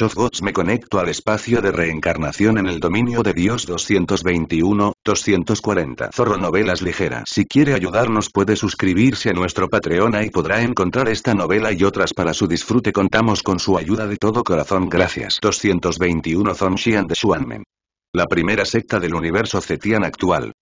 of me conecto al espacio de reencarnación en el dominio de Dios 221, 240. Zorro Novelas Ligeras. Si quiere ayudarnos puede suscribirse a nuestro Patreon y podrá encontrar esta novela y otras para su disfrute. Contamos con su ayuda de todo corazón. Gracias. 221 xian de Xuanmen La primera secta del universo Zetian actual.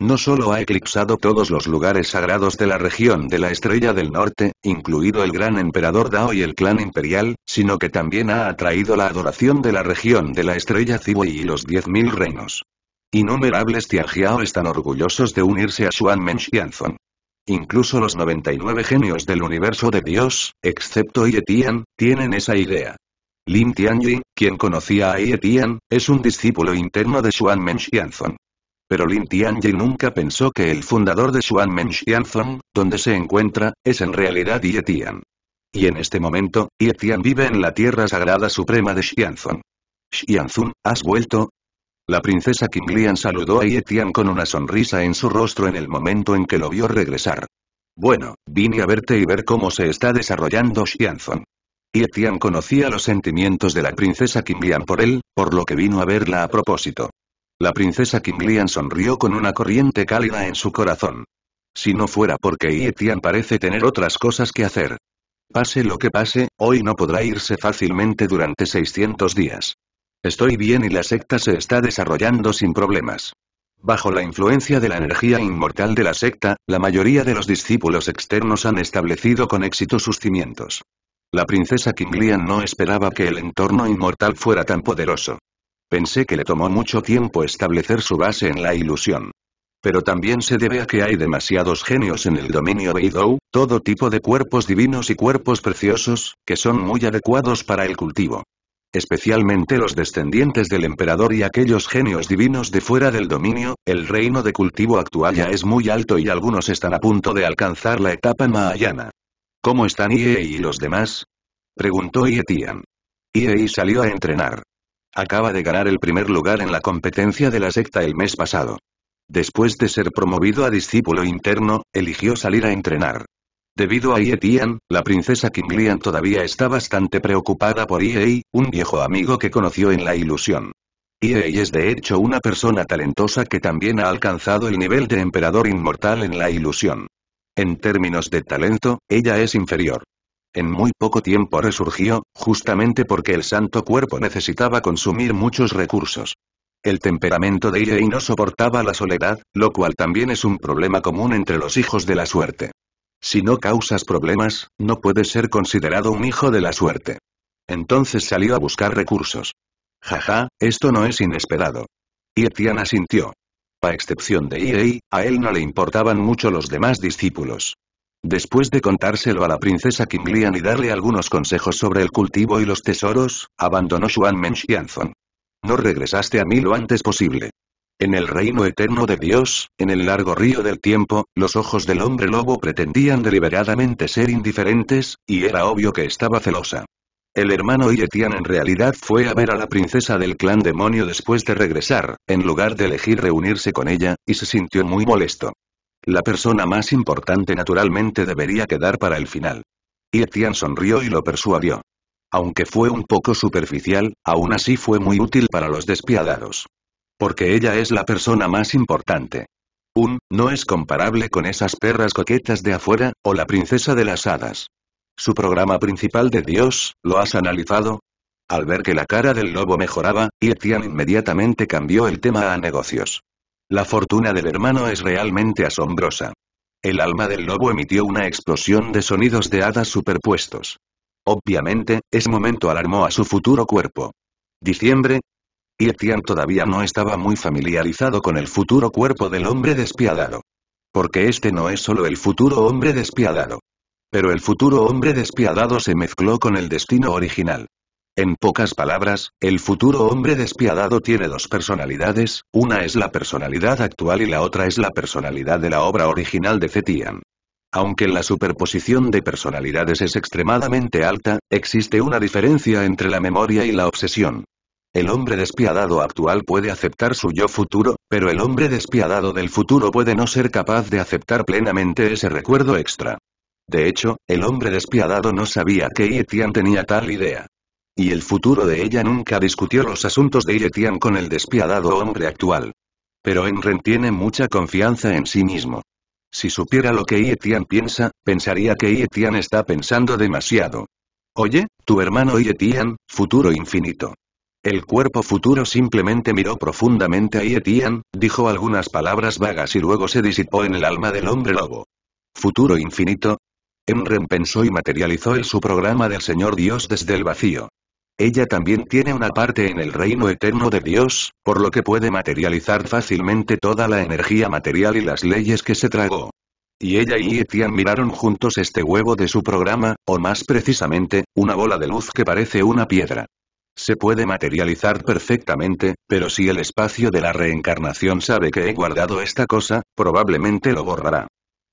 No solo ha eclipsado todos los lugares sagrados de la región de la Estrella del Norte, incluido el gran emperador Dao y el clan imperial, sino que también ha atraído la adoración de la región de la Estrella Ziwei y los 10.000 reinos. Innumerables Tianjiao están orgullosos de unirse a Xuan Xianzong. Incluso los 99 genios del universo de Dios, excepto Ye tienen esa idea. Lin Tianyi, quien conocía a Ye es un discípulo interno de Xuan Xianzong. Pero Lin Tianyi nunca pensó que el fundador de Xuanmen Xianzong, donde se encuentra, es en realidad Yetian. Y en este momento, Ye vive en la tierra sagrada suprema de Xianzong. Xianzun, ¿has vuelto? La princesa Kim Lian saludó a Ye con una sonrisa en su rostro en el momento en que lo vio regresar. Bueno, vine a verte y ver cómo se está desarrollando Xianzong. Ye conocía los sentimientos de la princesa Kim Lian por él, por lo que vino a verla a propósito. La princesa Kinglian sonrió con una corriente cálida en su corazón. Si no fuera porque Yetian parece tener otras cosas que hacer. Pase lo que pase, hoy no podrá irse fácilmente durante 600 días. Estoy bien y la secta se está desarrollando sin problemas. Bajo la influencia de la energía inmortal de la secta, la mayoría de los discípulos externos han establecido con éxito sus cimientos. La princesa Kinglian no esperaba que el entorno inmortal fuera tan poderoso. Pensé que le tomó mucho tiempo establecer su base en la ilusión. Pero también se debe a que hay demasiados genios en el dominio Beidou, todo tipo de cuerpos divinos y cuerpos preciosos, que son muy adecuados para el cultivo. Especialmente los descendientes del emperador y aquellos genios divinos de fuera del dominio, el reino de cultivo actual ya es muy alto y algunos están a punto de alcanzar la etapa mahayana. ¿Cómo están IE y los demás? Preguntó Ietian. IEI salió a entrenar. Acaba de ganar el primer lugar en la competencia de la secta el mes pasado. Después de ser promovido a discípulo interno, eligió salir a entrenar. Debido a Tian, la princesa Kimlian todavía está bastante preocupada por Iei, un viejo amigo que conoció en la ilusión. Iei es de hecho una persona talentosa que también ha alcanzado el nivel de emperador inmortal en la ilusión. En términos de talento, ella es inferior en muy poco tiempo resurgió, justamente porque el santo cuerpo necesitaba consumir muchos recursos. El temperamento de Irei no soportaba la soledad, lo cual también es un problema común entre los hijos de la suerte. Si no causas problemas, no puedes ser considerado un hijo de la suerte. Entonces salió a buscar recursos. Jaja, esto no es inesperado. Y sintió. A excepción de Irei, a él no le importaban mucho los demás discípulos. Después de contárselo a la princesa Lian y darle algunos consejos sobre el cultivo y los tesoros, abandonó Xuan Menxianzon. No regresaste a mí lo antes posible. En el reino eterno de Dios, en el largo río del tiempo, los ojos del hombre lobo pretendían deliberadamente ser indiferentes, y era obvio que estaba celosa. El hermano Yetian en realidad fue a ver a la princesa del clan demonio después de regresar, en lugar de elegir reunirse con ella, y se sintió muy molesto. La persona más importante naturalmente debería quedar para el final. Y sonrió y lo persuadió. Aunque fue un poco superficial, aún así fue muy útil para los despiadados. Porque ella es la persona más importante. Un, no es comparable con esas perras coquetas de afuera, o la princesa de las hadas. Su programa principal de Dios, ¿lo has analizado? Al ver que la cara del lobo mejoraba, Etian inmediatamente cambió el tema a negocios. La fortuna del hermano es realmente asombrosa. El alma del lobo emitió una explosión de sonidos de hadas superpuestos. Obviamente, ese momento alarmó a su futuro cuerpo. Diciembre. Y todavía no estaba muy familiarizado con el futuro cuerpo del hombre despiadado. Porque este no es solo el futuro hombre despiadado. Pero el futuro hombre despiadado se mezcló con el destino original. En pocas palabras, el futuro hombre despiadado tiene dos personalidades, una es la personalidad actual y la otra es la personalidad de la obra original de Fetian. Aunque la superposición de personalidades es extremadamente alta, existe una diferencia entre la memoria y la obsesión. El hombre despiadado actual puede aceptar su yo futuro, pero el hombre despiadado del futuro puede no ser capaz de aceptar plenamente ese recuerdo extra. De hecho, el hombre despiadado no sabía que Etienne tenía tal idea. Y el futuro de ella nunca discutió los asuntos de Yetian con el despiadado hombre actual. Pero Enren tiene mucha confianza en sí mismo. Si supiera lo que Yetian piensa, pensaría que Yetian está pensando demasiado. Oye, tu hermano Yetian, futuro infinito. El cuerpo futuro simplemente miró profundamente a Yetian, dijo algunas palabras vagas y luego se disipó en el alma del hombre lobo. ¿Futuro infinito? Enren pensó y materializó el su programa del Señor Dios desde el vacío. Ella también tiene una parte en el reino eterno de Dios, por lo que puede materializar fácilmente toda la energía material y las leyes que se tragó. Y ella y Etian miraron juntos este huevo de su programa, o más precisamente, una bola de luz que parece una piedra. Se puede materializar perfectamente, pero si el espacio de la reencarnación sabe que he guardado esta cosa, probablemente lo borrará.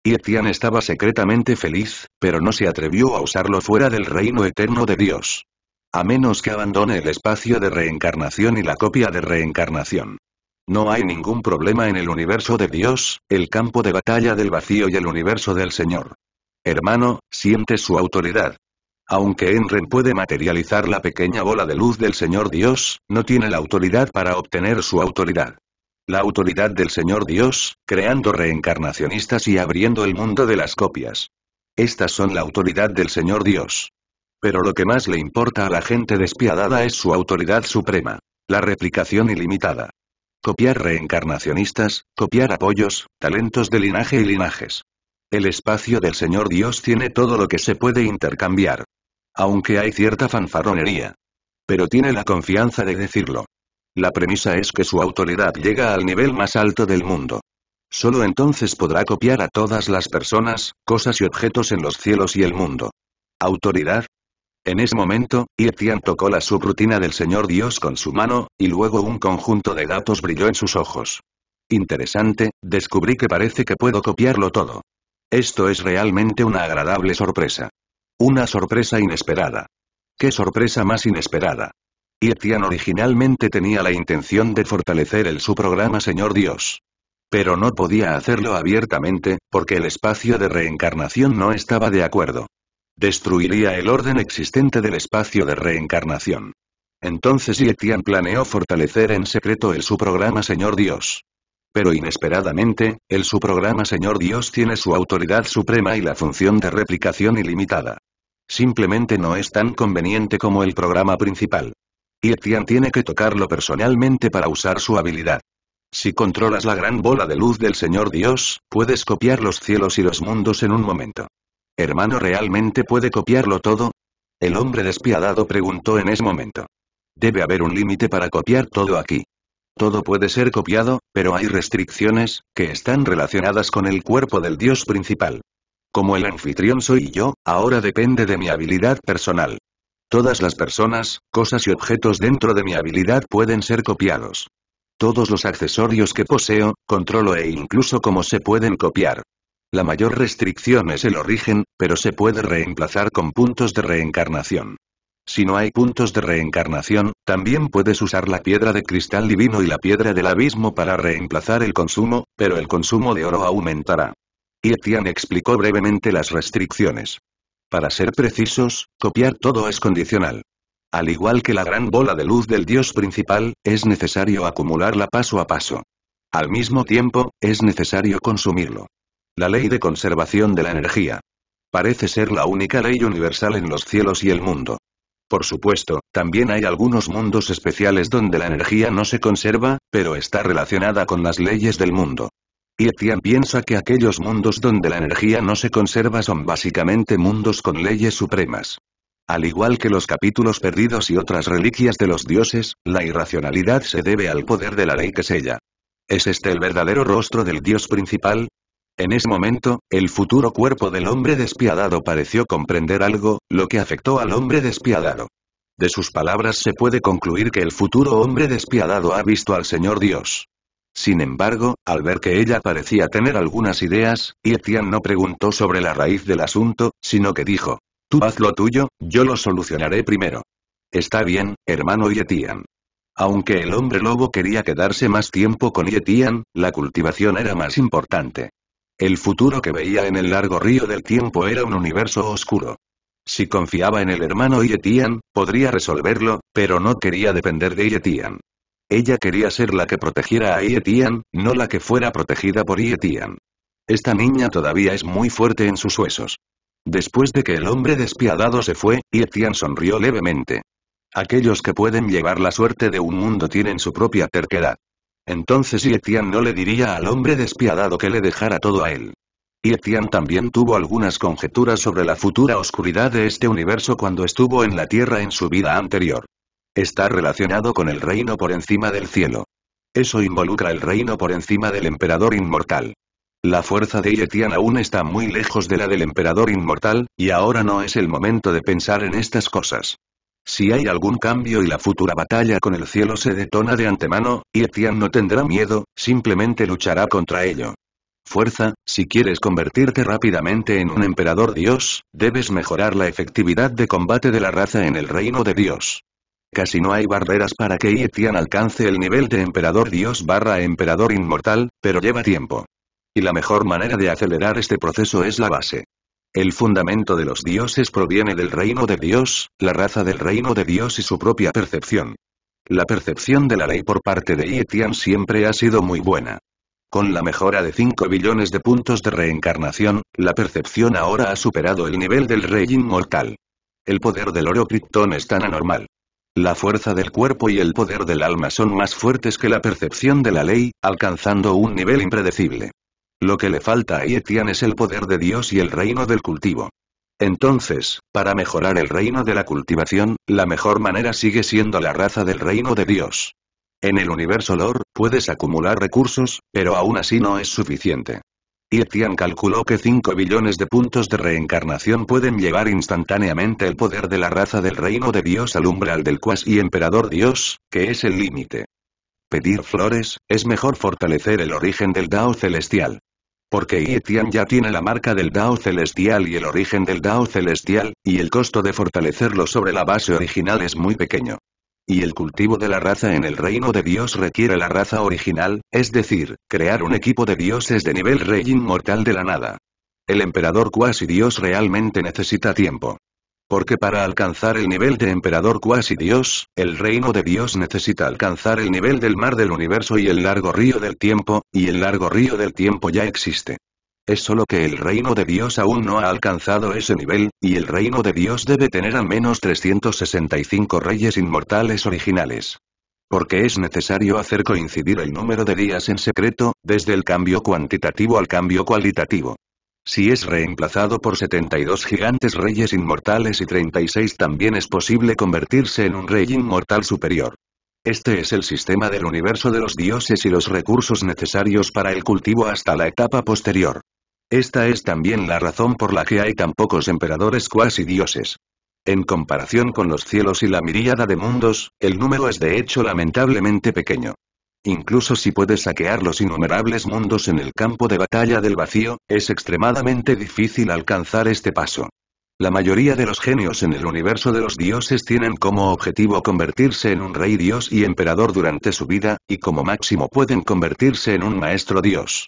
Y Etian estaba secretamente feliz, pero no se atrevió a usarlo fuera del reino eterno de Dios. A menos que abandone el espacio de reencarnación y la copia de reencarnación. No hay ningún problema en el universo de Dios, el campo de batalla del vacío y el universo del Señor. Hermano, siente su autoridad. Aunque Enren puede materializar la pequeña bola de luz del Señor Dios, no tiene la autoridad para obtener su autoridad. La autoridad del Señor Dios, creando reencarnacionistas y abriendo el mundo de las copias. Estas son la autoridad del Señor Dios. Pero lo que más le importa a la gente despiadada es su autoridad suprema. La replicación ilimitada. Copiar reencarnacionistas, copiar apoyos, talentos de linaje y linajes. El espacio del Señor Dios tiene todo lo que se puede intercambiar. Aunque hay cierta fanfarronería. Pero tiene la confianza de decirlo. La premisa es que su autoridad llega al nivel más alto del mundo. Solo entonces podrá copiar a todas las personas, cosas y objetos en los cielos y el mundo. Autoridad, en ese momento, Yetian tocó la subrutina del Señor Dios con su mano, y luego un conjunto de datos brilló en sus ojos. Interesante, descubrí que parece que puedo copiarlo todo. Esto es realmente una agradable sorpresa. Una sorpresa inesperada. ¿Qué sorpresa más inesperada? Yetian originalmente tenía la intención de fortalecer el su programa Señor Dios. Pero no podía hacerlo abiertamente, porque el espacio de reencarnación no estaba de acuerdo. Destruiría el orden existente del espacio de reencarnación. Entonces Yetian planeó fortalecer en secreto el su programa Señor Dios. Pero inesperadamente, el su programa Señor Dios tiene su autoridad suprema y la función de replicación ilimitada. Simplemente no es tan conveniente como el programa principal. Yetian tiene que tocarlo personalmente para usar su habilidad. Si controlas la gran bola de luz del Señor Dios, puedes copiar los cielos y los mundos en un momento. ¿Hermano realmente puede copiarlo todo? El hombre despiadado preguntó en ese momento. Debe haber un límite para copiar todo aquí. Todo puede ser copiado, pero hay restricciones, que están relacionadas con el cuerpo del dios principal. Como el anfitrión soy yo, ahora depende de mi habilidad personal. Todas las personas, cosas y objetos dentro de mi habilidad pueden ser copiados. Todos los accesorios que poseo, controlo e incluso cómo se pueden copiar. La mayor restricción es el origen, pero se puede reemplazar con puntos de reencarnación. Si no hay puntos de reencarnación, también puedes usar la piedra de cristal divino y la piedra del abismo para reemplazar el consumo, pero el consumo de oro aumentará. Y Etienne explicó brevemente las restricciones. Para ser precisos, copiar todo es condicional. Al igual que la gran bola de luz del dios principal, es necesario acumularla paso a paso. Al mismo tiempo, es necesario consumirlo. La ley de conservación de la energía. Parece ser la única ley universal en los cielos y el mundo. Por supuesto, también hay algunos mundos especiales donde la energía no se conserva, pero está relacionada con las leyes del mundo. Y piensa que aquellos mundos donde la energía no se conserva son básicamente mundos con leyes supremas. Al igual que los capítulos perdidos y otras reliquias de los dioses, la irracionalidad se debe al poder de la ley que sella. ¿Es este el verdadero rostro del dios principal? En ese momento, el futuro cuerpo del hombre despiadado pareció comprender algo, lo que afectó al hombre despiadado. De sus palabras se puede concluir que el futuro hombre despiadado ha visto al Señor Dios. Sin embargo, al ver que ella parecía tener algunas ideas, Yetian no preguntó sobre la raíz del asunto, sino que dijo, Tú haz lo tuyo, yo lo solucionaré primero. Está bien, hermano Yetian. Aunque el hombre lobo quería quedarse más tiempo con Yetian, la cultivación era más importante. El futuro que veía en el largo río del tiempo era un universo oscuro. Si confiaba en el hermano Yetian, podría resolverlo, pero no quería depender de Yetian. Ella quería ser la que protegiera a Yetian, no la que fuera protegida por Yetian. Esta niña todavía es muy fuerte en sus huesos. Después de que el hombre despiadado se fue, Yetian sonrió levemente. Aquellos que pueden llevar la suerte de un mundo tienen su propia terquedad. Entonces Yetian no le diría al hombre despiadado que le dejara todo a él. Yetian también tuvo algunas conjeturas sobre la futura oscuridad de este universo cuando estuvo en la Tierra en su vida anterior. Está relacionado con el reino por encima del cielo. Eso involucra el reino por encima del emperador inmortal. La fuerza de Yetian aún está muy lejos de la del emperador inmortal, y ahora no es el momento de pensar en estas cosas. Si hay algún cambio y la futura batalla con el cielo se detona de antemano, Yetian no tendrá miedo, simplemente luchará contra ello. Fuerza, si quieres convertirte rápidamente en un emperador dios, debes mejorar la efectividad de combate de la raza en el reino de Dios. Casi no hay barreras para que Yetian alcance el nivel de emperador dios barra emperador inmortal, pero lleva tiempo. Y la mejor manera de acelerar este proceso es la base. El fundamento de los dioses proviene del reino de Dios, la raza del reino de Dios y su propia percepción. La percepción de la ley por parte de Yetian siempre ha sido muy buena. Con la mejora de 5 billones de puntos de reencarnación, la percepción ahora ha superado el nivel del rey inmortal. El poder del oro Krypton es tan anormal. La fuerza del cuerpo y el poder del alma son más fuertes que la percepción de la ley, alcanzando un nivel impredecible. Lo que le falta a Yetian es el poder de Dios y el reino del cultivo. Entonces, para mejorar el reino de la cultivación, la mejor manera sigue siendo la raza del reino de Dios. En el universo Lor, puedes acumular recursos, pero aún así no es suficiente. Yetian calculó que 5 billones de puntos de reencarnación pueden llevar instantáneamente el poder de la raza del reino de Dios al umbral del y emperador Dios, que es el límite. Pedir flores, es mejor fortalecer el origen del Dao celestial. Porque Yetian ya tiene la marca del Dao Celestial y el origen del Dao Celestial, y el costo de fortalecerlo sobre la base original es muy pequeño. Y el cultivo de la raza en el reino de Dios requiere la raza original, es decir, crear un equipo de dioses de nivel rey inmortal de la nada. El emperador cuasi dios realmente necesita tiempo. Porque para alcanzar el nivel de emperador cuasi dios, el reino de Dios necesita alcanzar el nivel del mar del universo y el largo río del tiempo, y el largo río del tiempo ya existe. Es solo que el reino de Dios aún no ha alcanzado ese nivel, y el reino de Dios debe tener al menos 365 reyes inmortales originales. Porque es necesario hacer coincidir el número de días en secreto, desde el cambio cuantitativo al cambio cualitativo. Si es reemplazado por 72 gigantes reyes inmortales y 36 también es posible convertirse en un rey inmortal superior. Este es el sistema del universo de los dioses y los recursos necesarios para el cultivo hasta la etapa posterior. Esta es también la razón por la que hay tan pocos emperadores cuasi dioses. En comparación con los cielos y la miríada de mundos, el número es de hecho lamentablemente pequeño. Incluso si puede saquear los innumerables mundos en el campo de batalla del vacío, es extremadamente difícil alcanzar este paso. La mayoría de los genios en el universo de los dioses tienen como objetivo convertirse en un rey dios y emperador durante su vida, y como máximo pueden convertirse en un maestro dios.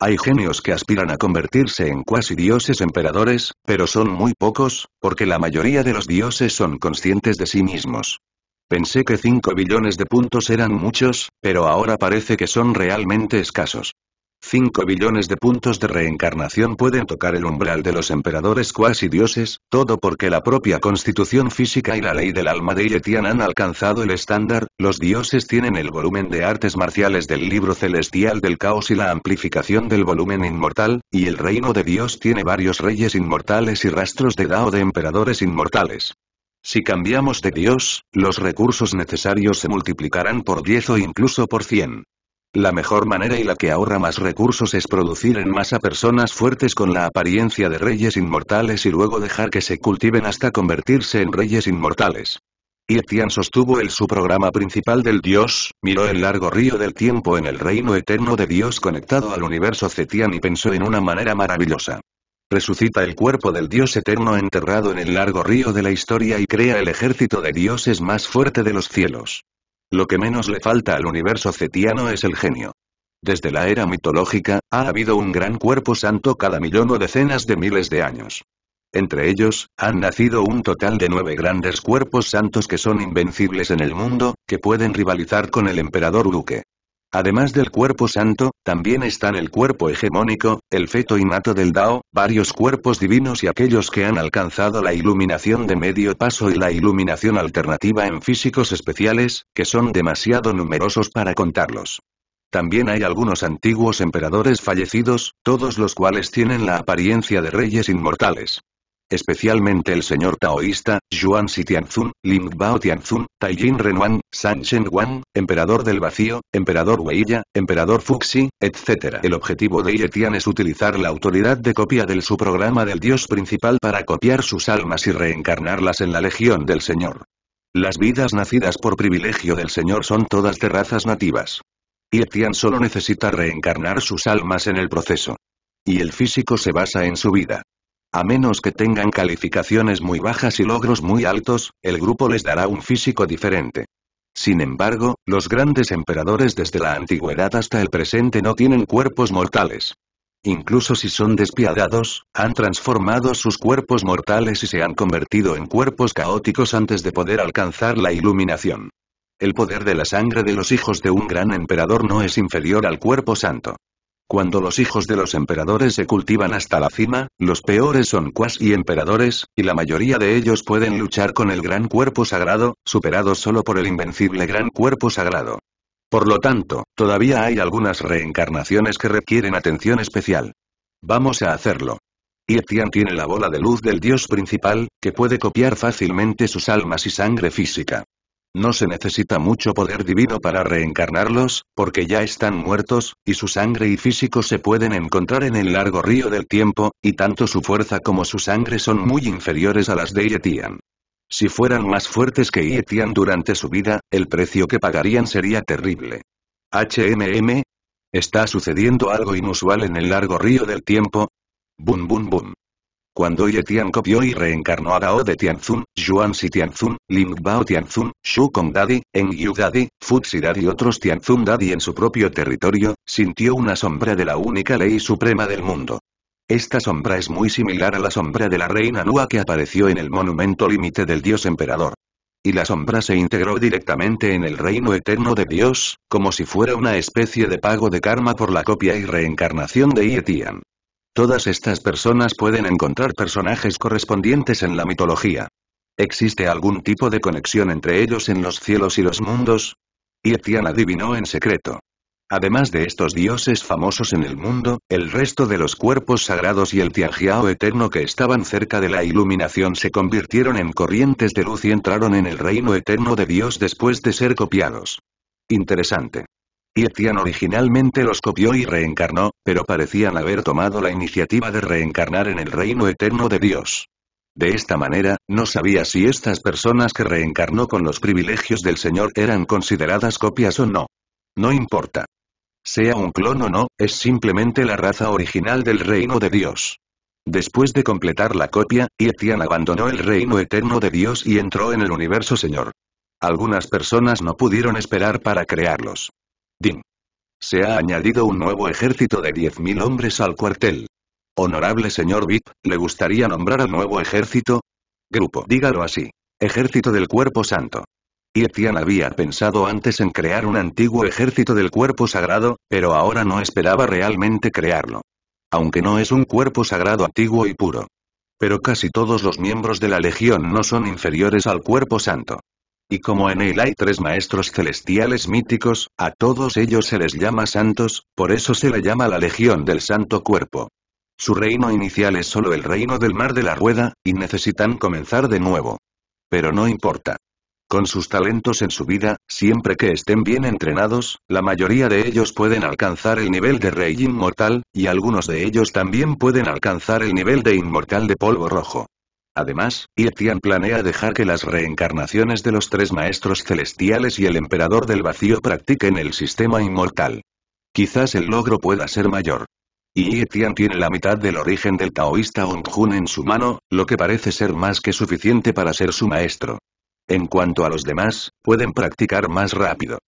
Hay genios que aspiran a convertirse en cuasi dioses emperadores, pero son muy pocos, porque la mayoría de los dioses son conscientes de sí mismos. Pensé que 5 billones de puntos eran muchos, pero ahora parece que son realmente escasos. 5 billones de puntos de reencarnación pueden tocar el umbral de los emperadores cuasi dioses, todo porque la propia constitución física y la ley del alma de Yetian han alcanzado el estándar, los dioses tienen el volumen de artes marciales del libro celestial del caos y la amplificación del volumen inmortal, y el reino de Dios tiene varios reyes inmortales y rastros de Dao de emperadores inmortales. Si cambiamos de Dios, los recursos necesarios se multiplicarán por 10 o incluso por 100. La mejor manera y la que ahorra más recursos es producir en masa personas fuertes con la apariencia de reyes inmortales y luego dejar que se cultiven hasta convertirse en reyes inmortales. Etian sostuvo el su programa principal del Dios, miró el largo río del tiempo en el reino eterno de Dios conectado al universo Zetian y pensó en una manera maravillosa. Resucita el cuerpo del dios eterno enterrado en el largo río de la historia y crea el ejército de dioses más fuerte de los cielos. Lo que menos le falta al universo cetiano es el genio. Desde la era mitológica, ha habido un gran cuerpo santo cada millón o decenas de miles de años. Entre ellos, han nacido un total de nueve grandes cuerpos santos que son invencibles en el mundo, que pueden rivalizar con el emperador Duque. Además del cuerpo santo, también están el cuerpo hegemónico, el feto y innato del Dao, varios cuerpos divinos y aquellos que han alcanzado la iluminación de medio paso y la iluminación alternativa en físicos especiales, que son demasiado numerosos para contarlos. También hay algunos antiguos emperadores fallecidos, todos los cuales tienen la apariencia de reyes inmortales. Especialmente el señor taoísta, Yuan Si Tianzun, Ling Tianzun, Taijin Renwan, San Emperador del Vacío, Emperador Weiya, Emperador Fuxi, etc. El objetivo de Yetian es utilizar la autoridad de copia del su programa del dios principal para copiar sus almas y reencarnarlas en la legión del señor. Las vidas nacidas por privilegio del señor son todas de razas nativas. Yetian solo necesita reencarnar sus almas en el proceso. Y el físico se basa en su vida. A menos que tengan calificaciones muy bajas y logros muy altos, el grupo les dará un físico diferente. Sin embargo, los grandes emperadores desde la antigüedad hasta el presente no tienen cuerpos mortales. Incluso si son despiadados, han transformado sus cuerpos mortales y se han convertido en cuerpos caóticos antes de poder alcanzar la iluminación. El poder de la sangre de los hijos de un gran emperador no es inferior al cuerpo santo. Cuando los hijos de los emperadores se cultivan hasta la cima, los peores son y emperadores, y la mayoría de ellos pueden luchar con el gran cuerpo sagrado, superados solo por el invencible gran cuerpo sagrado. Por lo tanto, todavía hay algunas reencarnaciones que requieren atención especial. Vamos a hacerlo. Yetian tiene la bola de luz del dios principal, que puede copiar fácilmente sus almas y sangre física. No se necesita mucho poder divino para reencarnarlos, porque ya están muertos, y su sangre y físico se pueden encontrar en el largo río del tiempo, y tanto su fuerza como su sangre son muy inferiores a las de Yetian. Si fueran más fuertes que Yetian durante su vida, el precio que pagarían sería terrible. HMM. Está sucediendo algo inusual en el largo río del tiempo. Bum bum bum. Cuando Ye Tian copió y reencarnó a Dao de Tianzun, Zhuangzi Tianzun, Lingbao Tianzun, Shu Kong Engyu Fu Fuxi Dadi y otros Tianzun Dadi en su propio territorio, sintió una sombra de la única ley suprema del mundo. Esta sombra es muy similar a la sombra de la reina Nua que apareció en el monumento límite del dios emperador. Y la sombra se integró directamente en el reino eterno de Dios, como si fuera una especie de pago de karma por la copia y reencarnación de Ye Tian. Todas estas personas pueden encontrar personajes correspondientes en la mitología. ¿Existe algún tipo de conexión entre ellos en los cielos y los mundos? Y Etian adivinó en secreto. Además de estos dioses famosos en el mundo, el resto de los cuerpos sagrados y el Tianjiao eterno que estaban cerca de la iluminación se convirtieron en corrientes de luz y entraron en el reino eterno de Dios después de ser copiados. Interesante. Etian originalmente los copió y reencarnó, pero parecían haber tomado la iniciativa de reencarnar en el reino eterno de Dios. De esta manera, no sabía si estas personas que reencarnó con los privilegios del Señor eran consideradas copias o no. No importa. Sea un clon o no, es simplemente la raza original del reino de Dios. Después de completar la copia, Yetian abandonó el reino eterno de Dios y entró en el universo Señor. Algunas personas no pudieron esperar para crearlos. Se ha añadido un nuevo ejército de 10.000 hombres al cuartel. Honorable señor VIP, ¿le gustaría nombrar al nuevo ejército? Grupo, dígalo así. Ejército del Cuerpo Santo. Yetian había pensado antes en crear un antiguo ejército del cuerpo sagrado, pero ahora no esperaba realmente crearlo. Aunque no es un cuerpo sagrado antiguo y puro. Pero casi todos los miembros de la legión no son inferiores al cuerpo santo. Y como en él hay tres maestros celestiales míticos, a todos ellos se les llama santos, por eso se le llama la Legión del Santo Cuerpo. Su reino inicial es solo el reino del mar de la rueda, y necesitan comenzar de nuevo. Pero no importa. Con sus talentos en su vida, siempre que estén bien entrenados, la mayoría de ellos pueden alcanzar el nivel de rey inmortal, y algunos de ellos también pueden alcanzar el nivel de inmortal de polvo rojo. Además, Yetian planea dejar que las reencarnaciones de los tres maestros celestiales y el emperador del vacío practiquen el sistema inmortal. Quizás el logro pueda ser mayor. Y Yetian tiene la mitad del origen del taoísta Jun en su mano, lo que parece ser más que suficiente para ser su maestro. En cuanto a los demás, pueden practicar más rápido.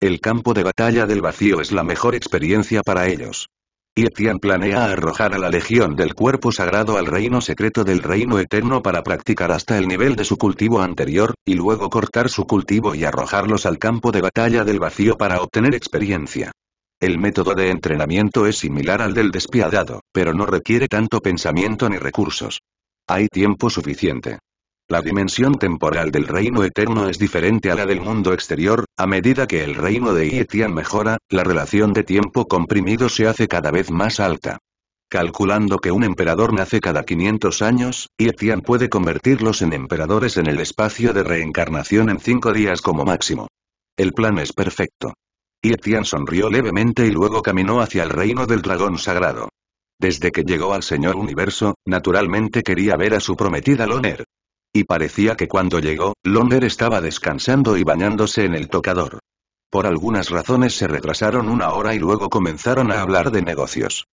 El campo de batalla del vacío es la mejor experiencia para ellos. Etian planea arrojar a la legión del cuerpo sagrado al reino secreto del reino eterno para practicar hasta el nivel de su cultivo anterior, y luego cortar su cultivo y arrojarlos al campo de batalla del vacío para obtener experiencia. El método de entrenamiento es similar al del despiadado, pero no requiere tanto pensamiento ni recursos. Hay tiempo suficiente. La dimensión temporal del reino eterno es diferente a la del mundo exterior, a medida que el reino de Yetian mejora, la relación de tiempo comprimido se hace cada vez más alta. Calculando que un emperador nace cada 500 años, Yetian puede convertirlos en emperadores en el espacio de reencarnación en 5 días como máximo. El plan es perfecto. Yetian sonrió levemente y luego caminó hacia el reino del dragón sagrado. Desde que llegó al Señor Universo, naturalmente quería ver a su prometida Loner. Y parecía que cuando llegó, Lomber estaba descansando y bañándose en el tocador. Por algunas razones se retrasaron una hora y luego comenzaron a hablar de negocios.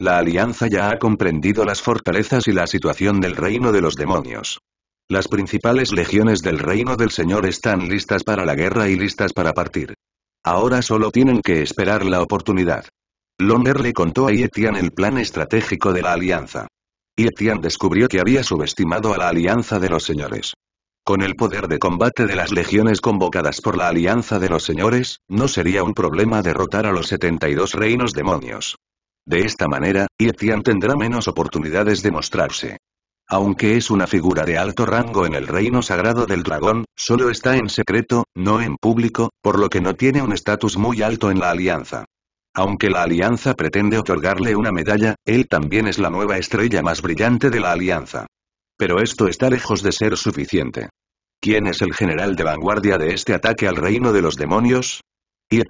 La alianza ya ha comprendido las fortalezas y la situación del reino de los demonios. Las principales legiones del reino del Señor están listas para la guerra y listas para partir. Ahora solo tienen que esperar la oportunidad. Lomber le contó a Yetian el plan estratégico de la alianza. Y descubrió que había subestimado a la Alianza de los Señores. Con el poder de combate de las legiones convocadas por la Alianza de los Señores, no sería un problema derrotar a los 72 reinos demonios. De esta manera, Etian tendrá menos oportunidades de mostrarse. Aunque es una figura de alto rango en el reino sagrado del dragón, solo está en secreto, no en público, por lo que no tiene un estatus muy alto en la alianza. Aunque la Alianza pretende otorgarle una medalla, él también es la nueva estrella más brillante de la Alianza. Pero esto está lejos de ser suficiente. ¿Quién es el general de vanguardia de este ataque al reino de los demonios?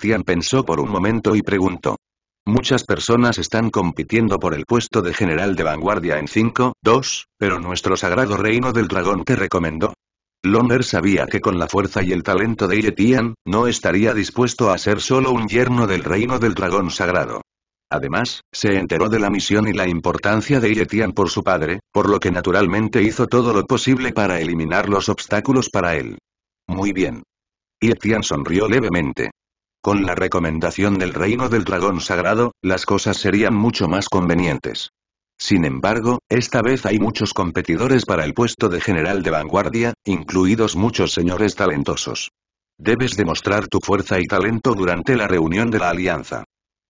Tian pensó por un momento y preguntó. Muchas personas están compitiendo por el puesto de general de vanguardia en 5, 2, pero nuestro sagrado reino del dragón te recomendó. Loner sabía que con la fuerza y el talento de Yetian, no estaría dispuesto a ser solo un yerno del reino del dragón sagrado. Además, se enteró de la misión y la importancia de Yetian por su padre, por lo que naturalmente hizo todo lo posible para eliminar los obstáculos para él. Muy bien. Yetian sonrió levemente. Con la recomendación del reino del dragón sagrado, las cosas serían mucho más convenientes. Sin embargo, esta vez hay muchos competidores para el puesto de general de vanguardia, incluidos muchos señores talentosos. Debes demostrar tu fuerza y talento durante la reunión de la alianza.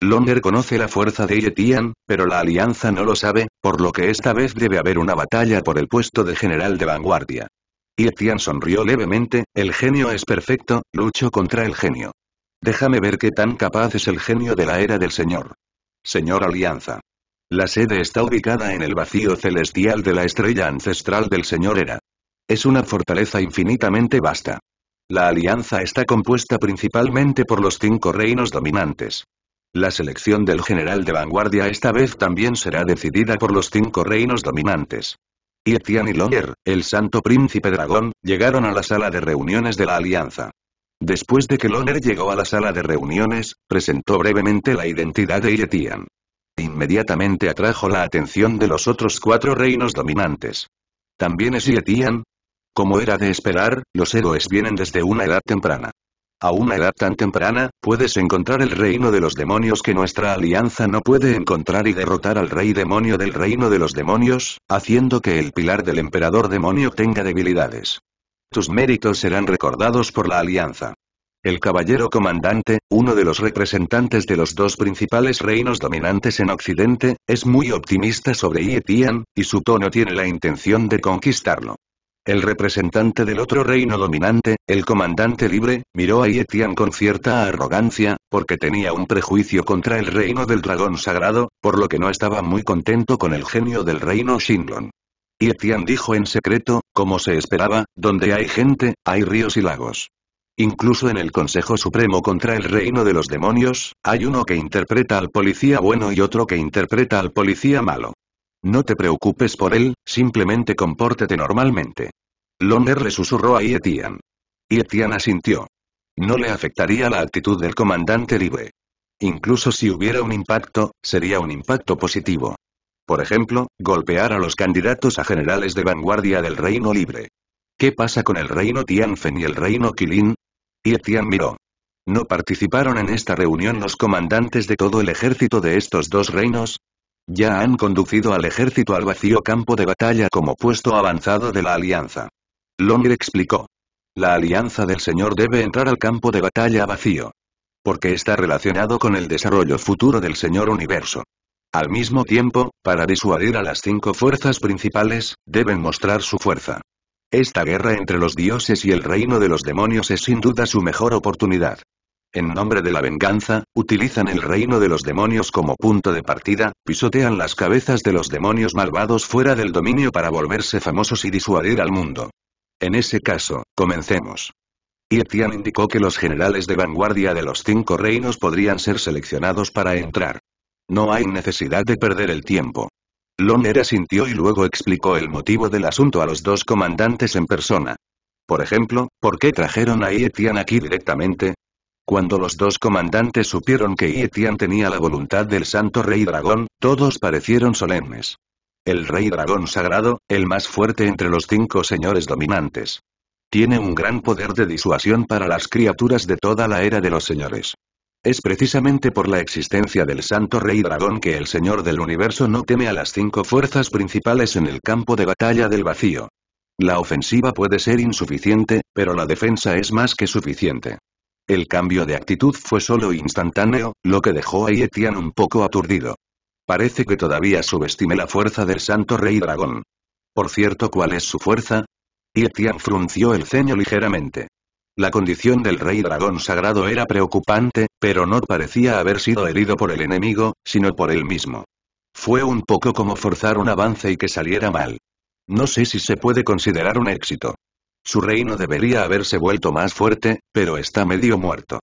Longer conoce la fuerza de Yetian, pero la alianza no lo sabe, por lo que esta vez debe haber una batalla por el puesto de general de vanguardia. Yetian sonrió levemente, el genio es perfecto, lucho contra el genio. Déjame ver qué tan capaz es el genio de la era del señor. Señor Alianza. La sede está ubicada en el vacío celestial de la estrella ancestral del Señor Era. Es una fortaleza infinitamente vasta. La alianza está compuesta principalmente por los cinco reinos dominantes. La selección del general de vanguardia esta vez también será decidida por los cinco reinos dominantes. Etian y Loner, el santo príncipe dragón, llegaron a la sala de reuniones de la alianza. Después de que Loner llegó a la sala de reuniones, presentó brevemente la identidad de Etian. Inmediatamente atrajo la atención de los otros cuatro reinos dominantes. También es Yetian. Como era de esperar, los héroes vienen desde una edad temprana. A una edad tan temprana, puedes encontrar el reino de los demonios que nuestra alianza no puede encontrar y derrotar al rey demonio del reino de los demonios, haciendo que el pilar del emperador demonio tenga debilidades. Tus méritos serán recordados por la alianza. El caballero comandante, uno de los representantes de los dos principales reinos dominantes en Occidente, es muy optimista sobre Yetian, y su tono tiene la intención de conquistarlo. El representante del otro reino dominante, el comandante libre, miró a Yetian con cierta arrogancia, porque tenía un prejuicio contra el reino del dragón sagrado, por lo que no estaba muy contento con el genio del reino Shinlon. Yetian dijo en secreto, como se esperaba, donde hay gente, hay ríos y lagos. Incluso en el Consejo Supremo contra el Reino de los Demonios, hay uno que interpreta al policía bueno y otro que interpreta al policía malo. No te preocupes por él, simplemente compórtete normalmente. Loner le susurró a Yetian. Yetian asintió. No le afectaría la actitud del comandante Libre. Incluso si hubiera un impacto, sería un impacto positivo. Por ejemplo, golpear a los candidatos a generales de vanguardia del Reino Libre. ¿Qué pasa con el Reino Tianfen y el Reino Qilin? Y miró. ¿No participaron en esta reunión los comandantes de todo el ejército de estos dos reinos? Ya han conducido al ejército al vacío campo de batalla como puesto avanzado de la alianza. Lomir explicó. La alianza del Señor debe entrar al campo de batalla vacío. Porque está relacionado con el desarrollo futuro del Señor Universo. Al mismo tiempo, para disuadir a las cinco fuerzas principales, deben mostrar su fuerza. Esta guerra entre los dioses y el reino de los demonios es sin duda su mejor oportunidad. En nombre de la venganza, utilizan el reino de los demonios como punto de partida, pisotean las cabezas de los demonios malvados fuera del dominio para volverse famosos y disuadir al mundo. En ese caso, comencemos. Yetian indicó que los generales de vanguardia de los cinco reinos podrían ser seleccionados para entrar. No hay necesidad de perder el tiempo era sintió y luego explicó el motivo del asunto a los dos comandantes en persona. Por ejemplo, ¿por qué trajeron a Yetian aquí directamente? Cuando los dos comandantes supieron que Yetian tenía la voluntad del santo rey dragón, todos parecieron solemnes. El rey dragón sagrado, el más fuerte entre los cinco señores dominantes. Tiene un gran poder de disuasión para las criaturas de toda la era de los señores. Es precisamente por la existencia del Santo Rey Dragón que el Señor del Universo no teme a las cinco fuerzas principales en el campo de batalla del vacío. La ofensiva puede ser insuficiente, pero la defensa es más que suficiente. El cambio de actitud fue solo instantáneo, lo que dejó a Yetian un poco aturdido. Parece que todavía subestime la fuerza del Santo Rey Dragón. Por cierto, ¿cuál es su fuerza? Yetian frunció el ceño ligeramente. La condición del rey dragón sagrado era preocupante, pero no parecía haber sido herido por el enemigo, sino por él mismo. Fue un poco como forzar un avance y que saliera mal. No sé si se puede considerar un éxito. Su reino debería haberse vuelto más fuerte, pero está medio muerto.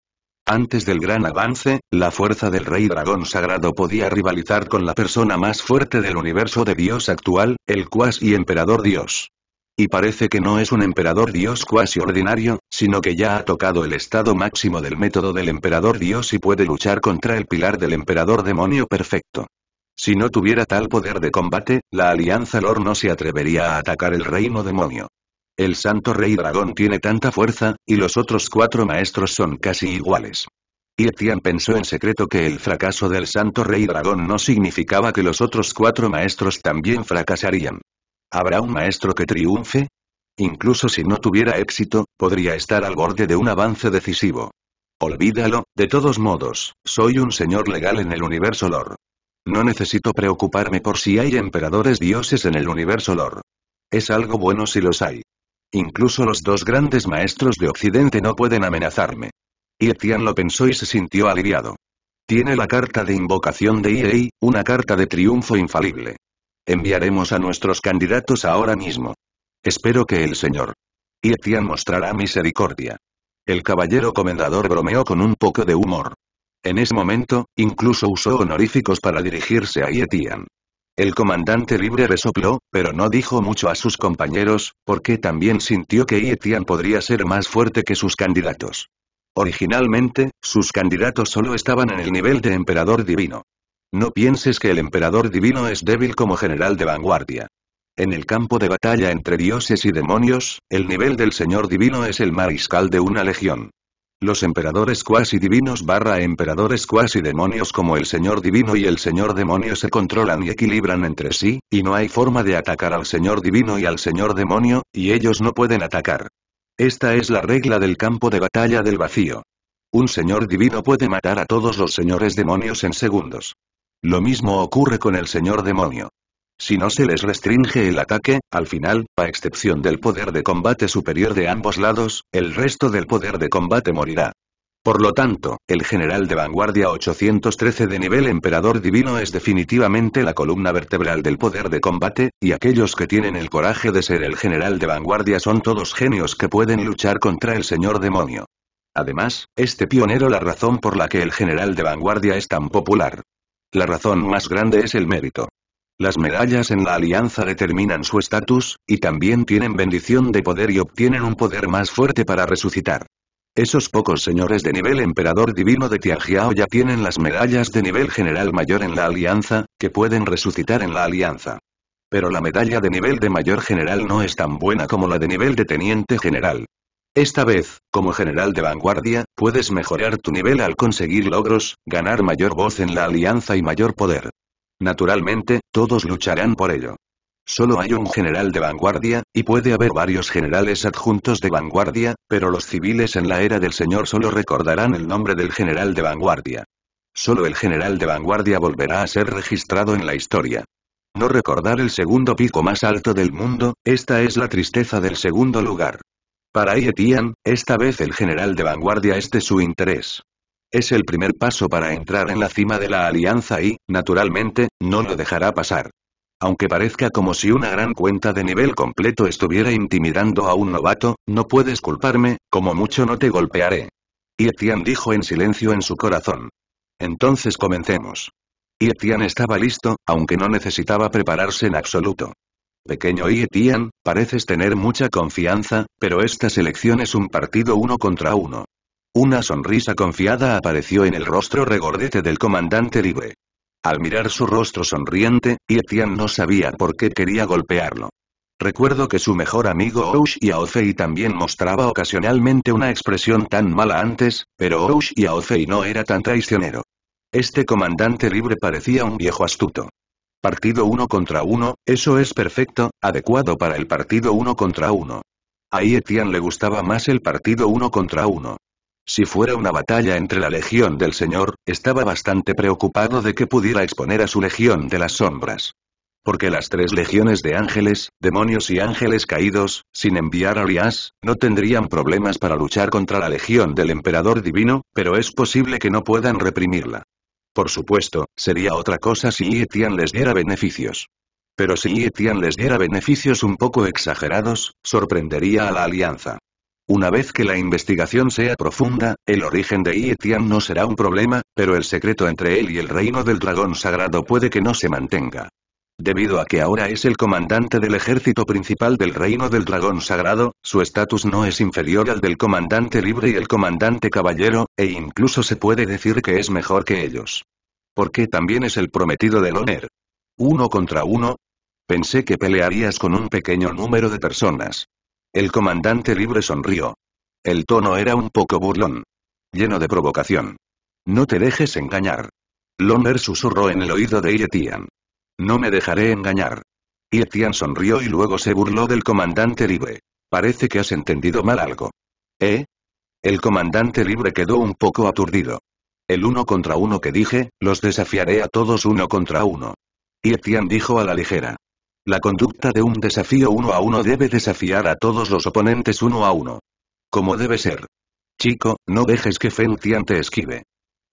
Antes del gran avance, la fuerza del rey dragón sagrado podía rivalizar con la persona más fuerte del universo de Dios actual, el y emperador Dios. Y parece que no es un emperador dios cuasi ordinario, sino que ya ha tocado el estado máximo del método del emperador dios y puede luchar contra el pilar del emperador demonio perfecto. Si no tuviera tal poder de combate, la Alianza Lor no se atrevería a atacar el reino demonio. El santo rey dragón tiene tanta fuerza, y los otros cuatro maestros son casi iguales. Y Etian pensó en secreto que el fracaso del santo rey dragón no significaba que los otros cuatro maestros también fracasarían. ¿Habrá un maestro que triunfe? Incluso si no tuviera éxito, podría estar al borde de un avance decisivo. Olvídalo, de todos modos, soy un señor legal en el universo Lor. No necesito preocuparme por si hay emperadores dioses en el universo Lor. Es algo bueno si los hay. Incluso los dos grandes maestros de Occidente no pueden amenazarme. Y lo pensó y se sintió aliviado. Tiene la carta de invocación de Iei, una carta de triunfo infalible. Enviaremos a nuestros candidatos ahora mismo. Espero que el señor Yetian mostrará misericordia. El caballero comendador bromeó con un poco de humor. En ese momento, incluso usó honoríficos para dirigirse a Yetian. El comandante libre resopló, pero no dijo mucho a sus compañeros, porque también sintió que Yetian podría ser más fuerte que sus candidatos. Originalmente, sus candidatos solo estaban en el nivel de emperador divino. No pienses que el emperador divino es débil como general de vanguardia. En el campo de batalla entre dioses y demonios, el nivel del señor divino es el mariscal de una legión. Los emperadores cuasi divinos barra emperadores cuasi demonios como el señor divino y el señor demonio se controlan y equilibran entre sí, y no hay forma de atacar al señor divino y al señor demonio, y ellos no pueden atacar. Esta es la regla del campo de batalla del vacío. Un señor divino puede matar a todos los señores demonios en segundos. Lo mismo ocurre con el señor demonio. Si no se les restringe el ataque, al final, a excepción del poder de combate superior de ambos lados, el resto del poder de combate morirá. Por lo tanto, el general de vanguardia 813 de nivel emperador divino es definitivamente la columna vertebral del poder de combate, y aquellos que tienen el coraje de ser el general de vanguardia son todos genios que pueden luchar contra el señor demonio. Además, este pionero la razón por la que el general de vanguardia es tan popular. La razón más grande es el mérito. Las medallas en la alianza determinan su estatus, y también tienen bendición de poder y obtienen un poder más fuerte para resucitar. Esos pocos señores de nivel emperador divino de Tiajiao ya tienen las medallas de nivel general mayor en la alianza, que pueden resucitar en la alianza. Pero la medalla de nivel de mayor general no es tan buena como la de nivel de teniente general. Esta vez, como general de vanguardia, puedes mejorar tu nivel al conseguir logros, ganar mayor voz en la alianza y mayor poder. Naturalmente, todos lucharán por ello. Solo hay un general de vanguardia, y puede haber varios generales adjuntos de vanguardia, pero los civiles en la era del Señor solo recordarán el nombre del general de vanguardia. Solo el general de vanguardia volverá a ser registrado en la historia. No recordar el segundo pico más alto del mundo, esta es la tristeza del segundo lugar. Para Ietian, esta vez el general de vanguardia es de su interés. Es el primer paso para entrar en la cima de la alianza y, naturalmente, no lo dejará pasar. Aunque parezca como si una gran cuenta de nivel completo estuviera intimidando a un novato, no puedes culparme, como mucho no te golpearé. Ietian dijo en silencio en su corazón. Entonces comencemos. Ietian estaba listo, aunque no necesitaba prepararse en absoluto. Pequeño Yetian, pareces tener mucha confianza, pero esta selección es un partido uno contra uno. Una sonrisa confiada apareció en el rostro regordete del comandante libre. Al mirar su rostro sonriente, Yetian no sabía por qué quería golpearlo. Recuerdo que su mejor amigo Oush Yaofei también mostraba ocasionalmente una expresión tan mala antes, pero Oush Yaofei no era tan traicionero. Este comandante libre parecía un viejo astuto. Partido 1 contra uno, eso es perfecto, adecuado para el partido 1 contra uno. A Etienne le gustaba más el partido uno contra uno. Si fuera una batalla entre la Legión del Señor, estaba bastante preocupado de que pudiera exponer a su Legión de las Sombras. Porque las tres legiones de ángeles, demonios y ángeles caídos, sin enviar a Rias, no tendrían problemas para luchar contra la Legión del Emperador Divino, pero es posible que no puedan reprimirla. Por supuesto, sería otra cosa si Yetian les diera beneficios. Pero si Etian les diera beneficios un poco exagerados, sorprendería a la alianza. Una vez que la investigación sea profunda, el origen de Etian no será un problema, pero el secreto entre él y el reino del dragón sagrado puede que no se mantenga. Debido a que ahora es el comandante del ejército principal del reino del dragón sagrado, su estatus no es inferior al del comandante libre y el comandante caballero, e incluso se puede decir que es mejor que ellos. Porque también es el prometido del loner ¿Uno contra uno? Pensé que pelearías con un pequeño número de personas. El comandante libre sonrió. El tono era un poco burlón. Lleno de provocación. No te dejes engañar. Loner susurró en el oído de Iretian. No me dejaré engañar. Y sonrió y luego se burló del comandante libre. Parece que has entendido mal algo. ¿Eh? El comandante libre quedó un poco aturdido. El uno contra uno que dije, los desafiaré a todos uno contra uno. Y dijo a la ligera. La conducta de un desafío uno a uno debe desafiar a todos los oponentes uno a uno. Como debe ser. Chico, no dejes que Tian te esquive.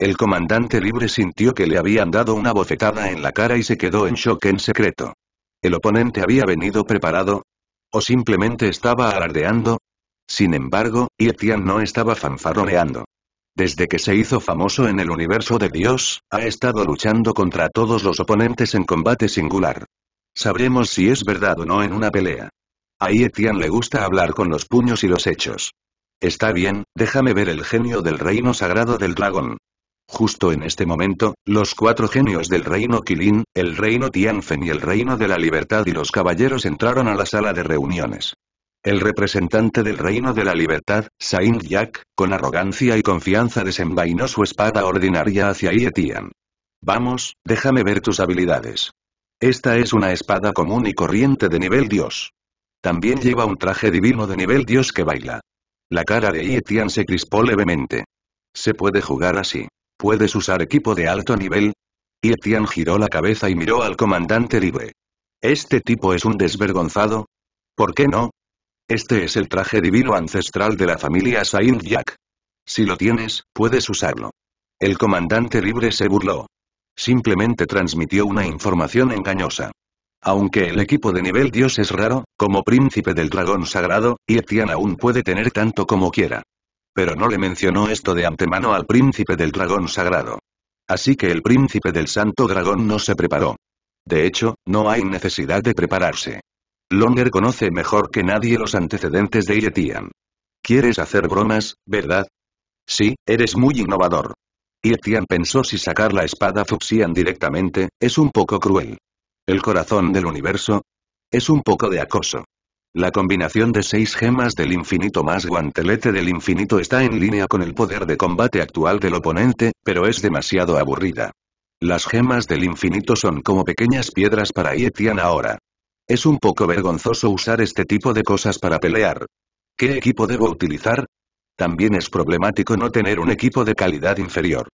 El comandante libre sintió que le habían dado una bofetada en la cara y se quedó en shock en secreto. ¿El oponente había venido preparado? ¿O simplemente estaba alardeando? Sin embargo, Yetian no estaba fanfarroneando. Desde que se hizo famoso en el universo de Dios, ha estado luchando contra todos los oponentes en combate singular. Sabremos si es verdad o no en una pelea. A Yetian le gusta hablar con los puños y los hechos. Está bien, déjame ver el genio del reino sagrado del dragón. Justo en este momento, los cuatro genios del reino Kilin, el reino Tianfen y el reino de la libertad y los caballeros entraron a la sala de reuniones. El representante del reino de la libertad, Saint Jack, con arrogancia y confianza desenvainó su espada ordinaria hacia Yetian. Vamos, déjame ver tus habilidades. Esta es una espada común y corriente de nivel dios. También lleva un traje divino de nivel dios que baila. La cara de Yetian se crispó levemente. Se puede jugar así. ¿Puedes usar equipo de alto nivel? Y Etienne giró la cabeza y miró al comandante libre. ¿Este tipo es un desvergonzado? ¿Por qué no? Este es el traje divino ancestral de la familia Saint Jack. Si lo tienes, puedes usarlo. El comandante libre se burló. Simplemente transmitió una información engañosa. Aunque el equipo de nivel dios es raro, como príncipe del dragón sagrado, Etienne aún puede tener tanto como quiera pero no le mencionó esto de antemano al príncipe del dragón sagrado. Así que el príncipe del santo dragón no se preparó. De hecho, no hay necesidad de prepararse. Longer conoce mejor que nadie los antecedentes de Yetian. ¿Quieres hacer bromas, verdad? Sí, eres muy innovador. Yetian pensó si sacar la espada Fuxian directamente, es un poco cruel. ¿El corazón del universo? Es un poco de acoso. La combinación de seis gemas del infinito más guantelete del infinito está en línea con el poder de combate actual del oponente, pero es demasiado aburrida. Las gemas del infinito son como pequeñas piedras para Yetian ahora. Es un poco vergonzoso usar este tipo de cosas para pelear. ¿Qué equipo debo utilizar? También es problemático no tener un equipo de calidad inferior.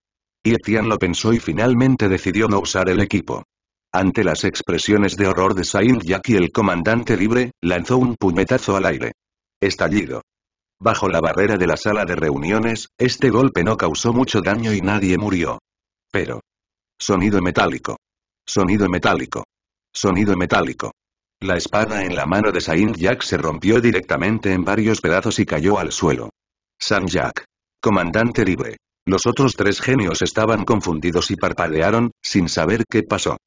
Yetian lo pensó y finalmente decidió no usar el equipo. Ante las expresiones de horror de Saint Jack y el comandante libre, lanzó un puñetazo al aire. Estallido. Bajo la barrera de la sala de reuniones, este golpe no causó mucho daño y nadie murió. Pero. Sonido metálico. Sonido metálico. Sonido metálico. La espada en la mano de Saint Jack se rompió directamente en varios pedazos y cayó al suelo. saint Jack. Comandante libre. Los otros tres genios estaban confundidos y parpadearon, sin saber qué pasó.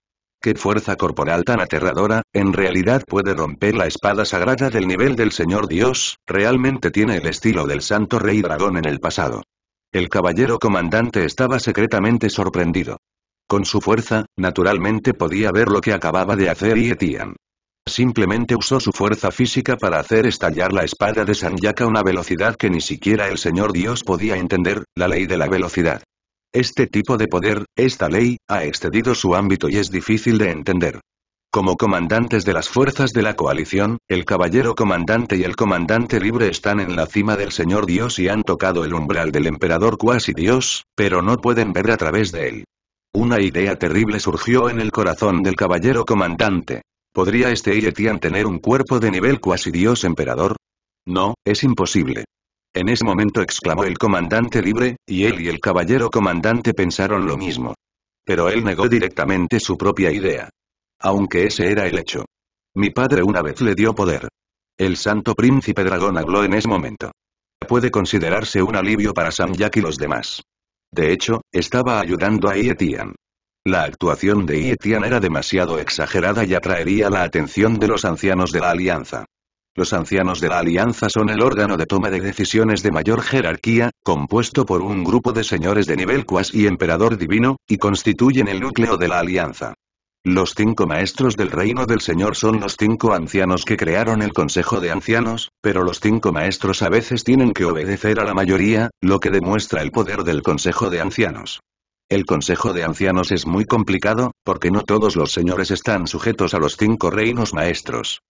¡Qué fuerza corporal tan aterradora! En realidad puede romper la espada sagrada del nivel del Señor Dios, realmente tiene el estilo del Santo Rey Dragón en el pasado. El caballero comandante estaba secretamente sorprendido. Con su fuerza, naturalmente podía ver lo que acababa de hacer y Simplemente usó su fuerza física para hacer estallar la espada de Sanyaka a una velocidad que ni siquiera el Señor Dios podía entender, la ley de la velocidad. Este tipo de poder, esta ley, ha excedido su ámbito y es difícil de entender. Como comandantes de las fuerzas de la coalición, el caballero comandante y el comandante libre están en la cima del Señor Dios y han tocado el umbral del emperador cuasi Dios, pero no pueden ver a través de él. Una idea terrible surgió en el corazón del caballero comandante. ¿Podría este Ietian tener un cuerpo de nivel cuasi Dios emperador? No, es imposible. En ese momento exclamó el comandante libre, y él y el caballero comandante pensaron lo mismo. Pero él negó directamente su propia idea. Aunque ese era el hecho. Mi padre una vez le dio poder. El santo príncipe dragón habló en ese momento. Puede considerarse un alivio para Sam Jack y los demás. De hecho, estaba ayudando a Ietian. La actuación de Ietian era demasiado exagerada y atraería la atención de los ancianos de la Alianza. Los ancianos de la Alianza son el órgano de toma de decisiones de mayor jerarquía, compuesto por un grupo de señores de nivel y emperador divino, y constituyen el núcleo de la Alianza. Los cinco maestros del reino del Señor son los cinco ancianos que crearon el Consejo de Ancianos, pero los cinco maestros a veces tienen que obedecer a la mayoría, lo que demuestra el poder del Consejo de Ancianos. El Consejo de Ancianos es muy complicado, porque no todos los señores están sujetos a los cinco reinos maestros.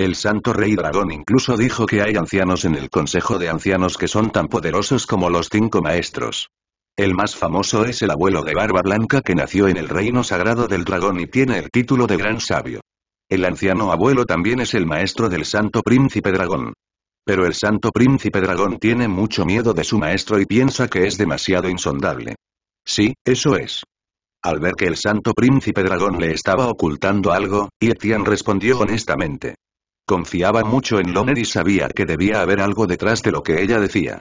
El santo rey dragón incluso dijo que hay ancianos en el consejo de ancianos que son tan poderosos como los cinco maestros. El más famoso es el abuelo de Barba Blanca que nació en el reino sagrado del dragón y tiene el título de gran sabio. El anciano abuelo también es el maestro del santo príncipe dragón. Pero el santo príncipe dragón tiene mucho miedo de su maestro y piensa que es demasiado insondable. Sí, eso es. Al ver que el santo príncipe dragón le estaba ocultando algo, Yetian respondió honestamente. Confiaba mucho en Loner y sabía que debía haber algo detrás de lo que ella decía.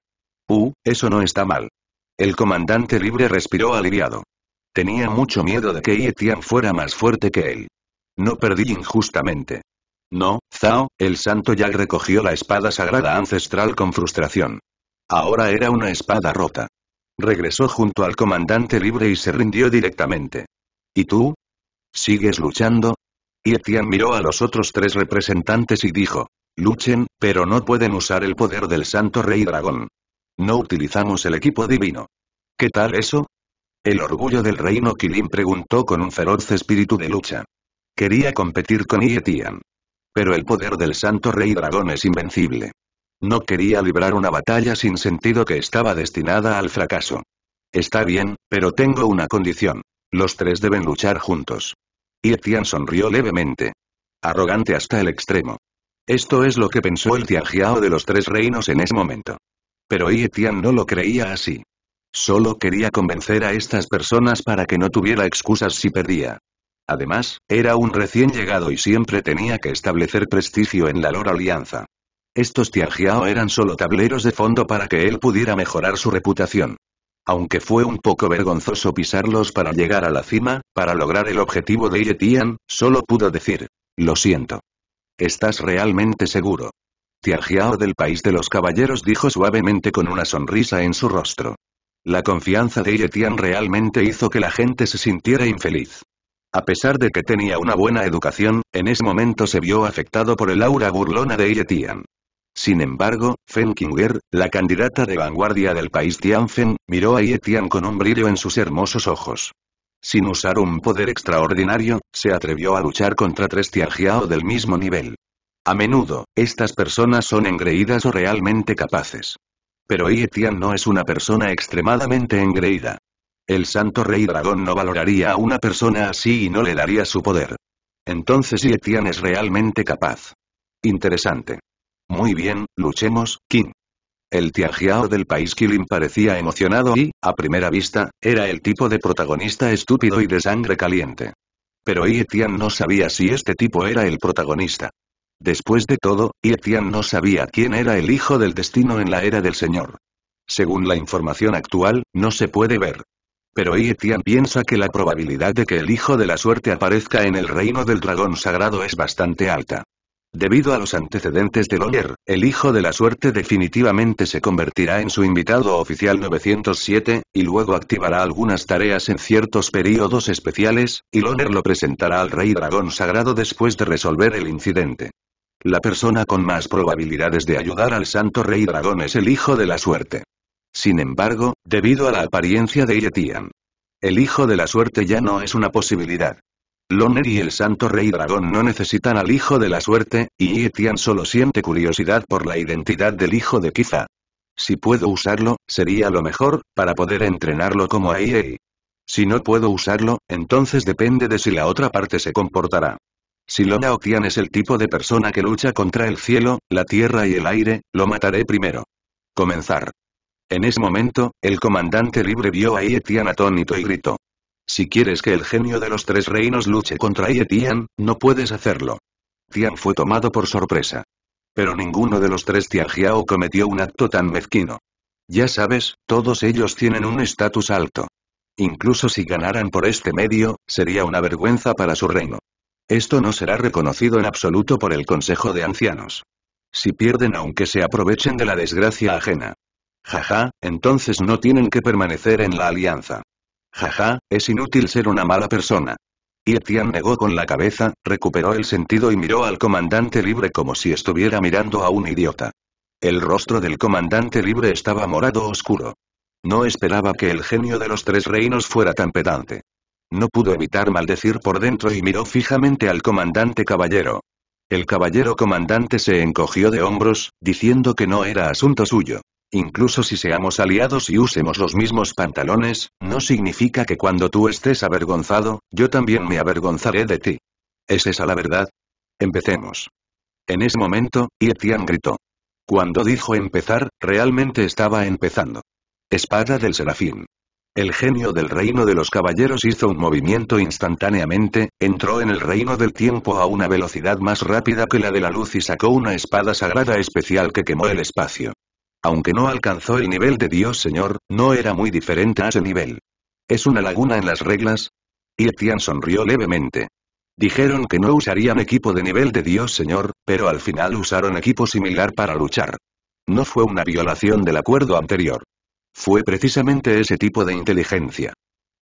Uh, eso no está mal. El comandante libre respiró aliviado. Tenía mucho miedo de que Yetian fuera más fuerte que él. No perdí injustamente. No, Zhao, el santo ya recogió la espada sagrada ancestral con frustración. Ahora era una espada rota. Regresó junto al comandante libre y se rindió directamente. ¿Y tú? ¿Sigues luchando? Yetian miró a los otros tres representantes y dijo. Luchen, pero no pueden usar el poder del Santo Rey Dragón. No utilizamos el equipo divino. ¿Qué tal eso? El orgullo del reino kilim preguntó con un feroz espíritu de lucha. Quería competir con Yetian. Pero el poder del Santo Rey Dragón es invencible. No quería librar una batalla sin sentido que estaba destinada al fracaso. Está bien, pero tengo una condición. Los tres deben luchar juntos. Y sonrió levemente. Arrogante hasta el extremo. Esto es lo que pensó el Tianjiao de los Tres Reinos en ese momento. Pero Etian no lo creía así. Solo quería convencer a estas personas para que no tuviera excusas si perdía. Además, era un recién llegado y siempre tenía que establecer prestigio en la Lor Alianza. Estos Tianjiao eran solo tableros de fondo para que él pudiera mejorar su reputación. Aunque fue un poco vergonzoso pisarlos para llegar a la cima, para lograr el objetivo de Yetian, solo pudo decir. Lo siento. ¿Estás realmente seguro? Tianjiao del país de los caballeros dijo suavemente con una sonrisa en su rostro. La confianza de Yetian realmente hizo que la gente se sintiera infeliz. A pesar de que tenía una buena educación, en ese momento se vio afectado por el aura burlona de Yetian. Sin embargo, Fenkinger, la candidata de vanguardia del país Tianfen, miró a Yetian con un brillo en sus hermosos ojos. Sin usar un poder extraordinario, se atrevió a luchar contra tres Tianjiao del mismo nivel. A menudo, estas personas son engreídas o realmente capaces. Pero Yetian no es una persona extremadamente engreída. El santo rey dragón no valoraría a una persona así y no le daría su poder. Entonces Yetian es realmente capaz. Interesante. Muy bien, luchemos, King. El Tianjiao del país Kilin parecía emocionado y, a primera vista, era el tipo de protagonista estúpido y de sangre caliente. Pero Yi Tian no sabía si este tipo era el protagonista. Después de todo, Yi Tian no sabía quién era el hijo del destino en la era del Señor. Según la información actual, no se puede ver. Pero Yi Tian piensa que la probabilidad de que el hijo de la suerte aparezca en el reino del dragón sagrado es bastante alta. Debido a los antecedentes de Loner, el Hijo de la Suerte definitivamente se convertirá en su invitado oficial 907, y luego activará algunas tareas en ciertos períodos especiales, y Loner lo presentará al Rey Dragón Sagrado después de resolver el incidente. La persona con más probabilidades de ayudar al Santo Rey Dragón es el Hijo de la Suerte. Sin embargo, debido a la apariencia de Yetian, el Hijo de la Suerte ya no es una posibilidad. Loner y el Santo Rey Dragón no necesitan al Hijo de la Suerte, y Etian solo siente curiosidad por la identidad del Hijo de Kiza. Si puedo usarlo, sería lo mejor, para poder entrenarlo como Yi. E si no puedo usarlo, entonces depende de si la otra parte se comportará. Si Lona Tian es el tipo de persona que lucha contra el cielo, la tierra y el aire, lo mataré primero. Comenzar. En ese momento, el comandante libre vio a Etian atónito y gritó. Si quieres que el genio de los tres reinos luche contra Ye Tian, no puedes hacerlo. Tian fue tomado por sorpresa. Pero ninguno de los tres Tianjiao cometió un acto tan mezquino. Ya sabes, todos ellos tienen un estatus alto. Incluso si ganaran por este medio, sería una vergüenza para su reino. Esto no será reconocido en absoluto por el Consejo de Ancianos. Si pierden aunque se aprovechen de la desgracia ajena. Jaja, entonces no tienen que permanecer en la alianza. Jaja, es inútil ser una mala persona. Y Etienne negó con la cabeza, recuperó el sentido y miró al comandante libre como si estuviera mirando a un idiota. El rostro del comandante libre estaba morado oscuro. No esperaba que el genio de los tres reinos fuera tan pedante. No pudo evitar maldecir por dentro y miró fijamente al comandante caballero. El caballero comandante se encogió de hombros, diciendo que no era asunto suyo. Incluso si seamos aliados y usemos los mismos pantalones, no significa que cuando tú estés avergonzado, yo también me avergonzaré de ti. ¿Es esa la verdad? Empecemos. En ese momento, Yetian gritó. Cuando dijo empezar, realmente estaba empezando. Espada del Serafín. El genio del reino de los caballeros hizo un movimiento instantáneamente, entró en el reino del tiempo a una velocidad más rápida que la de la luz y sacó una espada sagrada especial que quemó el espacio. Aunque no alcanzó el nivel de Dios Señor, no era muy diferente a ese nivel. ¿Es una laguna en las reglas? Yetian sonrió levemente. Dijeron que no usarían equipo de nivel de Dios Señor, pero al final usaron equipo similar para luchar. No fue una violación del acuerdo anterior. Fue precisamente ese tipo de inteligencia.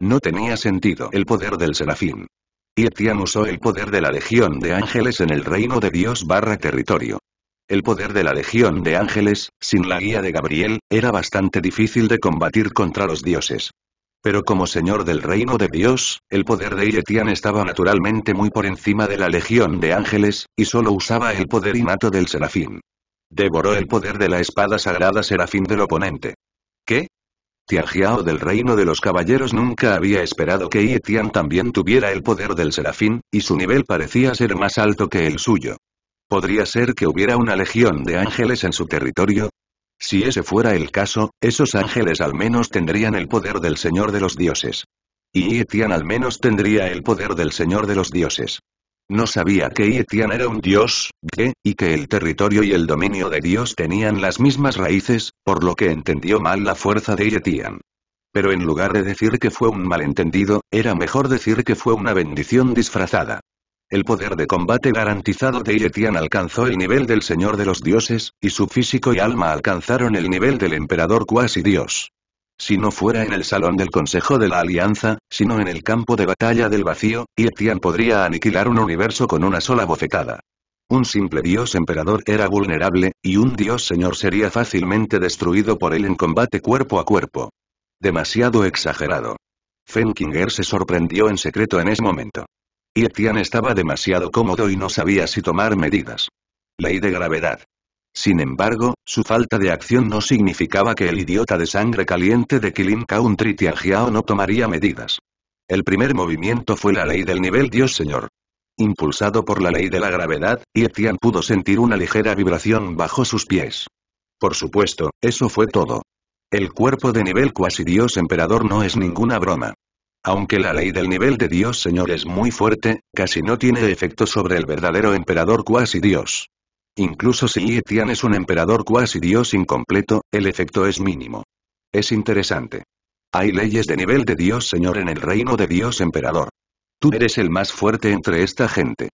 No tenía sentido el poder del serafín. Yetian usó el poder de la Legión de Ángeles en el reino de Dios barra territorio. El poder de la Legión de Ángeles, sin la guía de Gabriel, era bastante difícil de combatir contra los dioses. Pero como señor del reino de Dios, el poder de Ietian estaba naturalmente muy por encima de la legión de ángeles, y solo usaba el poder innato del serafín. Devoró el poder de la espada sagrada serafín del oponente. ¿Qué? Tiargiao del reino de los caballeros nunca había esperado que Ietian también tuviera el poder del serafín, y su nivel parecía ser más alto que el suyo. ¿Podría ser que hubiera una legión de ángeles en su territorio? Si ese fuera el caso, esos ángeles al menos tendrían el poder del Señor de los Dioses. Y Etian al menos tendría el poder del Señor de los Dioses. No sabía que Etian era un dios, y que el territorio y el dominio de Dios tenían las mismas raíces, por lo que entendió mal la fuerza de Etian. Pero en lugar de decir que fue un malentendido, era mejor decir que fue una bendición disfrazada. El poder de combate garantizado de Yetian alcanzó el nivel del Señor de los Dioses, y su físico y alma alcanzaron el nivel del emperador cuasi dios. Si no fuera en el salón del Consejo de la Alianza, sino en el campo de batalla del vacío, Yetian podría aniquilar un universo con una sola bofetada. Un simple dios emperador era vulnerable, y un dios señor sería fácilmente destruido por él en combate cuerpo a cuerpo. Demasiado exagerado. Fenkinger se sorprendió en secreto en ese momento. Y estaba demasiado cómodo y no sabía si tomar medidas. Ley de gravedad. Sin embargo, su falta de acción no significaba que el idiota de sangre caliente de Kilim Country Tianjiao no tomaría medidas. El primer movimiento fue la ley del nivel Dios Señor. Impulsado por la ley de la gravedad, Yetian pudo sentir una ligera vibración bajo sus pies. Por supuesto, eso fue todo. El cuerpo de nivel cuasi Dios Emperador no es ninguna broma. Aunque la ley del nivel de Dios Señor es muy fuerte, casi no tiene efecto sobre el verdadero emperador cuasi Dios. Incluso si Yetian es un emperador cuasi Dios incompleto, el efecto es mínimo. Es interesante. Hay leyes de nivel de Dios Señor en el reino de Dios Emperador. Tú eres el más fuerte entre esta gente.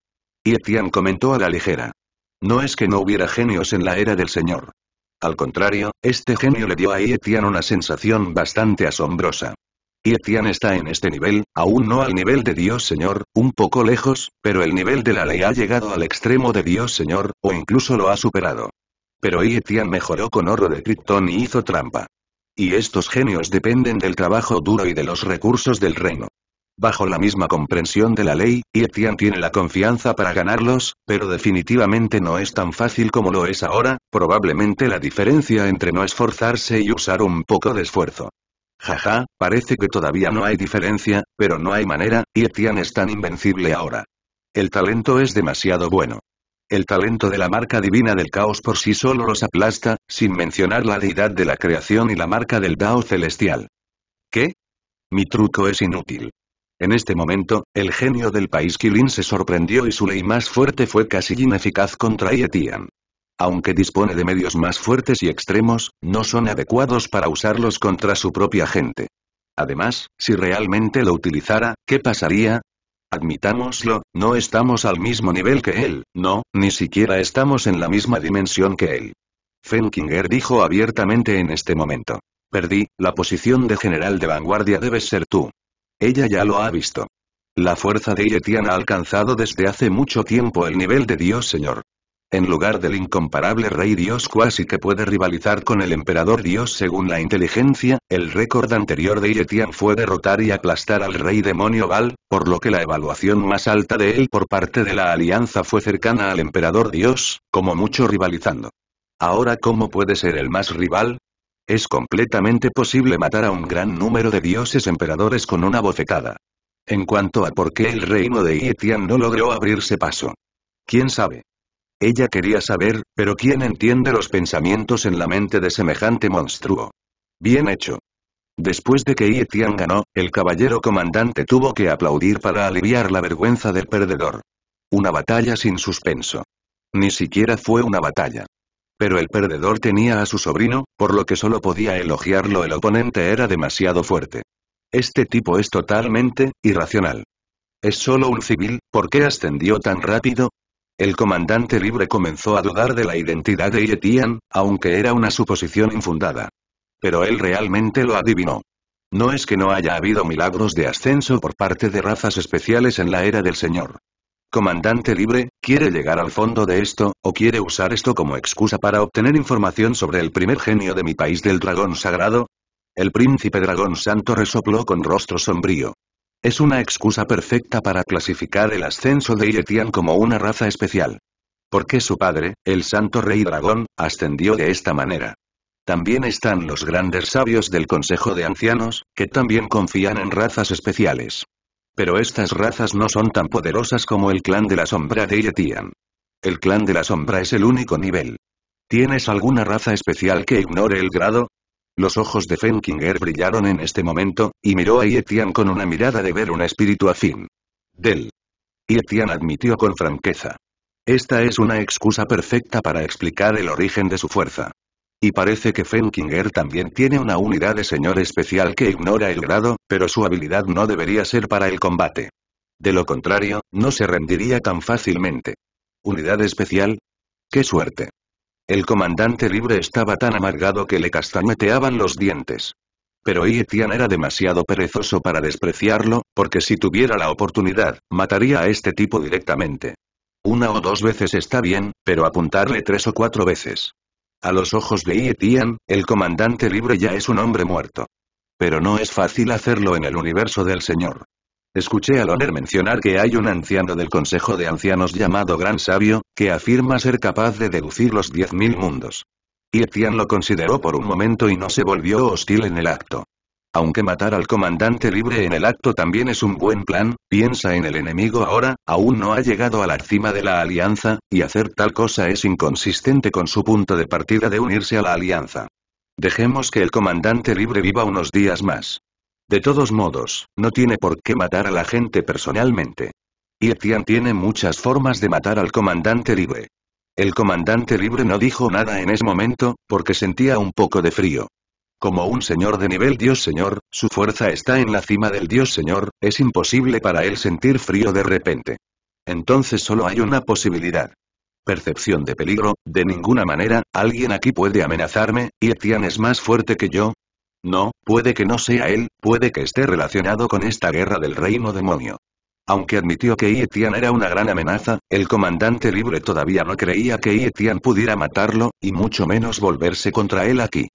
Yetian comentó a la ligera. No es que no hubiera genios en la era del Señor. Al contrario, este genio le dio a Yetian una sensación bastante asombrosa. Etian está en este nivel, aún no al nivel de Dios Señor, un poco lejos, pero el nivel de la ley ha llegado al extremo de Dios Señor, o incluso lo ha superado. Pero Etian mejoró con oro de Krypton y hizo trampa. Y estos genios dependen del trabajo duro y de los recursos del reino. Bajo la misma comprensión de la ley, Etian tiene la confianza para ganarlos, pero definitivamente no es tan fácil como lo es ahora, probablemente la diferencia entre no esforzarse y usar un poco de esfuerzo. Jaja, parece que todavía no hay diferencia, pero no hay manera, y es tan invencible ahora. El talento es demasiado bueno. El talento de la marca divina del caos por sí solo los aplasta, sin mencionar la deidad de la creación y la marca del Dao celestial. ¿Qué? Mi truco es inútil. En este momento, el genio del país Kilin se sorprendió y su ley más fuerte fue casi ineficaz contra Etian. Aunque dispone de medios más fuertes y extremos, no son adecuados para usarlos contra su propia gente. Además, si realmente lo utilizara, ¿qué pasaría? Admitámoslo, no estamos al mismo nivel que él, no, ni siquiera estamos en la misma dimensión que él. Fenkinger dijo abiertamente en este momento. Perdí, la posición de general de vanguardia debes ser tú. Ella ya lo ha visto. La fuerza de Yetian ha alcanzado desde hace mucho tiempo el nivel de Dios Señor. En lugar del incomparable rey dios cuasi que puede rivalizar con el emperador dios según la inteligencia, el récord anterior de Yetian fue derrotar y aplastar al rey demonio Val, por lo que la evaluación más alta de él por parte de la alianza fue cercana al emperador dios, como mucho rivalizando. Ahora ¿cómo puede ser el más rival? Es completamente posible matar a un gran número de dioses emperadores con una bofetada. En cuanto a por qué el reino de Yetian no logró abrirse paso. ¿Quién sabe? Ella quería saber, pero ¿quién entiende los pensamientos en la mente de semejante monstruo? Bien hecho. Después de que Yetian ganó, el caballero comandante tuvo que aplaudir para aliviar la vergüenza del perdedor. Una batalla sin suspenso. Ni siquiera fue una batalla. Pero el perdedor tenía a su sobrino, por lo que solo podía elogiarlo el oponente era demasiado fuerte. Este tipo es totalmente, irracional. Es solo un civil, ¿por qué ascendió tan rápido? El comandante libre comenzó a dudar de la identidad de Yetian, aunque era una suposición infundada. Pero él realmente lo adivinó. No es que no haya habido milagros de ascenso por parte de razas especiales en la era del Señor. Comandante libre, ¿quiere llegar al fondo de esto, o quiere usar esto como excusa para obtener información sobre el primer genio de mi país del dragón sagrado? El príncipe dragón santo resopló con rostro sombrío. Es una excusa perfecta para clasificar el ascenso de Yetian como una raza especial. Porque su padre, el santo rey dragón, ascendió de esta manera. También están los grandes sabios del Consejo de Ancianos, que también confían en razas especiales. Pero estas razas no son tan poderosas como el clan de la sombra de Yetian. El clan de la sombra es el único nivel. ¿Tienes alguna raza especial que ignore el grado? Los ojos de Fenkinger brillaron en este momento, y miró a Yetian con una mirada de ver un espíritu afín. Del. Yetian admitió con franqueza. Esta es una excusa perfecta para explicar el origen de su fuerza. Y parece que Fenkinger también tiene una unidad de señor especial que ignora el grado, pero su habilidad no debería ser para el combate. De lo contrario, no se rendiría tan fácilmente. ¿Unidad especial? ¡Qué suerte! El comandante libre estaba tan amargado que le castañeteaban los dientes. Pero Yetian era demasiado perezoso para despreciarlo, porque si tuviera la oportunidad, mataría a este tipo directamente. Una o dos veces está bien, pero apuntarle tres o cuatro veces. A los ojos de Yetian, el comandante libre ya es un hombre muerto. Pero no es fácil hacerlo en el universo del Señor. Escuché a Loner mencionar que hay un anciano del Consejo de Ancianos llamado Gran Sabio, que afirma ser capaz de deducir los diez mil mundos. Y lo consideró por un momento y no se volvió hostil en el acto. Aunque matar al comandante libre en el acto también es un buen plan, piensa en el enemigo ahora, aún no ha llegado a la cima de la alianza, y hacer tal cosa es inconsistente con su punto de partida de unirse a la alianza. Dejemos que el comandante libre viva unos días más. De todos modos, no tiene por qué matar a la gente personalmente. Y tiene muchas formas de matar al comandante libre. El comandante libre no dijo nada en ese momento, porque sentía un poco de frío. Como un señor de nivel Dios Señor, su fuerza está en la cima del Dios Señor, es imposible para él sentir frío de repente. Entonces solo hay una posibilidad. Percepción de peligro, de ninguna manera, alguien aquí puede amenazarme, y Etian es más fuerte que yo, no, puede que no sea él, puede que esté relacionado con esta guerra del reino demonio. Aunque admitió que Yetian era una gran amenaza, el comandante libre todavía no creía que Yetian pudiera matarlo, y mucho menos volverse contra él aquí.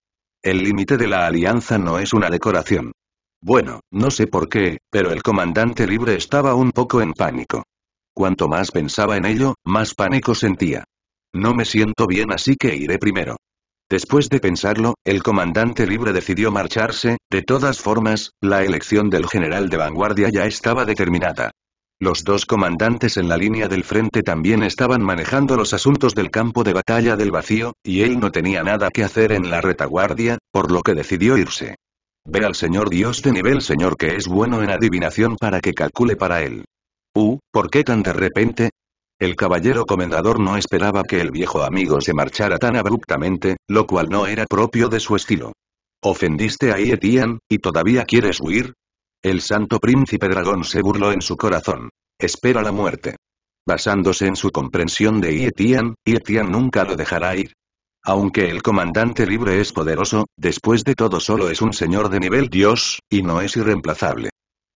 El límite de la alianza no es una decoración. Bueno, no sé por qué, pero el comandante libre estaba un poco en pánico. Cuanto más pensaba en ello, más pánico sentía. No me siento bien así que iré primero. Después de pensarlo, el comandante libre decidió marcharse, de todas formas, la elección del general de vanguardia ya estaba determinada. Los dos comandantes en la línea del frente también estaban manejando los asuntos del campo de batalla del vacío, y él no tenía nada que hacer en la retaguardia, por lo que decidió irse. Ve al señor Dios de nivel señor que es bueno en adivinación para que calcule para él. Uh, ¿por qué tan de repente? El caballero comendador no esperaba que el viejo amigo se marchara tan abruptamente, lo cual no era propio de su estilo. ¿Ofendiste a Ietian, y todavía quieres huir? El santo príncipe dragón se burló en su corazón. Espera la muerte. Basándose en su comprensión de Ietian, Ietian nunca lo dejará ir. Aunque el comandante libre es poderoso, después de todo solo es un señor de nivel dios, y no es irreemplazable.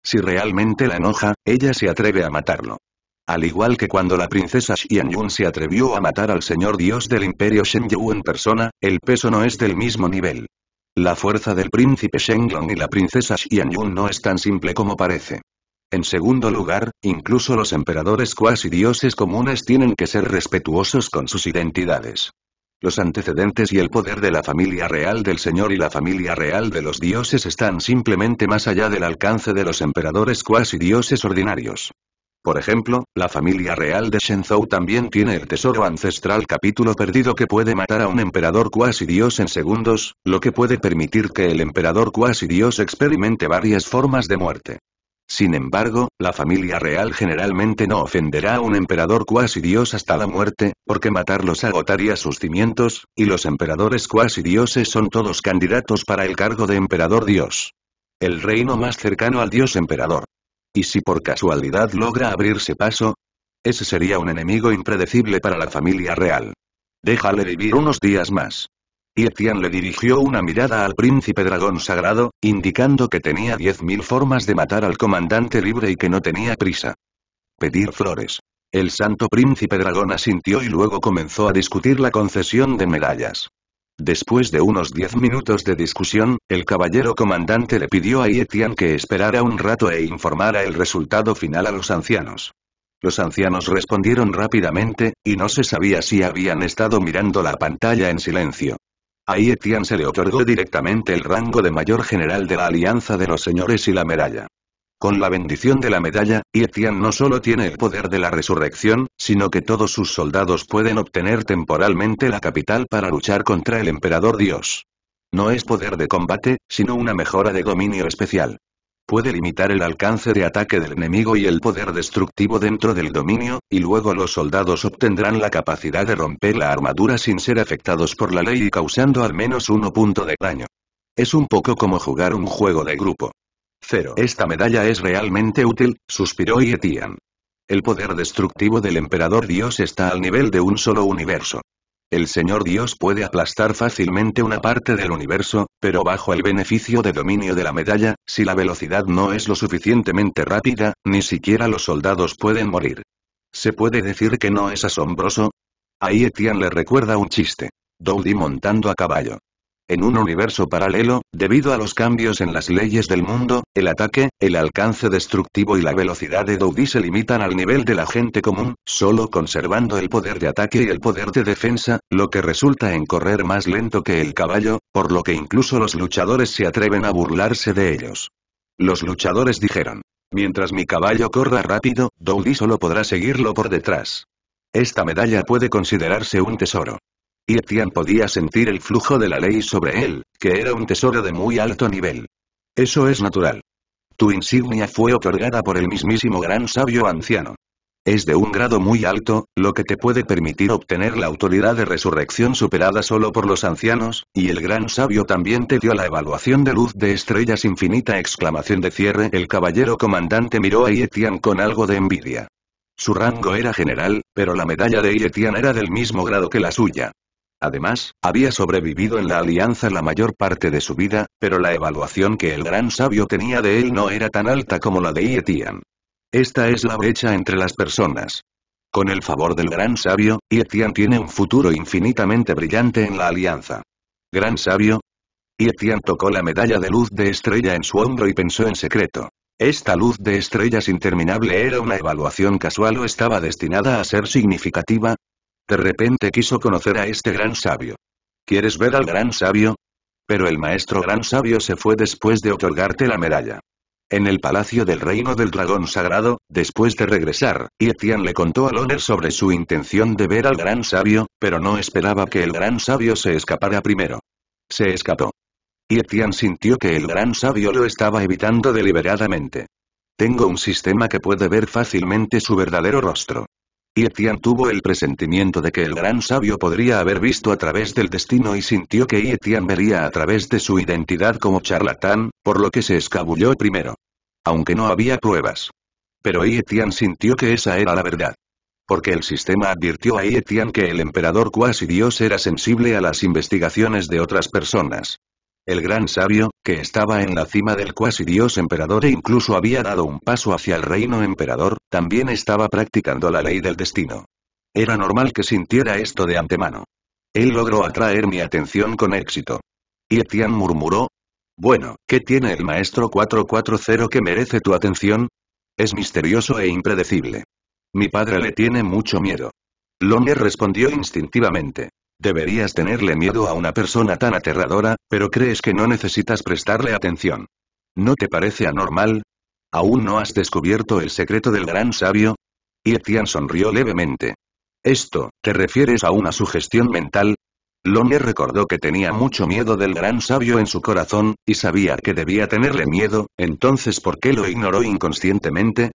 Si realmente la enoja, ella se atreve a matarlo. Al igual que cuando la princesa Xianyun se atrevió a matar al señor dios del imperio Shen en persona, el peso no es del mismo nivel. La fuerza del príncipe Shenglong y la princesa Xianyun no es tan simple como parece. En segundo lugar, incluso los emperadores cuasi dioses comunes tienen que ser respetuosos con sus identidades. Los antecedentes y el poder de la familia real del Señor y la familia real de los dioses están simplemente más allá del alcance de los emperadores cuasi dioses ordinarios. Por ejemplo, la familia real de Shenzhou también tiene el tesoro ancestral capítulo perdido que puede matar a un emperador cuasi dios en segundos, lo que puede permitir que el emperador cuasi dios experimente varias formas de muerte. Sin embargo, la familia real generalmente no ofenderá a un emperador cuasi dios hasta la muerte, porque matarlos agotaría sus cimientos, y los emperadores cuasi dioses son todos candidatos para el cargo de emperador dios. El reino más cercano al dios emperador ¿Y si por casualidad logra abrirse paso? Ese sería un enemigo impredecible para la familia real. Déjale vivir unos días más. Y Etienne le dirigió una mirada al príncipe dragón sagrado, indicando que tenía diez mil formas de matar al comandante libre y que no tenía prisa. Pedir flores. El santo príncipe dragón asintió y luego comenzó a discutir la concesión de medallas. Después de unos diez minutos de discusión, el caballero comandante le pidió a Yetian que esperara un rato e informara el resultado final a los ancianos. Los ancianos respondieron rápidamente, y no se sabía si habían estado mirando la pantalla en silencio. A Yetian se le otorgó directamente el rango de mayor general de la Alianza de los Señores y la medalla. Con la bendición de la medalla, Yetian no solo tiene el poder de la resurrección, sino que todos sus soldados pueden obtener temporalmente la capital para luchar contra el emperador dios. No es poder de combate, sino una mejora de dominio especial. Puede limitar el alcance de ataque del enemigo y el poder destructivo dentro del dominio, y luego los soldados obtendrán la capacidad de romper la armadura sin ser afectados por la ley y causando al menos uno punto de daño. Es un poco como jugar un juego de grupo. Esta medalla es realmente útil, suspiró Yetian. El poder destructivo del emperador Dios está al nivel de un solo universo. El Señor Dios puede aplastar fácilmente una parte del universo, pero bajo el beneficio de dominio de la medalla, si la velocidad no es lo suficientemente rápida, ni siquiera los soldados pueden morir. ¿Se puede decir que no es asombroso? A Etian le recuerda un chiste. Dowdy montando a caballo en un universo paralelo, debido a los cambios en las leyes del mundo, el ataque, el alcance destructivo y la velocidad de Dowdy se limitan al nivel de la gente común, solo conservando el poder de ataque y el poder de defensa, lo que resulta en correr más lento que el caballo, por lo que incluso los luchadores se atreven a burlarse de ellos. Los luchadores dijeron. Mientras mi caballo corra rápido, Dowdy solo podrá seguirlo por detrás. Esta medalla puede considerarse un tesoro. Y podía sentir el flujo de la ley sobre él, que era un tesoro de muy alto nivel. Eso es natural. Tu insignia fue otorgada por el mismísimo gran sabio anciano. Es de un grado muy alto, lo que te puede permitir obtener la autoridad de resurrección superada solo por los ancianos, y el gran sabio también te dio la evaluación de luz de estrellas infinita exclamación de cierre el caballero comandante miró a Yetian con algo de envidia. Su rango era general, pero la medalla de Yetian era del mismo grado que la suya. Además, había sobrevivido en la alianza la mayor parte de su vida, pero la evaluación que el gran sabio tenía de él no era tan alta como la de Yetian. Esta es la brecha entre las personas. Con el favor del gran sabio, Yetian tiene un futuro infinitamente brillante en la alianza. Gran sabio, Yetian tocó la medalla de luz de estrella en su hombro y pensó en secreto. Esta luz de estrellas interminable era una evaluación casual o estaba destinada a ser significativa, de repente quiso conocer a este gran sabio. ¿Quieres ver al gran sabio? Pero el maestro gran sabio se fue después de otorgarte la medalla. En el palacio del reino del dragón sagrado, después de regresar, Yetian le contó a Loner sobre su intención de ver al gran sabio, pero no esperaba que el gran sabio se escapara primero. Se escapó. Yetian sintió que el gran sabio lo estaba evitando deliberadamente. Tengo un sistema que puede ver fácilmente su verdadero rostro. Y tuvo el presentimiento de que el gran sabio podría haber visto a través del destino y sintió que Etienne vería a través de su identidad como charlatán, por lo que se escabulló primero. Aunque no había pruebas. Pero Etienne sintió que esa era la verdad. Porque el sistema advirtió a Etienne que el emperador cuasi dios era sensible a las investigaciones de otras personas. El gran sabio, que estaba en la cima del cuasi dios emperador e incluso había dado un paso hacia el reino emperador, también estaba practicando la ley del destino. Era normal que sintiera esto de antemano. Él logró atraer mi atención con éxito. Y Etienne murmuró. Bueno, ¿qué tiene el maestro 440 que merece tu atención? Es misterioso e impredecible. Mi padre le tiene mucho miedo. Longer respondió instintivamente. Deberías tenerle miedo a una persona tan aterradora, pero crees que no necesitas prestarle atención. ¿No te parece anormal? ¿Aún no has descubierto el secreto del gran sabio? Y sonrió levemente. Esto, ¿te refieres a una sugestión mental? Lone recordó que tenía mucho miedo del gran sabio en su corazón, y sabía que debía tenerle miedo, entonces ¿por qué lo ignoró inconscientemente?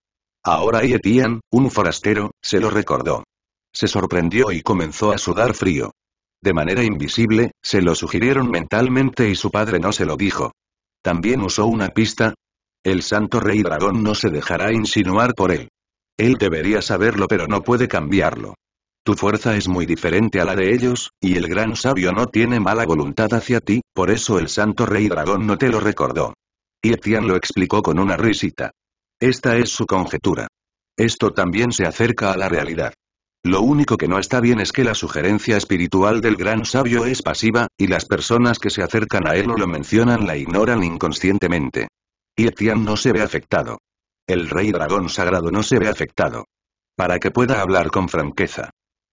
Ahora Etienne, un forastero, se lo recordó. Se sorprendió y comenzó a sudar frío de manera invisible, se lo sugirieron mentalmente y su padre no se lo dijo. También usó una pista. El santo rey dragón no se dejará insinuar por él. Él debería saberlo pero no puede cambiarlo. Tu fuerza es muy diferente a la de ellos, y el gran sabio no tiene mala voluntad hacia ti, por eso el santo rey dragón no te lo recordó. Y Etienne lo explicó con una risita. Esta es su conjetura. Esto también se acerca a la realidad. Lo único que no está bien es que la sugerencia espiritual del gran sabio es pasiva, y las personas que se acercan a él o lo mencionan la ignoran inconscientemente. Y Etian no se ve afectado. El rey dragón sagrado no se ve afectado. Para que pueda hablar con franqueza.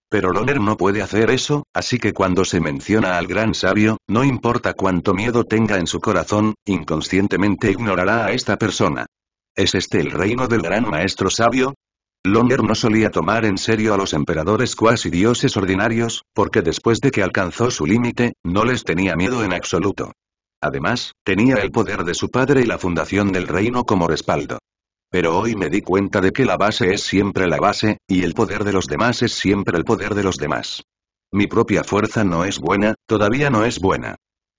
Pero Loner no puede hacer eso, así que cuando se menciona al gran sabio, no importa cuánto miedo tenga en su corazón, inconscientemente ignorará a esta persona. ¿Es este el reino del gran maestro sabio? Longer no solía tomar en serio a los emperadores cuasi dioses ordinarios, porque después de que alcanzó su límite, no les tenía miedo en absoluto. Además, tenía el poder de su padre y la fundación del reino como respaldo. Pero hoy me di cuenta de que la base es siempre la base, y el poder de los demás es siempre el poder de los demás. Mi propia fuerza no es buena, todavía no es buena.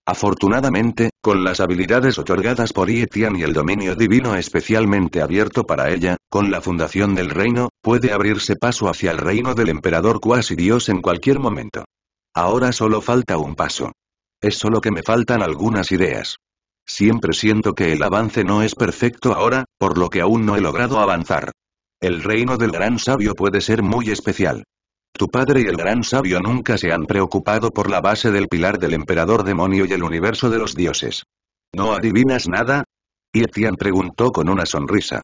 Afortunadamente, con las habilidades otorgadas por Yetian y el dominio divino especialmente abierto para ella, con la fundación del reino, puede abrirse paso hacia el reino del emperador cuasi dios en cualquier momento. Ahora solo falta un paso. Es solo que me faltan algunas ideas. Siempre siento que el avance no es perfecto ahora, por lo que aún no he logrado avanzar. El reino del gran sabio puede ser muy especial. Tu padre y el gran sabio nunca se han preocupado por la base del pilar del emperador demonio y el universo de los dioses. ¿No adivinas nada? Etian preguntó con una sonrisa.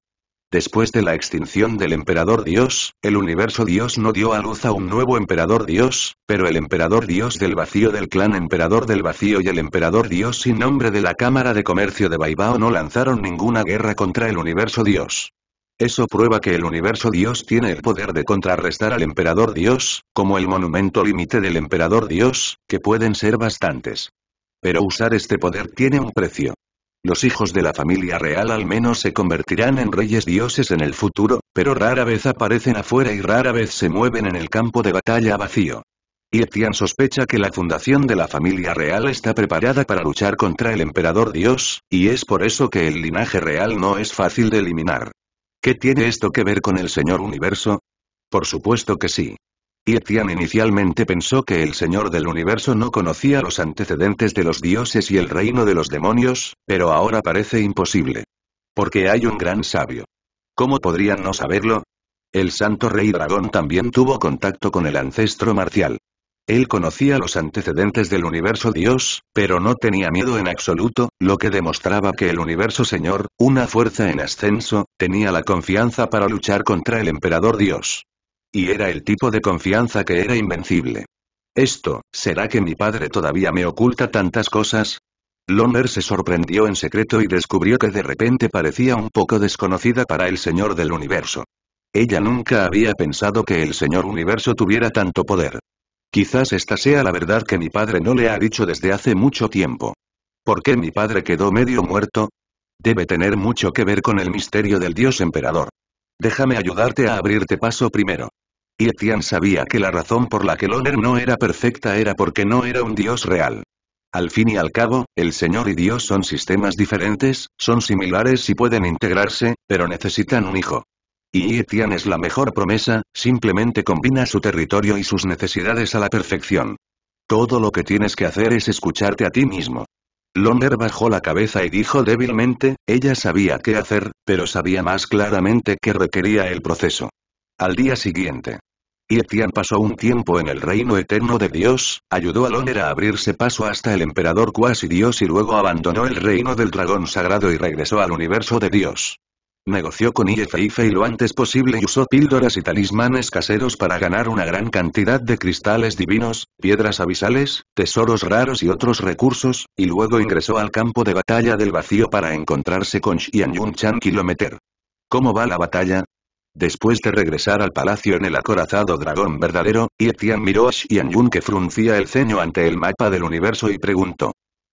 Después de la extinción del emperador Dios, el universo Dios no dio a luz a un nuevo emperador Dios, pero el emperador Dios del vacío del clan emperador del vacío y el emperador Dios sin nombre de la Cámara de Comercio de Baibao no lanzaron ninguna guerra contra el universo Dios. Eso prueba que el universo Dios tiene el poder de contrarrestar al emperador Dios, como el monumento límite del emperador Dios, que pueden ser bastantes. Pero usar este poder tiene un precio. Los hijos de la familia real al menos se convertirán en reyes dioses en el futuro, pero rara vez aparecen afuera y rara vez se mueven en el campo de batalla vacío. Y Etian sospecha que la fundación de la familia real está preparada para luchar contra el emperador Dios, y es por eso que el linaje real no es fácil de eliminar. ¿Qué tiene esto que ver con el Señor Universo? Por supuesto que sí. Tian inicialmente pensó que el Señor del Universo no conocía los antecedentes de los dioses y el reino de los demonios, pero ahora parece imposible. Porque hay un gran sabio. ¿Cómo podrían no saberlo? El santo rey dragón también tuvo contacto con el ancestro marcial. Él conocía los antecedentes del universo Dios, pero no tenía miedo en absoluto, lo que demostraba que el universo Señor, una fuerza en ascenso, tenía la confianza para luchar contra el emperador Dios. Y era el tipo de confianza que era invencible. Esto, ¿será que mi padre todavía me oculta tantas cosas? Loner se sorprendió en secreto y descubrió que de repente parecía un poco desconocida para el Señor del Universo. Ella nunca había pensado que el Señor Universo tuviera tanto poder. Quizás esta sea la verdad que mi padre no le ha dicho desde hace mucho tiempo. ¿Por qué mi padre quedó medio muerto? Debe tener mucho que ver con el misterio del dios emperador. Déjame ayudarte a abrirte paso primero. Y Etienne sabía que la razón por la que Loner no era perfecta era porque no era un dios real. Al fin y al cabo, el Señor y Dios son sistemas diferentes, son similares y pueden integrarse, pero necesitan un hijo. Y Etian es la mejor promesa, simplemente combina su territorio y sus necesidades a la perfección. Todo lo que tienes que hacer es escucharte a ti mismo. Loner bajó la cabeza y dijo débilmente, ella sabía qué hacer, pero sabía más claramente que requería el proceso. Al día siguiente. Etian pasó un tiempo en el reino eterno de Dios, ayudó a Loner a abrirse paso hasta el emperador cuasi Dios y luego abandonó el reino del dragón sagrado y regresó al universo de Dios. Negoció con y e lo antes posible y usó píldoras y talismanes caseros para ganar una gran cantidad de cristales divinos, piedras abisales, tesoros raros y otros recursos, y luego ingresó al campo de batalla del vacío para encontrarse con Xian Yun Chan Kilometer. ¿Cómo va la batalla? Después de regresar al palacio en el acorazado dragón verdadero, Tian miró a Xian que fruncía el ceño ante el mapa del universo y preguntó.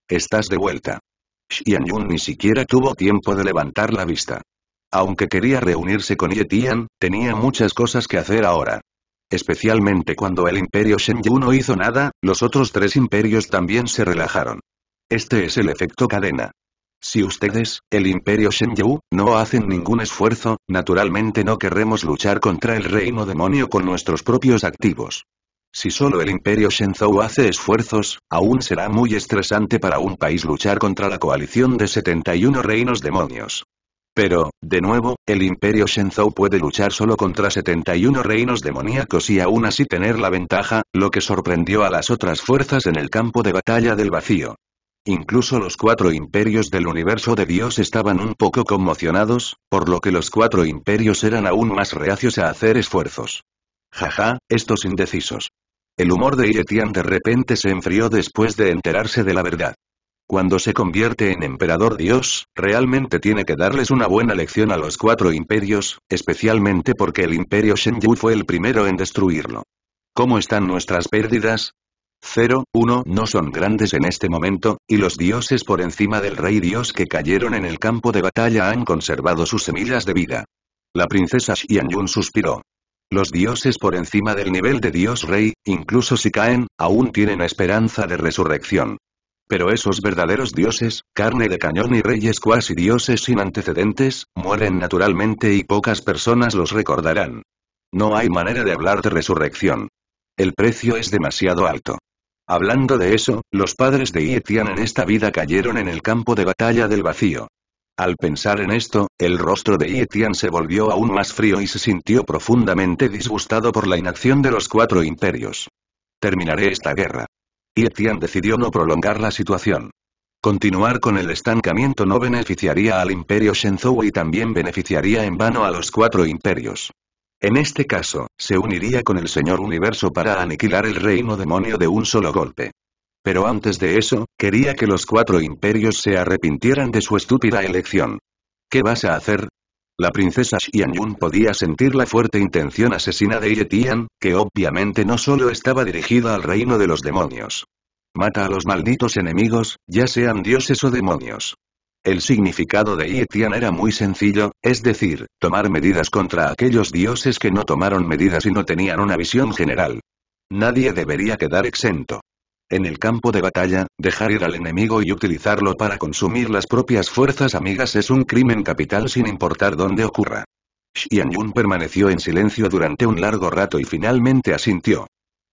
¿Estás de vuelta? Xian Yun ni siquiera tuvo tiempo de levantar la vista. Aunque quería reunirse con Yetian, tenía muchas cosas que hacer ahora. Especialmente cuando el imperio Shenyu no hizo nada, los otros tres imperios también se relajaron. Este es el efecto cadena. Si ustedes, el imperio Shenzhou, no hacen ningún esfuerzo, naturalmente no querremos luchar contra el reino demonio con nuestros propios activos. Si solo el imperio Shenzhou hace esfuerzos, aún será muy estresante para un país luchar contra la coalición de 71 reinos demonios. Pero, de nuevo, el Imperio Shenzhou puede luchar solo contra 71 reinos demoníacos y aún así tener la ventaja, lo que sorprendió a las otras fuerzas en el campo de batalla del vacío. Incluso los cuatro imperios del universo de Dios estaban un poco conmocionados, por lo que los cuatro imperios eran aún más reacios a hacer esfuerzos. Jaja, estos indecisos. El humor de Yetian de repente se enfrió después de enterarse de la verdad. Cuando se convierte en emperador Dios, realmente tiene que darles una buena lección a los cuatro imperios, especialmente porque el imperio Shenyu fue el primero en destruirlo. ¿Cómo están nuestras pérdidas? 0, 1 no son grandes en este momento, y los dioses por encima del rey dios que cayeron en el campo de batalla han conservado sus semillas de vida. La princesa Xianyun suspiró. Los dioses por encima del nivel de dios rey, incluso si caen, aún tienen esperanza de resurrección. Pero esos verdaderos dioses, carne de cañón y reyes cuasi dioses sin antecedentes, mueren naturalmente y pocas personas los recordarán. No hay manera de hablar de resurrección. El precio es demasiado alto. Hablando de eso, los padres de Yetian en esta vida cayeron en el campo de batalla del vacío. Al pensar en esto, el rostro de Yetian se volvió aún más frío y se sintió profundamente disgustado por la inacción de los cuatro imperios. Terminaré esta guerra. Y decidió no prolongar la situación. Continuar con el estancamiento no beneficiaría al imperio Shenzhou y también beneficiaría en vano a los cuatro imperios. En este caso, se uniría con el Señor Universo para aniquilar el reino demonio de un solo golpe. Pero antes de eso, quería que los cuatro imperios se arrepintieran de su estúpida elección. ¿Qué vas a hacer? La princesa Xian Yun podía sentir la fuerte intención asesina de Yetian, que obviamente no solo estaba dirigida al reino de los demonios. Mata a los malditos enemigos, ya sean dioses o demonios. El significado de Yetian era muy sencillo, es decir, tomar medidas contra aquellos dioses que no tomaron medidas y no tenían una visión general. Nadie debería quedar exento. En el campo de batalla, dejar ir al enemigo y utilizarlo para consumir las propias fuerzas amigas es un crimen capital sin importar dónde ocurra. Xian Yun permaneció en silencio durante un largo rato y finalmente asintió.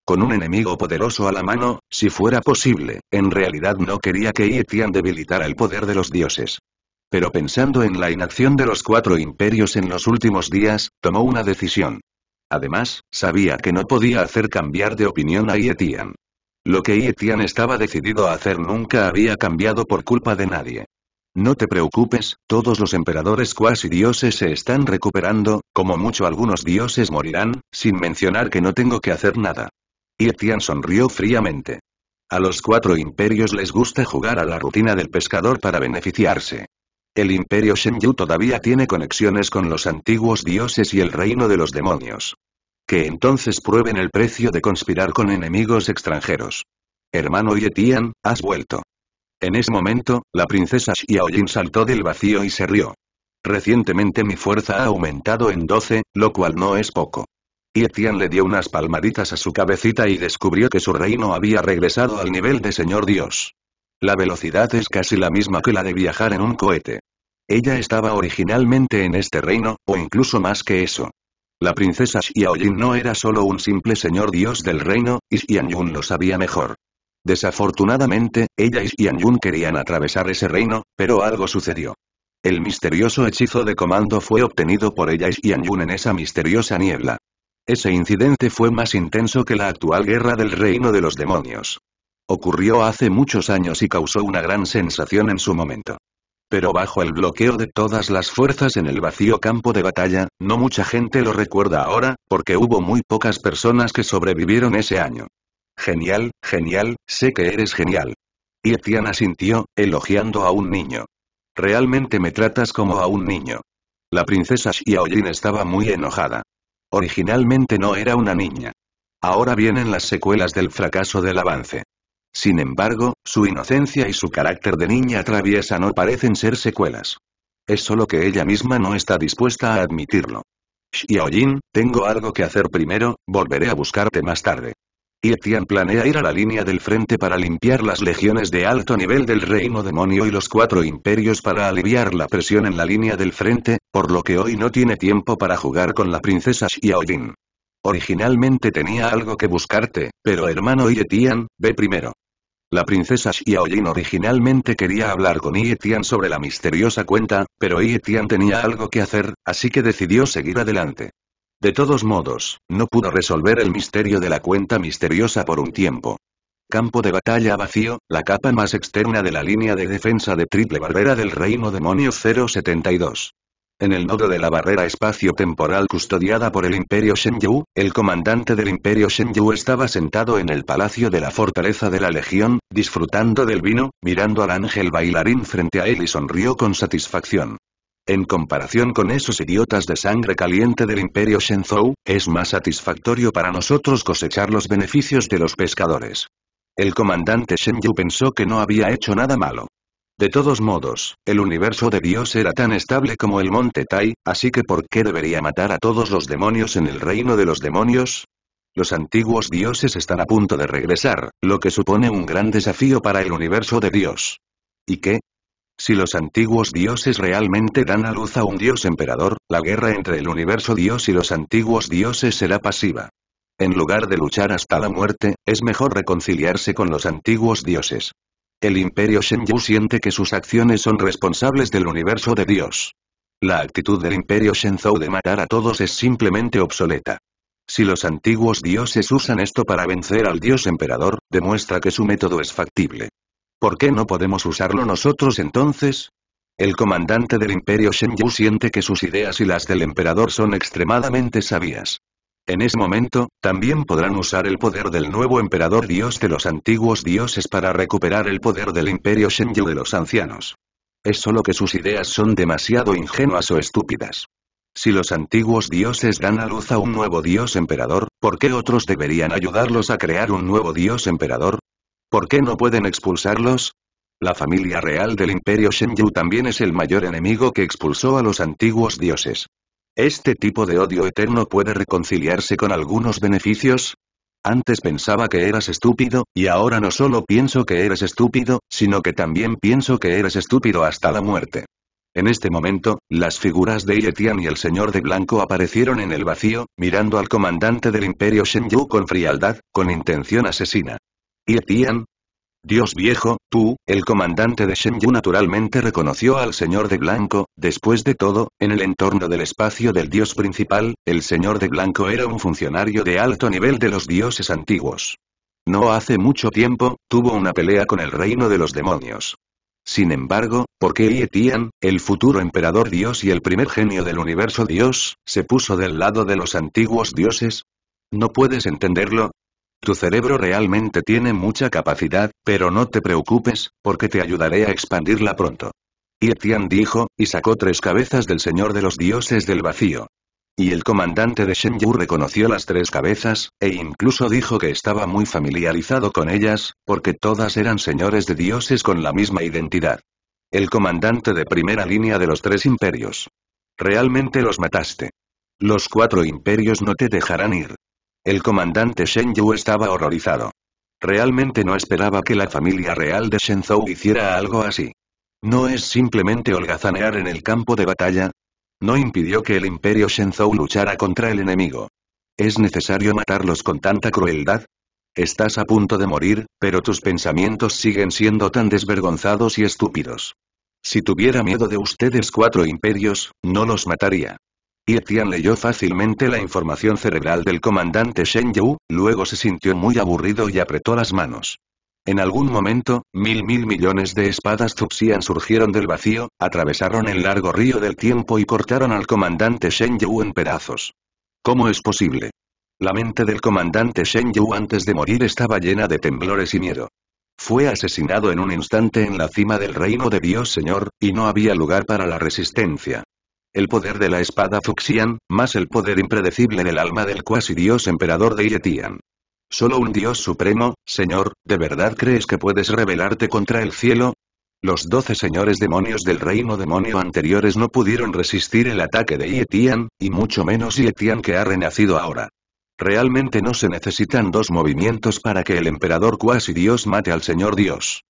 Con un enemigo poderoso a la mano, si fuera posible, en realidad no quería que Yetian debilitara el poder de los dioses. Pero pensando en la inacción de los cuatro imperios en los últimos días, tomó una decisión. Además, sabía que no podía hacer cambiar de opinión a Yetian. Lo que Etian estaba decidido a hacer nunca había cambiado por culpa de nadie. No te preocupes, todos los emperadores cuasi dioses se están recuperando, como mucho algunos dioses morirán, sin mencionar que no tengo que hacer nada. Etian sonrió fríamente. A los cuatro imperios les gusta jugar a la rutina del pescador para beneficiarse. El imperio Shenyu todavía tiene conexiones con los antiguos dioses y el reino de los demonios que entonces prueben el precio de conspirar con enemigos extranjeros. Hermano Yetian, has vuelto. En ese momento, la princesa Xiaoyin saltó del vacío y se rió. Recientemente mi fuerza ha aumentado en 12, lo cual no es poco. Yetian le dio unas palmaditas a su cabecita y descubrió que su reino había regresado al nivel de Señor Dios. La velocidad es casi la misma que la de viajar en un cohete. Ella estaba originalmente en este reino, o incluso más que eso. La princesa Xiaoyin no era solo un simple señor dios del reino, y Xianyun lo sabía mejor. Desafortunadamente, ella y Xianyun querían atravesar ese reino, pero algo sucedió. El misterioso hechizo de comando fue obtenido por ella y Xianyun en esa misteriosa niebla. Ese incidente fue más intenso que la actual guerra del reino de los demonios. Ocurrió hace muchos años y causó una gran sensación en su momento pero bajo el bloqueo de todas las fuerzas en el vacío campo de batalla, no mucha gente lo recuerda ahora, porque hubo muy pocas personas que sobrevivieron ese año. Genial, genial, sé que eres genial. Y Etienne sintió, elogiando a un niño. Realmente me tratas como a un niño. La princesa Xiaolin estaba muy enojada. Originalmente no era una niña. Ahora vienen las secuelas del fracaso del avance. Sin embargo, su inocencia y su carácter de niña traviesa no parecen ser secuelas. Es solo que ella misma no está dispuesta a admitirlo. Xiaoyin, tengo algo que hacer primero, volveré a buscarte más tarde. Yetian planea ir a la línea del frente para limpiar las legiones de alto nivel del reino demonio y los cuatro imperios para aliviar la presión en la línea del frente, por lo que hoy no tiene tiempo para jugar con la princesa Xiaoyin. Originalmente tenía algo que buscarte, pero hermano Yetian, ve primero. La princesa Xiaolin originalmente quería hablar con Ye sobre la misteriosa cuenta, pero Ye tenía algo que hacer, así que decidió seguir adelante. De todos modos, no pudo resolver el misterio de la cuenta misteriosa por un tiempo. Campo de batalla vacío, la capa más externa de la línea de defensa de Triple Barbera del Reino Demonio 072. En el nodo de la barrera espacio-temporal custodiada por el Imperio Shenzhou, el comandante del Imperio Shenzhou estaba sentado en el palacio de la fortaleza de la Legión, disfrutando del vino, mirando al ángel bailarín frente a él y sonrió con satisfacción. En comparación con esos idiotas de sangre caliente del imperio Shenzhou, es más satisfactorio para nosotros cosechar los beneficios de los pescadores. El comandante Shenzhou pensó que no había hecho nada malo. De todos modos, el universo de Dios era tan estable como el monte Tai, así que ¿por qué debería matar a todos los demonios en el reino de los demonios? Los antiguos dioses están a punto de regresar, lo que supone un gran desafío para el universo de Dios. ¿Y qué? Si los antiguos dioses realmente dan a luz a un dios emperador, la guerra entre el universo dios y los antiguos dioses será pasiva. En lugar de luchar hasta la muerte, es mejor reconciliarse con los antiguos dioses. El Imperio Shenyu siente que sus acciones son responsables del universo de Dios. La actitud del Imperio Shenzhou de matar a todos es simplemente obsoleta. Si los antiguos dioses usan esto para vencer al dios emperador, demuestra que su método es factible. ¿Por qué no podemos usarlo nosotros entonces? El comandante del Imperio Shenzhou siente que sus ideas y las del emperador son extremadamente sabias. En ese momento, también podrán usar el poder del nuevo emperador dios de los antiguos dioses para recuperar el poder del imperio Shenyu de los ancianos. Es solo que sus ideas son demasiado ingenuas o estúpidas. Si los antiguos dioses dan a luz a un nuevo dios emperador, ¿por qué otros deberían ayudarlos a crear un nuevo dios emperador? ¿Por qué no pueden expulsarlos? La familia real del imperio Shenyu también es el mayor enemigo que expulsó a los antiguos dioses. ¿Este tipo de odio eterno puede reconciliarse con algunos beneficios? Antes pensaba que eras estúpido, y ahora no solo pienso que eres estúpido, sino que también pienso que eres estúpido hasta la muerte. En este momento, las figuras de Yetian y el señor de blanco aparecieron en el vacío, mirando al comandante del imperio Shenyu con frialdad, con intención asesina. Yetian, Dios viejo, tú, el comandante de Shenyu naturalmente reconoció al señor de blanco, después de todo, en el entorno del espacio del dios principal, el señor de blanco era un funcionario de alto nivel de los dioses antiguos. No hace mucho tiempo, tuvo una pelea con el reino de los demonios. Sin embargo, ¿por qué Yetian, el futuro emperador dios y el primer genio del universo dios, se puso del lado de los antiguos dioses? ¿No puedes entenderlo? Tu cerebro realmente tiene mucha capacidad, pero no te preocupes, porque te ayudaré a expandirla pronto. Y Etian dijo, y sacó tres cabezas del señor de los dioses del vacío. Y el comandante de Shenyu reconoció las tres cabezas, e incluso dijo que estaba muy familiarizado con ellas, porque todas eran señores de dioses con la misma identidad. El comandante de primera línea de los tres imperios. Realmente los mataste. Los cuatro imperios no te dejarán ir. El comandante Shen estaba horrorizado. Realmente no esperaba que la familia real de Shenzhou hiciera algo así. ¿No es simplemente holgazanear en el campo de batalla? No impidió que el imperio Shenzhou luchara contra el enemigo. ¿Es necesario matarlos con tanta crueldad? Estás a punto de morir, pero tus pensamientos siguen siendo tan desvergonzados y estúpidos. Si tuviera miedo de ustedes cuatro imperios, no los mataría. Y leyó fácilmente la información cerebral del comandante Shen Yu, luego se sintió muy aburrido y apretó las manos. En algún momento, mil mil millones de espadas Zuxian surgieron del vacío, atravesaron el largo río del tiempo y cortaron al comandante Shen Yu en pedazos. ¿Cómo es posible? La mente del comandante Shen antes de morir estaba llena de temblores y miedo. Fue asesinado en un instante en la cima del reino de Dios Señor, y no había lugar para la resistencia. El poder de la espada Fuxian, más el poder impredecible del alma del cuasi dios emperador de Yetian. Solo un dios supremo, señor, ¿de verdad crees que puedes rebelarte contra el cielo? Los doce señores demonios del reino demonio anteriores no pudieron resistir el ataque de Yetian, y mucho menos Yetian que ha renacido ahora. Realmente no se necesitan dos movimientos para que el emperador cuasi dios mate al señor dios.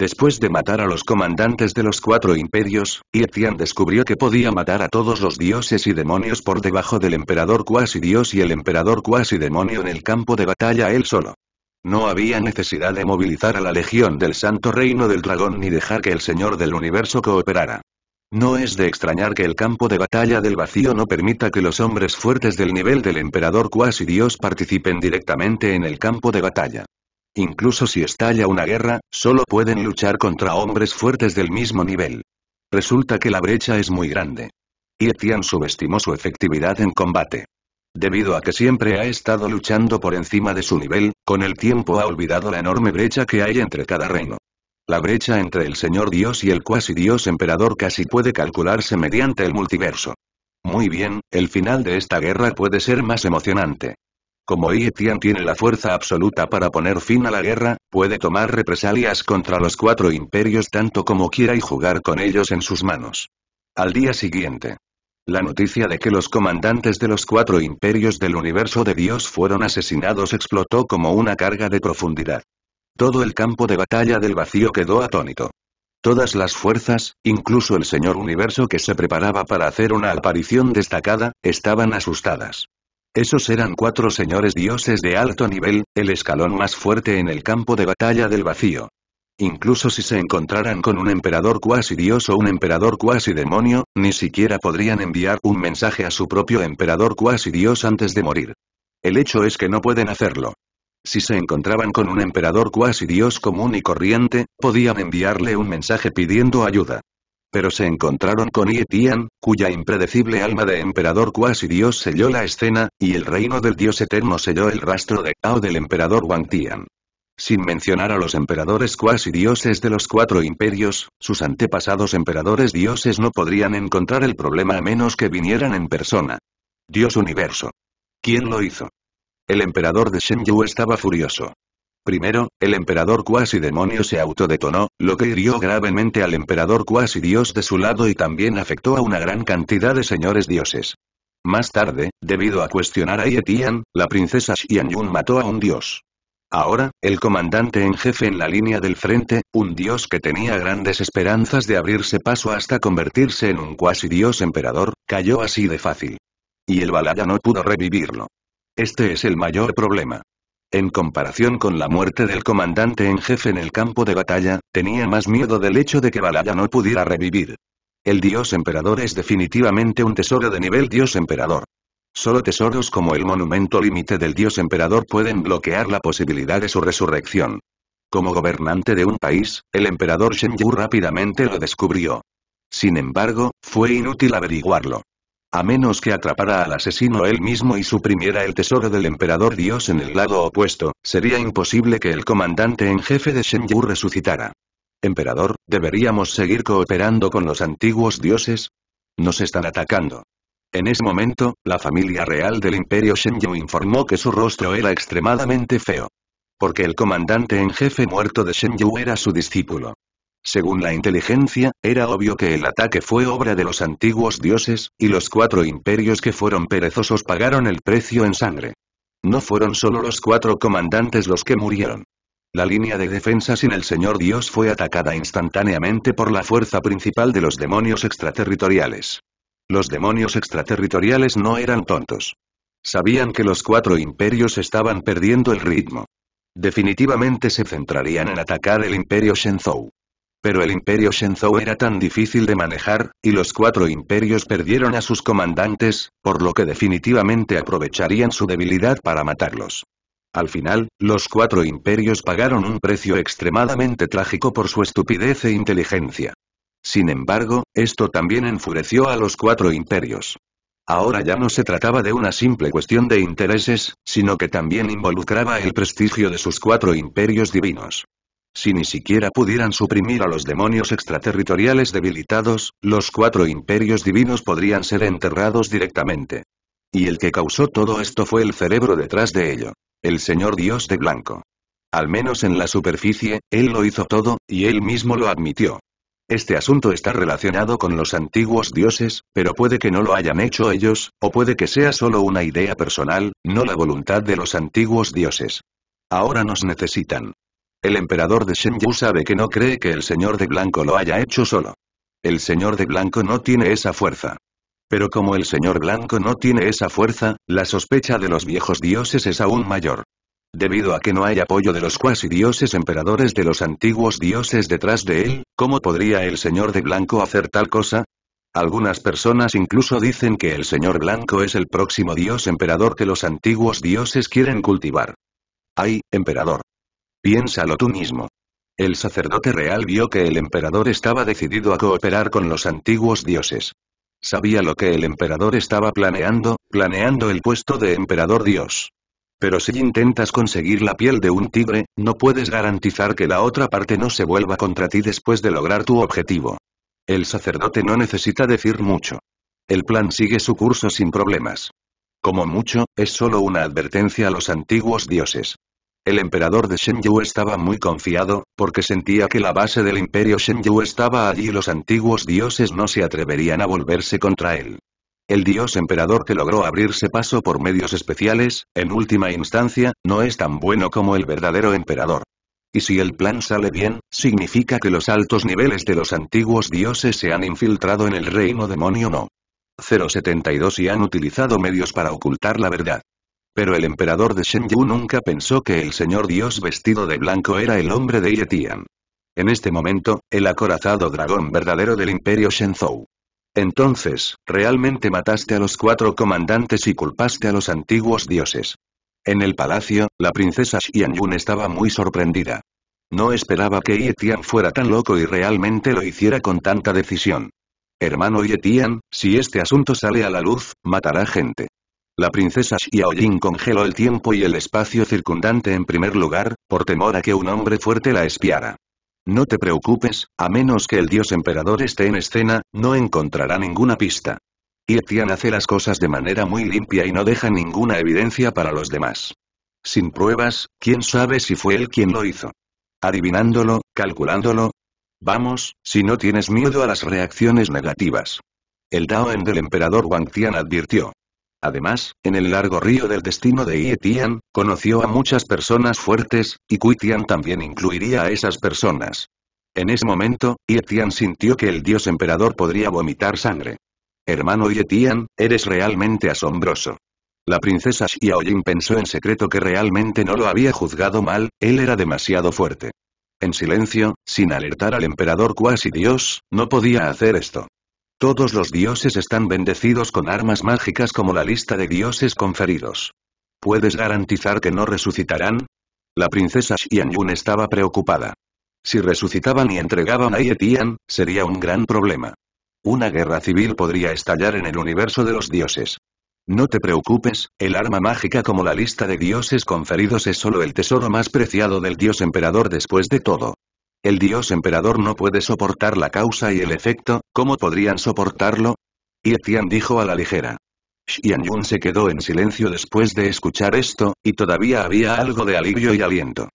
Después de matar a los comandantes de los cuatro imperios, Yetian descubrió que podía matar a todos los dioses y demonios por debajo del emperador cuasi dios y el emperador cuasi demonio en el campo de batalla él solo. No había necesidad de movilizar a la legión del santo reino del dragón ni dejar que el señor del universo cooperara. No es de extrañar que el campo de batalla del vacío no permita que los hombres fuertes del nivel del emperador cuasi dios participen directamente en el campo de batalla. Incluso si estalla una guerra, solo pueden luchar contra hombres fuertes del mismo nivel. Resulta que la brecha es muy grande. Y subestimó su efectividad en combate. Debido a que siempre ha estado luchando por encima de su nivel, con el tiempo ha olvidado la enorme brecha que hay entre cada reino. La brecha entre el Señor Dios y el cuasi Dios Emperador casi puede calcularse mediante el multiverso. Muy bien, el final de esta guerra puede ser más emocionante. Como Yi tiene la fuerza absoluta para poner fin a la guerra, puede tomar represalias contra los cuatro imperios tanto como quiera y jugar con ellos en sus manos. Al día siguiente. La noticia de que los comandantes de los cuatro imperios del universo de Dios fueron asesinados explotó como una carga de profundidad. Todo el campo de batalla del vacío quedó atónito. Todas las fuerzas, incluso el Señor Universo que se preparaba para hacer una aparición destacada, estaban asustadas. Esos eran cuatro señores dioses de alto nivel, el escalón más fuerte en el campo de batalla del vacío. Incluso si se encontraran con un emperador cuasi dios o un emperador cuasi demonio, ni siquiera podrían enviar un mensaje a su propio emperador cuasi dios antes de morir. El hecho es que no pueden hacerlo. Si se encontraban con un emperador cuasi dios común y corriente, podían enviarle un mensaje pidiendo ayuda. Pero se encontraron con Tian, cuya impredecible alma de emperador cuasi dios selló la escena, y el reino del dios eterno selló el rastro de Cao del emperador Wang Tian. Sin mencionar a los emperadores cuasi dioses de los cuatro imperios, sus antepasados emperadores dioses no podrían encontrar el problema a menos que vinieran en persona. Dios universo. ¿Quién lo hizo? El emperador de Shenyu estaba furioso. Primero, el emperador cuasi demonio se autodetonó, lo que hirió gravemente al emperador cuasi dios de su lado y también afectó a una gran cantidad de señores dioses. Más tarde, debido a cuestionar a Yetian, la princesa Xianyun mató a un dios. Ahora, el comandante en jefe en la línea del frente, un dios que tenía grandes esperanzas de abrirse paso hasta convertirse en un cuasi dios emperador, cayó así de fácil. Y el Balaya no pudo revivirlo. Este es el mayor problema. En comparación con la muerte del comandante en jefe en el campo de batalla, tenía más miedo del hecho de que Balaya no pudiera revivir. El dios emperador es definitivamente un tesoro de nivel dios emperador. Solo tesoros como el monumento límite del dios emperador pueden bloquear la posibilidad de su resurrección. Como gobernante de un país, el emperador Shen rápidamente lo descubrió. Sin embargo, fue inútil averiguarlo. A menos que atrapara al asesino él mismo y suprimiera el tesoro del emperador dios en el lado opuesto, sería imposible que el comandante en jefe de Shenyu resucitara. Emperador, ¿deberíamos seguir cooperando con los antiguos dioses? Nos están atacando. En ese momento, la familia real del imperio Shenyu informó que su rostro era extremadamente feo. Porque el comandante en jefe muerto de Shenyu era su discípulo. Según la inteligencia, era obvio que el ataque fue obra de los antiguos dioses, y los cuatro imperios que fueron perezosos pagaron el precio en sangre. No fueron solo los cuatro comandantes los que murieron. La línea de defensa sin el Señor Dios fue atacada instantáneamente por la fuerza principal de los demonios extraterritoriales. Los demonios extraterritoriales no eran tontos. Sabían que los cuatro imperios estaban perdiendo el ritmo. Definitivamente se centrarían en atacar el imperio Shenzhou. Pero el imperio Shenzhou era tan difícil de manejar, y los cuatro imperios perdieron a sus comandantes, por lo que definitivamente aprovecharían su debilidad para matarlos. Al final, los cuatro imperios pagaron un precio extremadamente trágico por su estupidez e inteligencia. Sin embargo, esto también enfureció a los cuatro imperios. Ahora ya no se trataba de una simple cuestión de intereses, sino que también involucraba el prestigio de sus cuatro imperios divinos si ni siquiera pudieran suprimir a los demonios extraterritoriales debilitados, los cuatro imperios divinos podrían ser enterrados directamente. Y el que causó todo esto fue el cerebro detrás de ello. El señor Dios de Blanco. Al menos en la superficie, él lo hizo todo, y él mismo lo admitió. Este asunto está relacionado con los antiguos dioses, pero puede que no lo hayan hecho ellos, o puede que sea solo una idea personal, no la voluntad de los antiguos dioses. Ahora nos necesitan. El emperador de Shenyu sabe que no cree que el señor de blanco lo haya hecho solo. El señor de blanco no tiene esa fuerza. Pero como el señor blanco no tiene esa fuerza, la sospecha de los viejos dioses es aún mayor. Debido a que no hay apoyo de los cuasi dioses emperadores de los antiguos dioses detrás de él, ¿cómo podría el señor de blanco hacer tal cosa? Algunas personas incluso dicen que el señor blanco es el próximo dios emperador que los antiguos dioses quieren cultivar. Ay, emperador. Piénsalo tú mismo. El sacerdote real vio que el emperador estaba decidido a cooperar con los antiguos dioses. Sabía lo que el emperador estaba planeando, planeando el puesto de emperador dios. Pero si intentas conseguir la piel de un tigre, no puedes garantizar que la otra parte no se vuelva contra ti después de lograr tu objetivo. El sacerdote no necesita decir mucho. El plan sigue su curso sin problemas. Como mucho, es solo una advertencia a los antiguos dioses. El emperador de Shenyu estaba muy confiado, porque sentía que la base del imperio Shenyu estaba allí y los antiguos dioses no se atreverían a volverse contra él. El dios emperador que logró abrirse paso por medios especiales, en última instancia, no es tan bueno como el verdadero emperador. Y si el plan sale bien, significa que los altos niveles de los antiguos dioses se han infiltrado en el reino demonio no. 072 y han utilizado medios para ocultar la verdad. Pero el emperador de Shenyu nunca pensó que el señor dios vestido de blanco era el hombre de Yetian. En este momento, el acorazado dragón verdadero del imperio Shenzhou. Entonces, realmente mataste a los cuatro comandantes y culpaste a los antiguos dioses. En el palacio, la princesa Xianyun estaba muy sorprendida. No esperaba que Yetian fuera tan loco y realmente lo hiciera con tanta decisión. Hermano Yetian, si este asunto sale a la luz, matará gente. La princesa Xiaoyin congeló el tiempo y el espacio circundante en primer lugar, por temor a que un hombre fuerte la espiara. No te preocupes, a menos que el dios emperador esté en escena, no encontrará ninguna pista. Y Tian hace las cosas de manera muy limpia y no deja ninguna evidencia para los demás. Sin pruebas, ¿quién sabe si fue él quien lo hizo? Adivinándolo, calculándolo. Vamos, si no tienes miedo a las reacciones negativas. El en del emperador Wang Tian advirtió. Además, en el largo río del destino de Yetian, conoció a muchas personas fuertes, y Tian también incluiría a esas personas. En ese momento, Yetian sintió que el dios emperador podría vomitar sangre. Hermano Yetian, eres realmente asombroso. La princesa Xiaoyin pensó en secreto que realmente no lo había juzgado mal, él era demasiado fuerte. En silencio, sin alertar al emperador cuasi dios, no podía hacer esto. Todos los dioses están bendecidos con armas mágicas como la lista de dioses conferidos. ¿Puedes garantizar que no resucitarán? La princesa Xianyun estaba preocupada. Si resucitaban y entregaban a Yetian, sería un gran problema. Una guerra civil podría estallar en el universo de los dioses. No te preocupes, el arma mágica como la lista de dioses conferidos es solo el tesoro más preciado del dios emperador después de todo. El dios emperador no puede soportar la causa y el efecto, ¿cómo podrían soportarlo? Yetian dijo a la ligera. Xianyun se quedó en silencio después de escuchar esto, y todavía había algo de alivio y aliento.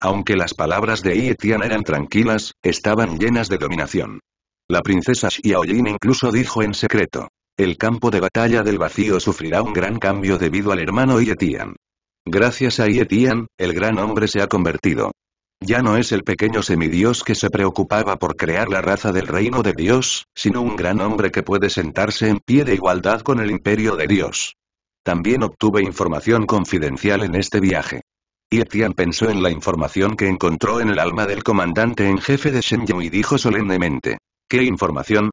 Aunque las palabras de Yetian eran tranquilas, estaban llenas de dominación. La princesa Xiaoyin incluso dijo en secreto. El campo de batalla del vacío sufrirá un gran cambio debido al hermano Yetian. Gracias a Yetian, el gran hombre se ha convertido. Ya no es el pequeño semidios que se preocupaba por crear la raza del reino de Dios, sino un gran hombre que puede sentarse en pie de igualdad con el imperio de Dios. También obtuve información confidencial en este viaje. Y Etian pensó en la información que encontró en el alma del comandante en jefe de Shenyu y dijo solemnemente. ¿Qué información?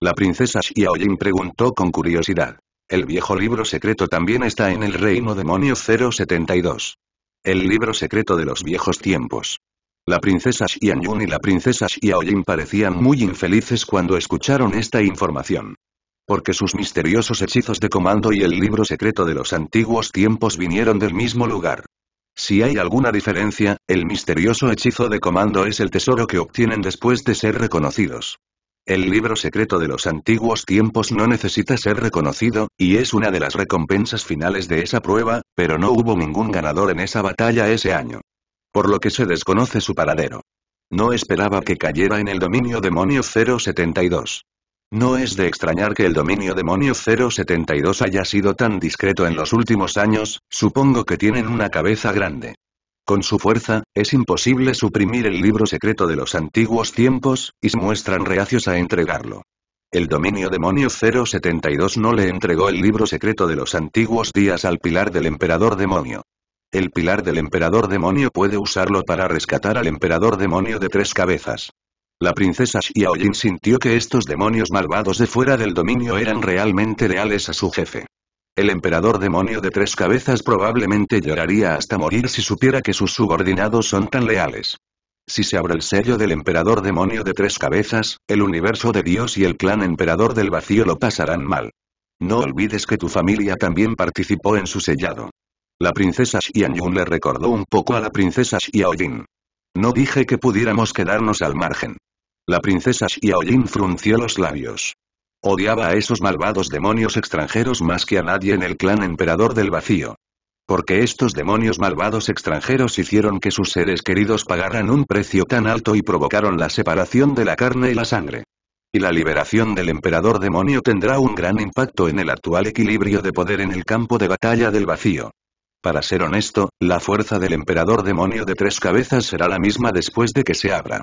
La princesa Xiaoyin preguntó con curiosidad. El viejo libro secreto también está en el reino demonio 072. El libro secreto de los viejos tiempos. La princesa Xian y la princesa Xiao parecían muy infelices cuando escucharon esta información. Porque sus misteriosos hechizos de comando y el libro secreto de los antiguos tiempos vinieron del mismo lugar. Si hay alguna diferencia, el misterioso hechizo de comando es el tesoro que obtienen después de ser reconocidos. El libro secreto de los antiguos tiempos no necesita ser reconocido, y es una de las recompensas finales de esa prueba, pero no hubo ningún ganador en esa batalla ese año. Por lo que se desconoce su paradero. No esperaba que cayera en el dominio demonio 072. No es de extrañar que el dominio demonio 072 haya sido tan discreto en los últimos años, supongo que tienen una cabeza grande. Con su fuerza, es imposible suprimir el libro secreto de los antiguos tiempos, y se muestran reacios a entregarlo. El dominio demonio 072 no le entregó el libro secreto de los antiguos días al pilar del emperador demonio. El pilar del emperador demonio puede usarlo para rescatar al emperador demonio de tres cabezas. La princesa Xiaoyin sintió que estos demonios malvados de fuera del dominio eran realmente leales a su jefe. El emperador demonio de tres cabezas probablemente lloraría hasta morir si supiera que sus subordinados son tan leales. Si se abre el sello del emperador demonio de tres cabezas, el universo de Dios y el clan emperador del vacío lo pasarán mal. No olvides que tu familia también participó en su sellado. La princesa Xian le recordó un poco a la princesa Xiaoyin. No dije que pudiéramos quedarnos al margen. La princesa Xiaoyin frunció los labios. Odiaba a esos malvados demonios extranjeros más que a nadie en el clan emperador del vacío porque estos demonios malvados extranjeros hicieron que sus seres queridos pagaran un precio tan alto y provocaron la separación de la carne y la sangre. Y la liberación del emperador demonio tendrá un gran impacto en el actual equilibrio de poder en el campo de batalla del vacío. Para ser honesto, la fuerza del emperador demonio de tres cabezas será la misma después de que se abra.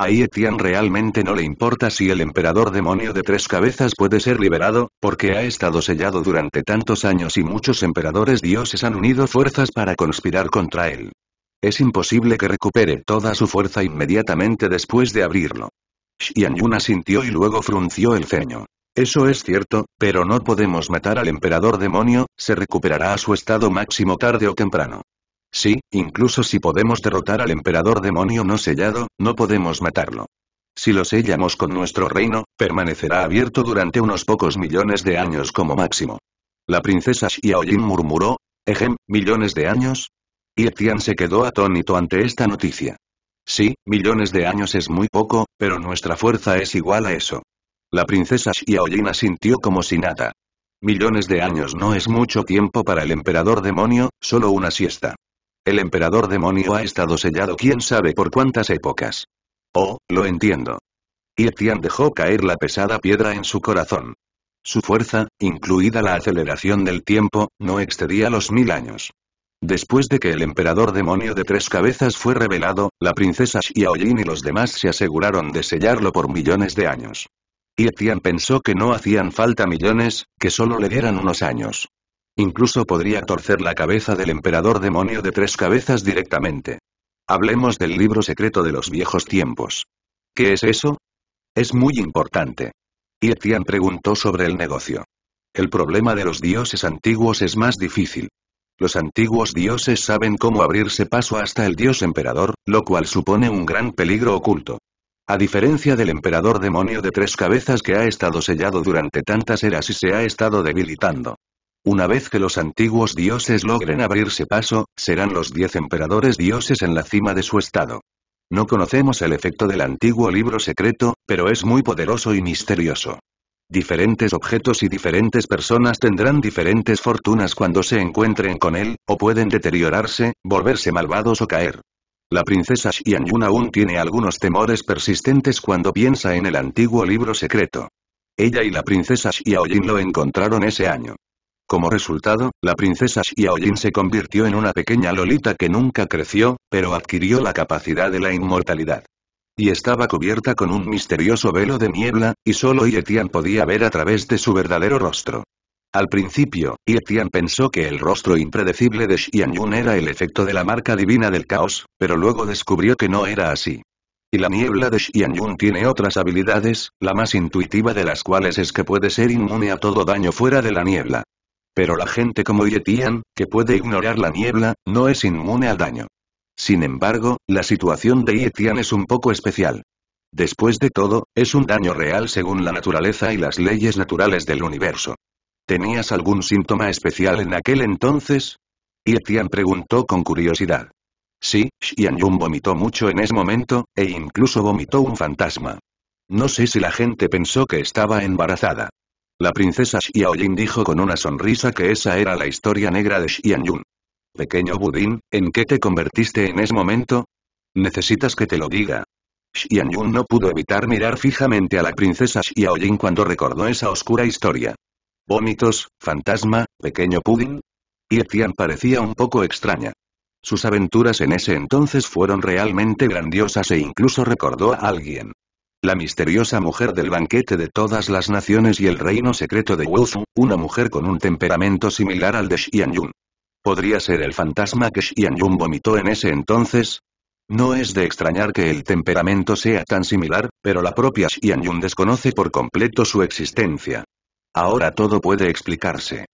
A Etian realmente no le importa si el emperador demonio de tres cabezas puede ser liberado, porque ha estado sellado durante tantos años y muchos emperadores dioses han unido fuerzas para conspirar contra él. Es imposible que recupere toda su fuerza inmediatamente después de abrirlo. Xian Yun sintió y luego frunció el ceño. Eso es cierto, pero no podemos matar al emperador demonio, se recuperará a su estado máximo tarde o temprano. Sí, incluso si podemos derrotar al emperador demonio no sellado, no podemos matarlo. Si lo sellamos con nuestro reino, permanecerá abierto durante unos pocos millones de años como máximo. La princesa Xiaoyin murmuró, «Ejem, ¿millones de años?» Y Etian se quedó atónito ante esta noticia. Sí, millones de años es muy poco, pero nuestra fuerza es igual a eso. La princesa Xiaoyin asintió como si nada. Millones de años no es mucho tiempo para el emperador demonio, solo una siesta. El emperador demonio ha estado sellado quién sabe por cuántas épocas. Oh, lo entiendo. Y dejó caer la pesada piedra en su corazón. Su fuerza, incluida la aceleración del tiempo, no excedía los mil años. Después de que el emperador demonio de tres cabezas fue revelado, la princesa Xiaoyin y los demás se aseguraron de sellarlo por millones de años. Yetian pensó que no hacían falta millones, que solo le dieran unos años. Incluso podría torcer la cabeza del emperador demonio de tres cabezas directamente. Hablemos del libro secreto de los viejos tiempos. ¿Qué es eso? Es muy importante. Y Etian preguntó sobre el negocio. El problema de los dioses antiguos es más difícil. Los antiguos dioses saben cómo abrirse paso hasta el dios emperador, lo cual supone un gran peligro oculto. A diferencia del emperador demonio de tres cabezas que ha estado sellado durante tantas eras y se ha estado debilitando. Una vez que los antiguos dioses logren abrirse paso, serán los diez emperadores dioses en la cima de su estado. No conocemos el efecto del antiguo libro secreto, pero es muy poderoso y misterioso. Diferentes objetos y diferentes personas tendrán diferentes fortunas cuando se encuentren con él, o pueden deteriorarse, volverse malvados o caer. La princesa Xian Yun aún tiene algunos temores persistentes cuando piensa en el antiguo libro secreto. Ella y la princesa Xiaoyin lo encontraron ese año. Como resultado, la princesa Xiaoyin se convirtió en una pequeña lolita que nunca creció, pero adquirió la capacidad de la inmortalidad. Y estaba cubierta con un misterioso velo de niebla, y solo Yetian podía ver a través de su verdadero rostro. Al principio, Yetian pensó que el rostro impredecible de Xianyun era el efecto de la marca divina del caos, pero luego descubrió que no era así. Y la niebla de Xianyun tiene otras habilidades, la más intuitiva de las cuales es que puede ser inmune a todo daño fuera de la niebla. Pero la gente como Yetian, que puede ignorar la niebla, no es inmune al daño. Sin embargo, la situación de Yetian es un poco especial. Después de todo, es un daño real según la naturaleza y las leyes naturales del universo. ¿Tenías algún síntoma especial en aquel entonces? Yetian preguntó con curiosidad. Sí, Xian Yun vomitó mucho en ese momento, e incluso vomitó un fantasma. No sé si la gente pensó que estaba embarazada. La princesa Xiaoyin dijo con una sonrisa que esa era la historia negra de Xianyun. Pequeño Budín, ¿en qué te convertiste en ese momento? ¿Necesitas que te lo diga? Xianyun no pudo evitar mirar fijamente a la princesa Xiaoyin cuando recordó esa oscura historia. ¿Vómitos, fantasma, pequeño pudding, Y Etian parecía un poco extraña. Sus aventuras en ese entonces fueron realmente grandiosas e incluso recordó a alguien la misteriosa mujer del banquete de todas las naciones y el reino secreto de Wuzhu, una mujer con un temperamento similar al de Xianyun. ¿Podría ser el fantasma que Xianyun vomitó en ese entonces? No es de extrañar que el temperamento sea tan similar, pero la propia Xianyun desconoce por completo su existencia. Ahora todo puede explicarse.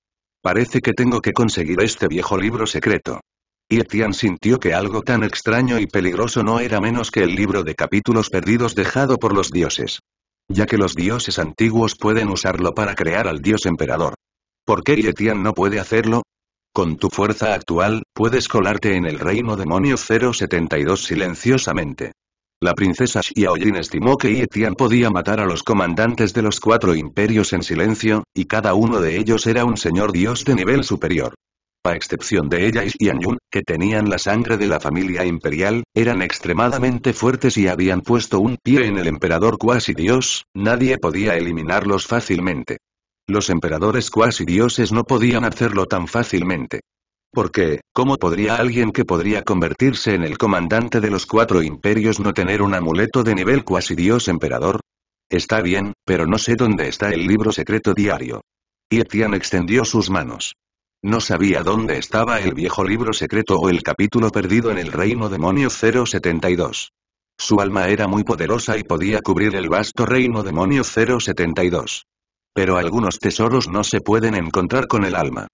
Parece que tengo que conseguir este viejo libro secreto. Yetian sintió que algo tan extraño y peligroso no era menos que el libro de capítulos perdidos dejado por los dioses. Ya que los dioses antiguos pueden usarlo para crear al dios emperador. ¿Por qué Yetian no puede hacerlo? Con tu fuerza actual, puedes colarte en el reino demonio 072 silenciosamente. La princesa Xiaoyin estimó que Yetian podía matar a los comandantes de los cuatro imperios en silencio, y cada uno de ellos era un señor dios de nivel superior a excepción de ella y Xianyun, Yun, que tenían la sangre de la familia imperial, eran extremadamente fuertes y habían puesto un pie en el emperador cuasi dios, nadie podía eliminarlos fácilmente. Los emperadores cuasi dioses no podían hacerlo tan fácilmente. Porque, ¿cómo podría alguien que podría convertirse en el comandante de los cuatro imperios no tener un amuleto de nivel cuasi dios emperador? Está bien, pero no sé dónde está el libro secreto diario. Y Etian extendió sus manos. No sabía dónde estaba el viejo libro secreto o el capítulo perdido en el reino demonio 072. Su alma era muy poderosa y podía cubrir el vasto reino demonio 072. Pero algunos tesoros no se pueden encontrar con el alma.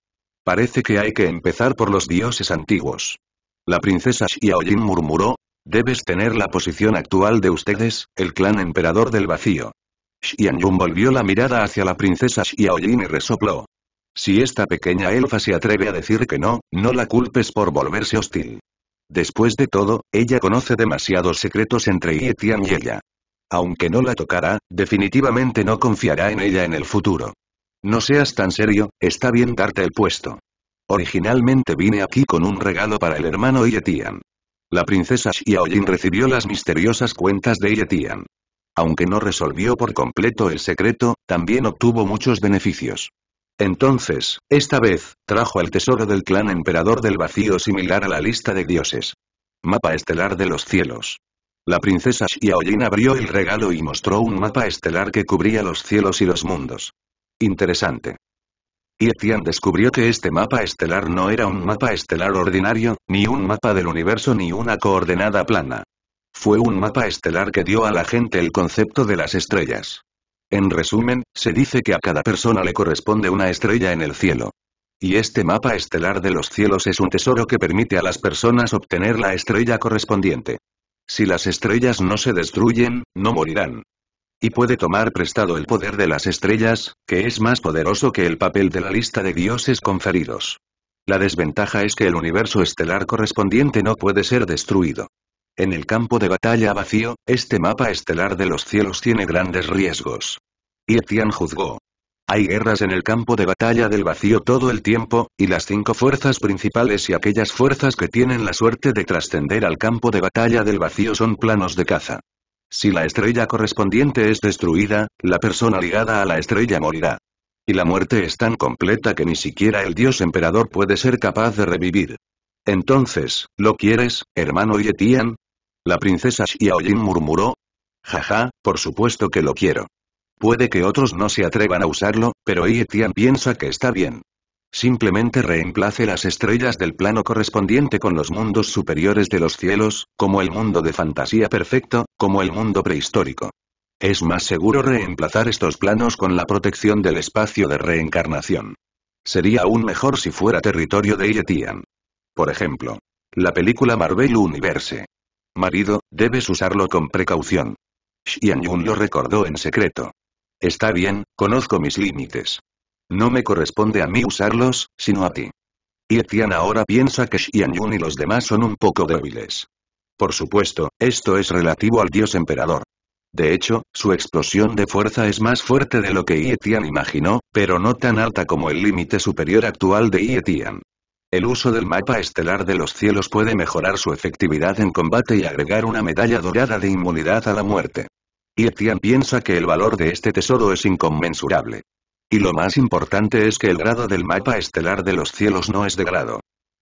Parece que hay que empezar por los dioses antiguos. La princesa Xiaoyin murmuró, debes tener la posición actual de ustedes, el clan emperador del vacío. Xianyun volvió la mirada hacia la princesa Xiaoyin y resopló. Si esta pequeña elfa se atreve a decir que no, no la culpes por volverse hostil. Después de todo, ella conoce demasiados secretos entre Yetian y ella. Aunque no la tocará, definitivamente no confiará en ella en el futuro. No seas tan serio, está bien darte el puesto. Originalmente vine aquí con un regalo para el hermano Yetian. La princesa Xiaoyin recibió las misteriosas cuentas de Yetian. Aunque no resolvió por completo el secreto, también obtuvo muchos beneficios. Entonces, esta vez, trajo el tesoro del clan emperador del vacío similar a la lista de dioses. Mapa estelar de los cielos. La princesa Xiaoyin abrió el regalo y mostró un mapa estelar que cubría los cielos y los mundos. Interesante. Yetian descubrió que este mapa estelar no era un mapa estelar ordinario, ni un mapa del universo ni una coordenada plana. Fue un mapa estelar que dio a la gente el concepto de las estrellas. En resumen, se dice que a cada persona le corresponde una estrella en el cielo. Y este mapa estelar de los cielos es un tesoro que permite a las personas obtener la estrella correspondiente. Si las estrellas no se destruyen, no morirán. Y puede tomar prestado el poder de las estrellas, que es más poderoso que el papel de la lista de dioses conferidos. La desventaja es que el universo estelar correspondiente no puede ser destruido. En el campo de batalla vacío, este mapa estelar de los cielos tiene grandes riesgos. Y juzgó. Hay guerras en el campo de batalla del vacío todo el tiempo, y las cinco fuerzas principales y aquellas fuerzas que tienen la suerte de trascender al campo de batalla del vacío son planos de caza. Si la estrella correspondiente es destruida, la persona ligada a la estrella morirá. Y la muerte es tan completa que ni siquiera el dios emperador puede ser capaz de revivir. Entonces, ¿lo quieres, hermano Yetian? La princesa Xiaoyin murmuró. Jaja, por supuesto que lo quiero. Puede que otros no se atrevan a usarlo, pero Yetian piensa que está bien. Simplemente reemplace las estrellas del plano correspondiente con los mundos superiores de los cielos, como el mundo de fantasía perfecto, como el mundo prehistórico. Es más seguro reemplazar estos planos con la protección del espacio de reencarnación. Sería aún mejor si fuera territorio de Yetian. Por ejemplo, la película Marvel Universe Marido, debes usarlo con precaución. Xian lo recordó en secreto. Está bien, conozco mis límites. No me corresponde a mí usarlos, sino a ti. Yetian ahora piensa que Xian y los demás son un poco débiles. Por supuesto, esto es relativo al dios emperador. De hecho, su explosión de fuerza es más fuerte de lo que Yetian imaginó, pero no tan alta como el límite superior actual de Yetian. El uso del mapa estelar de los cielos puede mejorar su efectividad en combate y agregar una medalla dorada de inmunidad a la muerte. Yetian piensa que el valor de este tesoro es inconmensurable. Y lo más importante es que el grado del mapa estelar de los cielos no es de grado.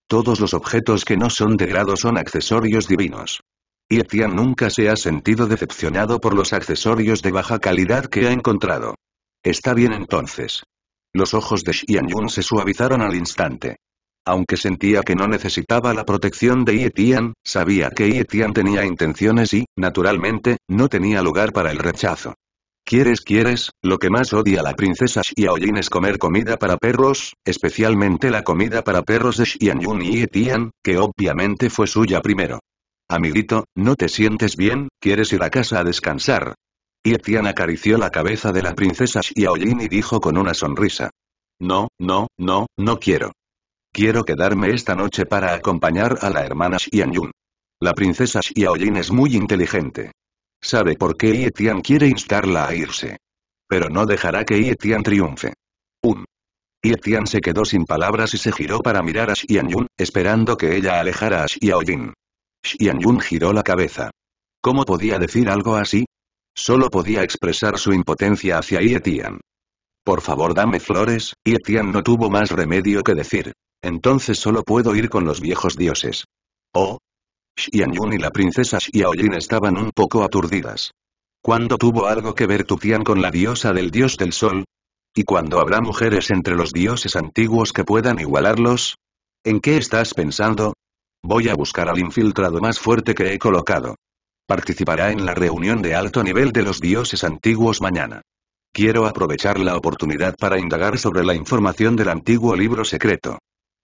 Todos los objetos que no son de grado son accesorios divinos. Yetian nunca se ha sentido decepcionado por los accesorios de baja calidad que ha encontrado. Está bien entonces. Los ojos de Xian Yun se suavizaron al instante. Aunque sentía que no necesitaba la protección de Yetian, sabía que Yetian tenía intenciones y, naturalmente, no tenía lugar para el rechazo. Quieres quieres, lo que más odia la princesa Xiaoyin es comer comida para perros, especialmente la comida para perros de Xianyun y Etian, que obviamente fue suya primero. Amiguito, ¿no te sientes bien? ¿Quieres ir a casa a descansar? Yetian acarició la cabeza de la princesa Xiaoyin y dijo con una sonrisa. No, no, no, no quiero. Quiero quedarme esta noche para acompañar a la hermana Xianyun. La princesa Xiaoyin es muy inteligente. Sabe por qué Yetian quiere instarla a irse. Pero no dejará que Yetian triunfe. Un. Yetian se quedó sin palabras y se giró para mirar a Xianyun, esperando que ella alejara a Xiaoyin. Xianyun giró la cabeza. ¿Cómo podía decir algo así? Solo podía expresar su impotencia hacia Yetian. Por favor dame flores, y Etian no tuvo más remedio que decir. Entonces solo puedo ir con los viejos dioses. Oh. Xianyun y la princesa Xiaolin estaban un poco aturdidas. ¿Cuándo tuvo algo que ver Tutian con la diosa del dios del sol? ¿Y cuándo habrá mujeres entre los dioses antiguos que puedan igualarlos? ¿En qué estás pensando? Voy a buscar al infiltrado más fuerte que he colocado. Participará en la reunión de alto nivel de los dioses antiguos mañana. Quiero aprovechar la oportunidad para indagar sobre la información del antiguo libro secreto.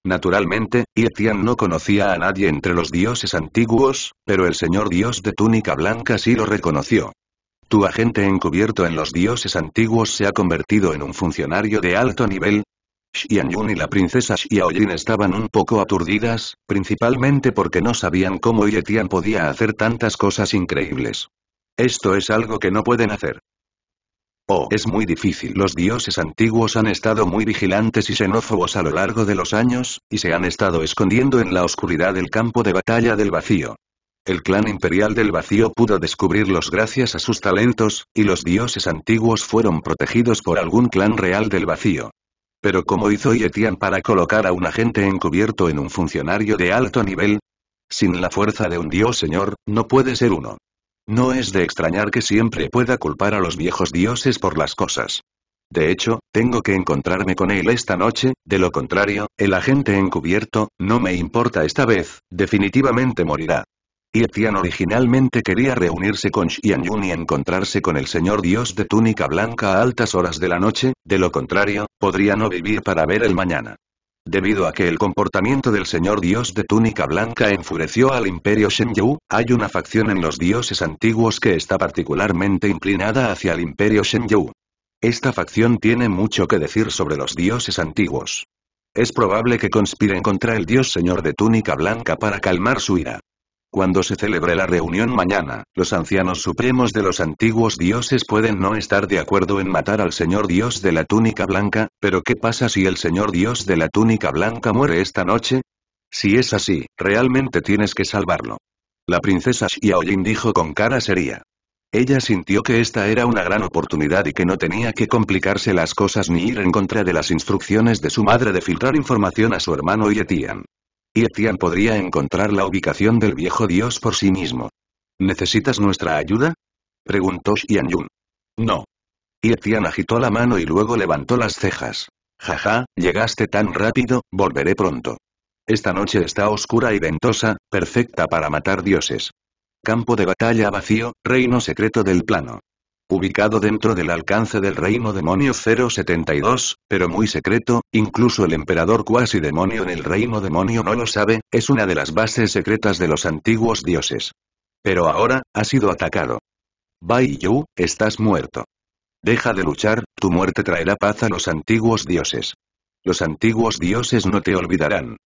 Naturalmente, Yetian no conocía a nadie entre los dioses antiguos, pero el señor dios de túnica blanca sí lo reconoció. Tu agente encubierto en los dioses antiguos se ha convertido en un funcionario de alto nivel, Xian Yun y la princesa Xiaoyin estaban un poco aturdidas, principalmente porque no sabían cómo Yetian podía hacer tantas cosas increíbles. Esto es algo que no pueden hacer. Oh, es muy difícil. Los dioses antiguos han estado muy vigilantes y xenófobos a lo largo de los años, y se han estado escondiendo en la oscuridad del campo de batalla del vacío. El clan imperial del vacío pudo descubrirlos gracias a sus talentos, y los dioses antiguos fueron protegidos por algún clan real del vacío. Pero ¿cómo hizo Yetian para colocar a un agente encubierto en un funcionario de alto nivel? Sin la fuerza de un dios señor, no puede ser uno. No es de extrañar que siempre pueda culpar a los viejos dioses por las cosas. De hecho, tengo que encontrarme con él esta noche, de lo contrario, el agente encubierto, no me importa esta vez, definitivamente morirá. Y Tian originalmente quería reunirse con Xian Yun y encontrarse con el señor dios de túnica blanca a altas horas de la noche, de lo contrario, podría no vivir para ver el mañana. Debido a que el comportamiento del señor dios de túnica blanca enfureció al imperio Shenyu, hay una facción en los dioses antiguos que está particularmente inclinada hacia el imperio Shenyu. Esta facción tiene mucho que decir sobre los dioses antiguos. Es probable que conspiren contra el dios señor de túnica blanca para calmar su ira. Cuando se celebre la reunión mañana, los ancianos supremos de los antiguos dioses pueden no estar de acuerdo en matar al Señor Dios de la túnica blanca, pero ¿qué pasa si el Señor Dios de la túnica blanca muere esta noche? Si es así, realmente tienes que salvarlo. La princesa Xiaoyin dijo con cara seria. Ella sintió que esta era una gran oportunidad y que no tenía que complicarse las cosas ni ir en contra de las instrucciones de su madre de filtrar información a su hermano y y podría encontrar la ubicación del viejo dios por sí mismo. ¿Necesitas nuestra ayuda? Preguntó Xian No. Y Etian agitó la mano y luego levantó las cejas. Jaja, llegaste tan rápido, volveré pronto. Esta noche está oscura y ventosa, perfecta para matar dioses. Campo de batalla vacío, reino secreto del plano ubicado dentro del alcance del reino demonio 072, pero muy secreto, incluso el emperador cuasi demonio en el reino demonio no lo sabe, es una de las bases secretas de los antiguos dioses. Pero ahora, ha sido atacado. Bai Yu, estás muerto. Deja de luchar, tu muerte traerá paz a los antiguos dioses. Los antiguos dioses no te olvidarán.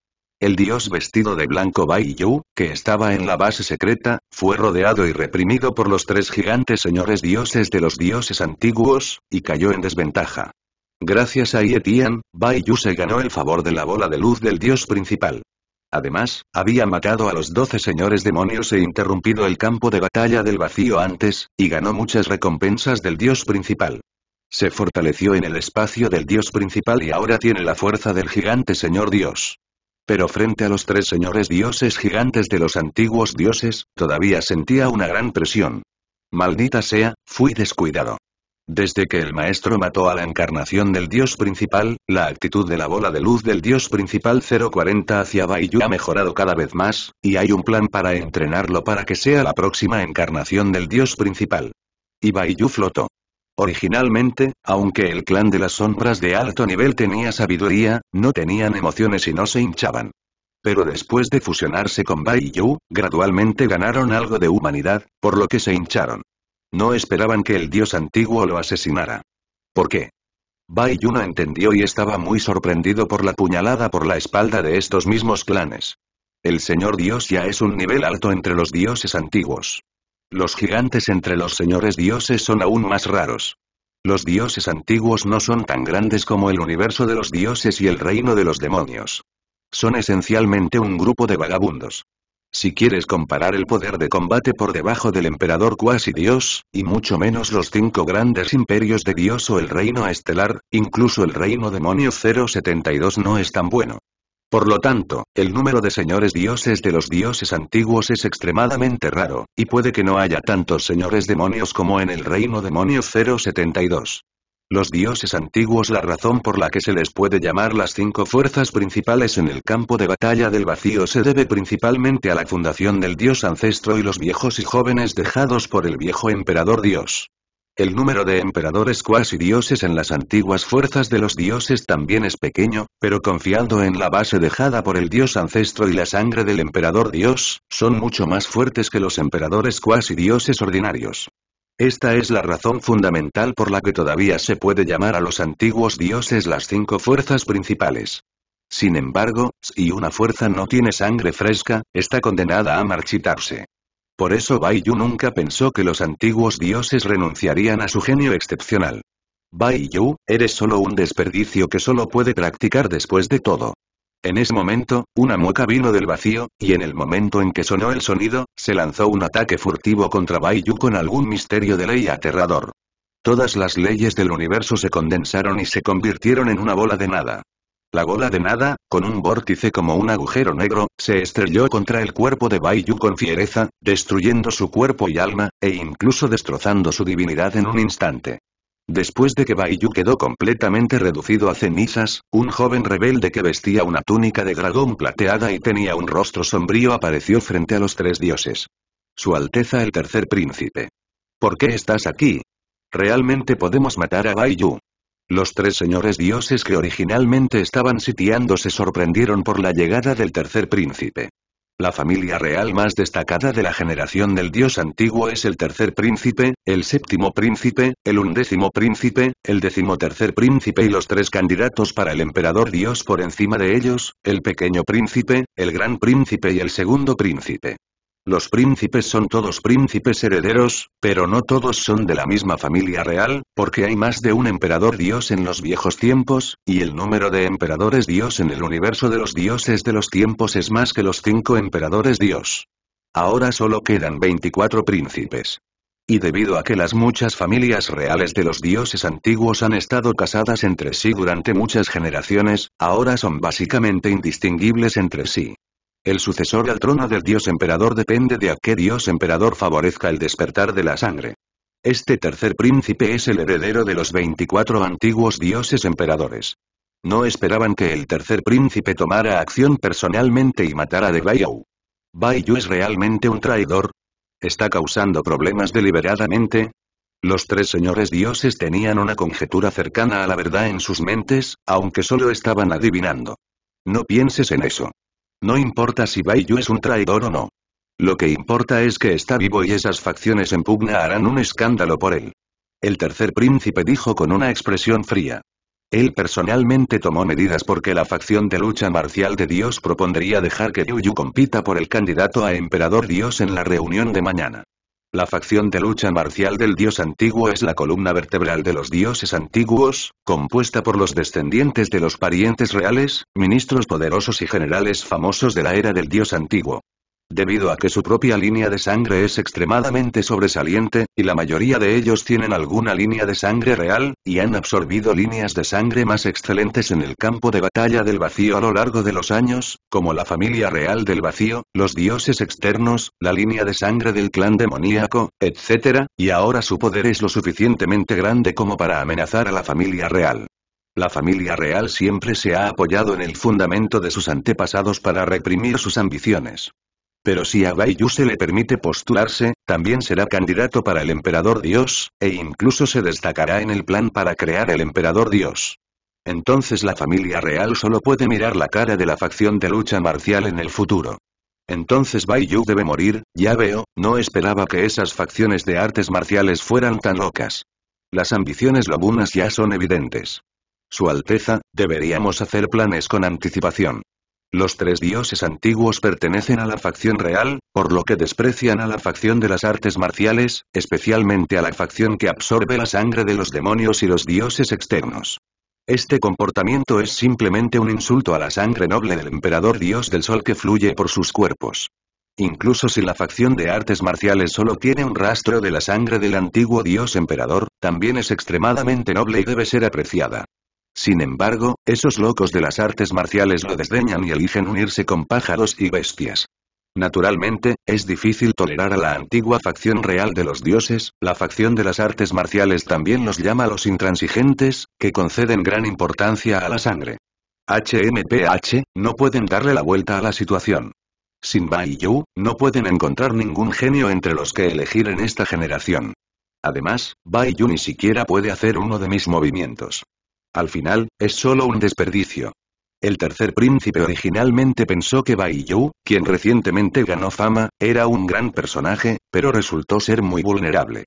El dios vestido de blanco Bai Yu, que estaba en la base secreta, fue rodeado y reprimido por los tres gigantes señores dioses de los dioses antiguos, y cayó en desventaja. Gracias a Yetian, Bai Yu se ganó el favor de la bola de luz del dios principal. Además, había matado a los doce señores demonios e interrumpido el campo de batalla del vacío antes, y ganó muchas recompensas del dios principal. Se fortaleció en el espacio del dios principal y ahora tiene la fuerza del gigante señor dios. Pero frente a los tres señores dioses gigantes de los antiguos dioses, todavía sentía una gran presión. Maldita sea, fui descuidado. Desde que el maestro mató a la encarnación del dios principal, la actitud de la bola de luz del dios principal 040 hacia Baiyu ha mejorado cada vez más, y hay un plan para entrenarlo para que sea la próxima encarnación del dios principal. Y Baiyu flotó. Originalmente, aunque el clan de las sombras de alto nivel tenía sabiduría, no tenían emociones y no se hinchaban. Pero después de fusionarse con Bai Yu, gradualmente ganaron algo de humanidad, por lo que se hincharon. No esperaban que el dios antiguo lo asesinara. ¿Por qué? Bai Yu no entendió y estaba muy sorprendido por la puñalada por la espalda de estos mismos clanes. El señor dios ya es un nivel alto entre los dioses antiguos. Los gigantes entre los señores dioses son aún más raros. Los dioses antiguos no son tan grandes como el universo de los dioses y el reino de los demonios. Son esencialmente un grupo de vagabundos. Si quieres comparar el poder de combate por debajo del emperador cuasi dios, y mucho menos los cinco grandes imperios de dios o el reino estelar, incluso el reino demonio 072 no es tan bueno. Por lo tanto, el número de señores dioses de los dioses antiguos es extremadamente raro, y puede que no haya tantos señores demonios como en el reino demonio 072. Los dioses antiguos la razón por la que se les puede llamar las cinco fuerzas principales en el campo de batalla del vacío se debe principalmente a la fundación del dios ancestro y los viejos y jóvenes dejados por el viejo emperador dios. El número de emperadores cuasi dioses en las antiguas fuerzas de los dioses también es pequeño, pero confiando en la base dejada por el dios ancestro y la sangre del emperador dios, son mucho más fuertes que los emperadores cuasi dioses ordinarios. Esta es la razón fundamental por la que todavía se puede llamar a los antiguos dioses las cinco fuerzas principales. Sin embargo, si una fuerza no tiene sangre fresca, está condenada a marchitarse. Por eso Bai nunca pensó que los antiguos dioses renunciarían a su genio excepcional. Bai eres solo un desperdicio que solo puede practicar después de todo. En ese momento, una mueca vino del vacío, y en el momento en que sonó el sonido, se lanzó un ataque furtivo contra Bai con algún misterio de ley aterrador. Todas las leyes del universo se condensaron y se convirtieron en una bola de nada. La bola de nada, con un vórtice como un agujero negro, se estrelló contra el cuerpo de Baiyu con fiereza, destruyendo su cuerpo y alma, e incluso destrozando su divinidad en un instante. Después de que Baiyu quedó completamente reducido a cenizas, un joven rebelde que vestía una túnica de dragón plateada y tenía un rostro sombrío apareció frente a los tres dioses. Su Alteza el Tercer Príncipe. ¿Por qué estás aquí? Realmente podemos matar a Baiyu? Los tres señores dioses que originalmente estaban sitiando se sorprendieron por la llegada del tercer príncipe. La familia real más destacada de la generación del dios antiguo es el tercer príncipe, el séptimo príncipe, el undécimo príncipe, el decimotercer príncipe y los tres candidatos para el emperador dios por encima de ellos, el pequeño príncipe, el gran príncipe y el segundo príncipe. Los príncipes son todos príncipes herederos, pero no todos son de la misma familia real, porque hay más de un emperador dios en los viejos tiempos, y el número de emperadores dios en el universo de los dioses de los tiempos es más que los cinco emperadores dios. Ahora solo quedan 24 príncipes. Y debido a que las muchas familias reales de los dioses antiguos han estado casadas entre sí durante muchas generaciones, ahora son básicamente indistinguibles entre sí. El sucesor al trono del dios emperador depende de a qué dios emperador favorezca el despertar de la sangre. Este tercer príncipe es el heredero de los 24 antiguos dioses emperadores. No esperaban que el tercer príncipe tomara acción personalmente y matara de Baiyu. ¿Baiyu es realmente un traidor? ¿Está causando problemas deliberadamente? Los tres señores dioses tenían una conjetura cercana a la verdad en sus mentes, aunque solo estaban adivinando. No pienses en eso. No importa si Baiyu es un traidor o no. Lo que importa es que está vivo y esas facciones en pugna harán un escándalo por él. El tercer príncipe dijo con una expresión fría. Él personalmente tomó medidas porque la facción de lucha marcial de Dios propondría dejar que Yuyu compita por el candidato a emperador Dios en la reunión de mañana. La facción de lucha marcial del dios antiguo es la columna vertebral de los dioses antiguos, compuesta por los descendientes de los parientes reales, ministros poderosos y generales famosos de la era del dios antiguo. Debido a que su propia línea de sangre es extremadamente sobresaliente, y la mayoría de ellos tienen alguna línea de sangre real, y han absorbido líneas de sangre más excelentes en el campo de batalla del vacío a lo largo de los años, como la familia real del vacío, los dioses externos, la línea de sangre del clan demoníaco, etc., y ahora su poder es lo suficientemente grande como para amenazar a la familia real. La familia real siempre se ha apoyado en el fundamento de sus antepasados para reprimir sus ambiciones. Pero si a Baiyu se le permite postularse, también será candidato para el emperador Dios, e incluso se destacará en el plan para crear el emperador Dios. Entonces la familia real solo puede mirar la cara de la facción de lucha marcial en el futuro. Entonces Bai debe morir, ya veo, no esperaba que esas facciones de artes marciales fueran tan locas. Las ambiciones lobunas ya son evidentes. Su Alteza, deberíamos hacer planes con anticipación. Los tres dioses antiguos pertenecen a la facción real, por lo que desprecian a la facción de las artes marciales, especialmente a la facción que absorbe la sangre de los demonios y los dioses externos. Este comportamiento es simplemente un insulto a la sangre noble del emperador dios del sol que fluye por sus cuerpos. Incluso si la facción de artes marciales solo tiene un rastro de la sangre del antiguo dios emperador, también es extremadamente noble y debe ser apreciada. Sin embargo, esos locos de las artes marciales lo desdeñan y eligen unirse con pájaros y bestias. Naturalmente, es difícil tolerar a la antigua facción real de los dioses, la facción de las artes marciales también los llama los intransigentes, que conceden gran importancia a la sangre. HMPH, no pueden darle la vuelta a la situación. Sin y Yu, no pueden encontrar ningún genio entre los que elegir en esta generación. Además, Bai Yu ni siquiera puede hacer uno de mis movimientos. Al final, es solo un desperdicio. El tercer príncipe originalmente pensó que Bai quien recientemente ganó fama, era un gran personaje, pero resultó ser muy vulnerable.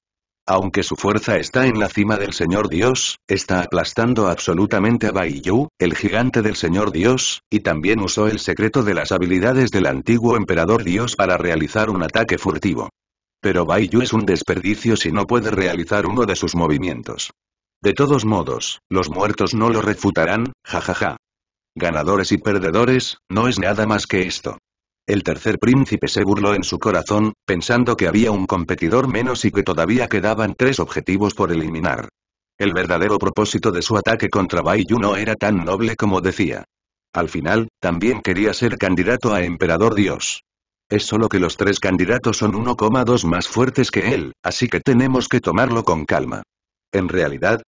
Aunque su fuerza está en la cima del Señor Dios, está aplastando absolutamente a Bai el gigante del Señor Dios, y también usó el secreto de las habilidades del antiguo emperador Dios para realizar un ataque furtivo. Pero Bai es un desperdicio si no puede realizar uno de sus movimientos. De todos modos, los muertos no lo refutarán, jajaja. Ganadores y perdedores, no es nada más que esto. El tercer príncipe se burló en su corazón, pensando que había un competidor menos y que todavía quedaban tres objetivos por eliminar. El verdadero propósito de su ataque contra Bai no era tan noble como decía. Al final, también quería ser candidato a emperador dios. Es solo que los tres candidatos son 1,2 más fuertes que él, así que tenemos que tomarlo con calma. En realidad,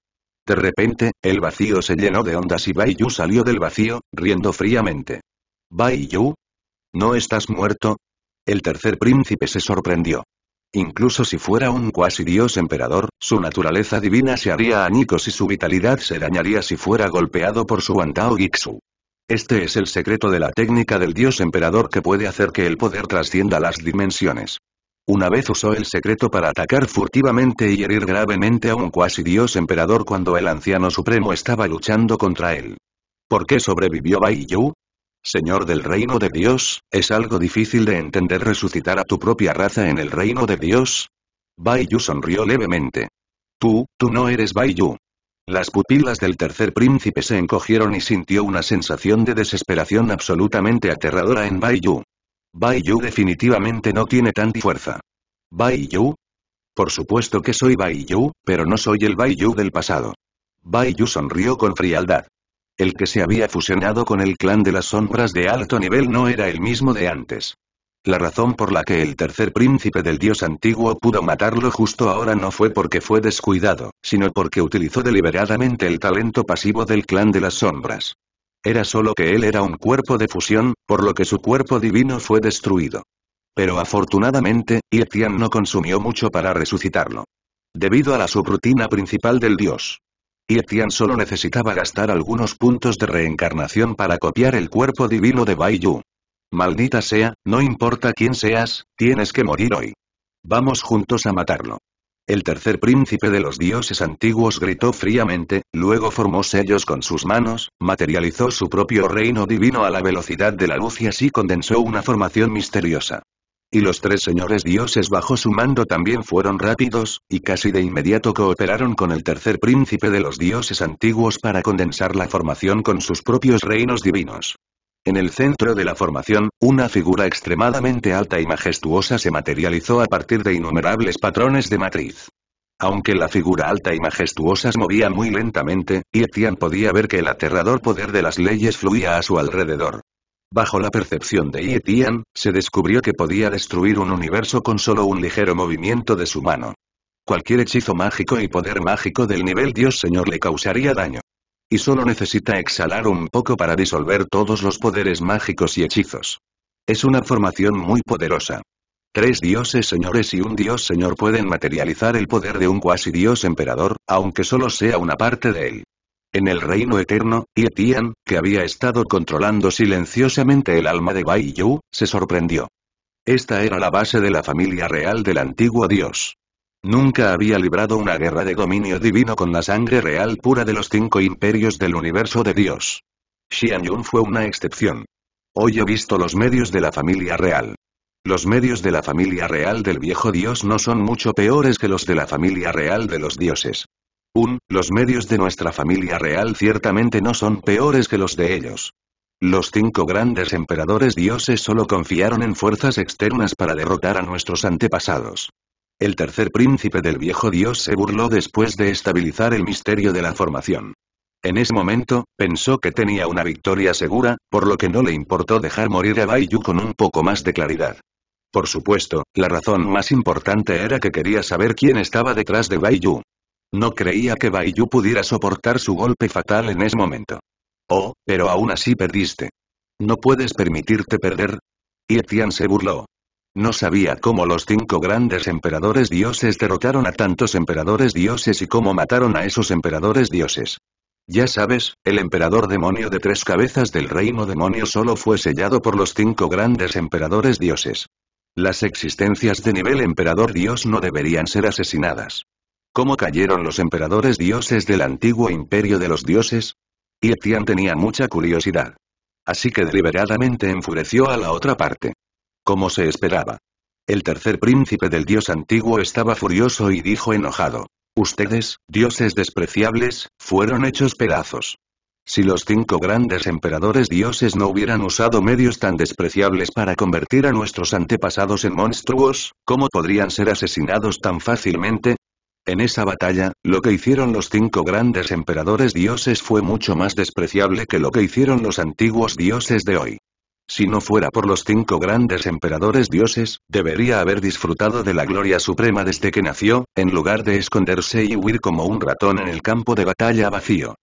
de repente, el vacío se llenó de ondas y Bai salió del vacío, riendo fríamente. ¿Bai ¿No estás muerto? El tercer príncipe se sorprendió. Incluso si fuera un cuasi dios emperador, su naturaleza divina se haría añicos y su vitalidad se dañaría si fuera golpeado por su Wantao Gixu. Este es el secreto de la técnica del dios emperador que puede hacer que el poder trascienda las dimensiones. Una vez usó el secreto para atacar furtivamente y herir gravemente a un cuasi dios emperador cuando el anciano supremo estaba luchando contra él. ¿Por qué sobrevivió Bai Señor del reino de Dios, ¿es algo difícil de entender resucitar a tu propia raza en el reino de Dios? Bai sonrió levemente. Tú, tú no eres Bai Las pupilas del tercer príncipe se encogieron y sintió una sensación de desesperación absolutamente aterradora en Bai Bai definitivamente no tiene tanta fuerza. Bai Por supuesto que soy Bai pero no soy el Bai del pasado. Bai sonrió con frialdad. El que se había fusionado con el clan de las sombras de alto nivel no era el mismo de antes. La razón por la que el tercer príncipe del dios antiguo pudo matarlo justo ahora no fue porque fue descuidado, sino porque utilizó deliberadamente el talento pasivo del clan de las sombras. Era solo que él era un cuerpo de fusión, por lo que su cuerpo divino fue destruido. Pero afortunadamente, Yetian no consumió mucho para resucitarlo. Debido a la subrutina principal del dios. Yetian solo necesitaba gastar algunos puntos de reencarnación para copiar el cuerpo divino de Bai Yu. Maldita sea, no importa quién seas, tienes que morir hoy. Vamos juntos a matarlo. El tercer príncipe de los dioses antiguos gritó fríamente, luego formó sellos con sus manos, materializó su propio reino divino a la velocidad de la luz y así condensó una formación misteriosa. Y los tres señores dioses bajo su mando también fueron rápidos, y casi de inmediato cooperaron con el tercer príncipe de los dioses antiguos para condensar la formación con sus propios reinos divinos. En el centro de la formación, una figura extremadamente alta y majestuosa se materializó a partir de innumerables patrones de matriz. Aunque la figura alta y majestuosa se movía muy lentamente, Yetian podía ver que el aterrador poder de las leyes fluía a su alrededor. Bajo la percepción de Yetian, se descubrió que podía destruir un universo con solo un ligero movimiento de su mano. Cualquier hechizo mágico y poder mágico del nivel Dios Señor le causaría daño y solo necesita exhalar un poco para disolver todos los poderes mágicos y hechizos. Es una formación muy poderosa. Tres dioses señores y un dios señor pueden materializar el poder de un cuasi dios emperador, aunque solo sea una parte de él. En el reino eterno, Yetian, que había estado controlando silenciosamente el alma de Bai Yu, se sorprendió. Esta era la base de la familia real del antiguo dios. Nunca había librado una guerra de dominio divino con la sangre real pura de los cinco imperios del universo de Dios. Xian fue una excepción. Hoy he visto los medios de la familia real. Los medios de la familia real del viejo dios no son mucho peores que los de la familia real de los dioses. Un, los medios de nuestra familia real ciertamente no son peores que los de ellos. Los cinco grandes emperadores dioses solo confiaron en fuerzas externas para derrotar a nuestros antepasados. El tercer príncipe del viejo dios se burló después de estabilizar el misterio de la formación. En ese momento, pensó que tenía una victoria segura, por lo que no le importó dejar morir a Baiyu con un poco más de claridad. Por supuesto, la razón más importante era que quería saber quién estaba detrás de Baiyu. No creía que Baiyu pudiera soportar su golpe fatal en ese momento. Oh, pero aún así perdiste. No puedes permitirte perder. Y Tian se burló. No sabía cómo los cinco grandes emperadores dioses derrotaron a tantos emperadores dioses y cómo mataron a esos emperadores dioses. Ya sabes, el emperador demonio de tres cabezas del reino demonio solo fue sellado por los cinco grandes emperadores dioses. Las existencias de nivel emperador dios no deberían ser asesinadas. ¿Cómo cayeron los emperadores dioses del antiguo imperio de los dioses? Y Etian tenía mucha curiosidad. Así que deliberadamente enfureció a la otra parte. Como se esperaba. El tercer príncipe del dios antiguo estaba furioso y dijo enojado. Ustedes, dioses despreciables, fueron hechos pedazos. Si los cinco grandes emperadores dioses no hubieran usado medios tan despreciables para convertir a nuestros antepasados en monstruos, ¿cómo podrían ser asesinados tan fácilmente? En esa batalla, lo que hicieron los cinco grandes emperadores dioses fue mucho más despreciable que lo que hicieron los antiguos dioses de hoy. Si no fuera por los cinco grandes emperadores dioses, debería haber disfrutado de la gloria suprema desde que nació, en lugar de esconderse y huir como un ratón en el campo de batalla vacío.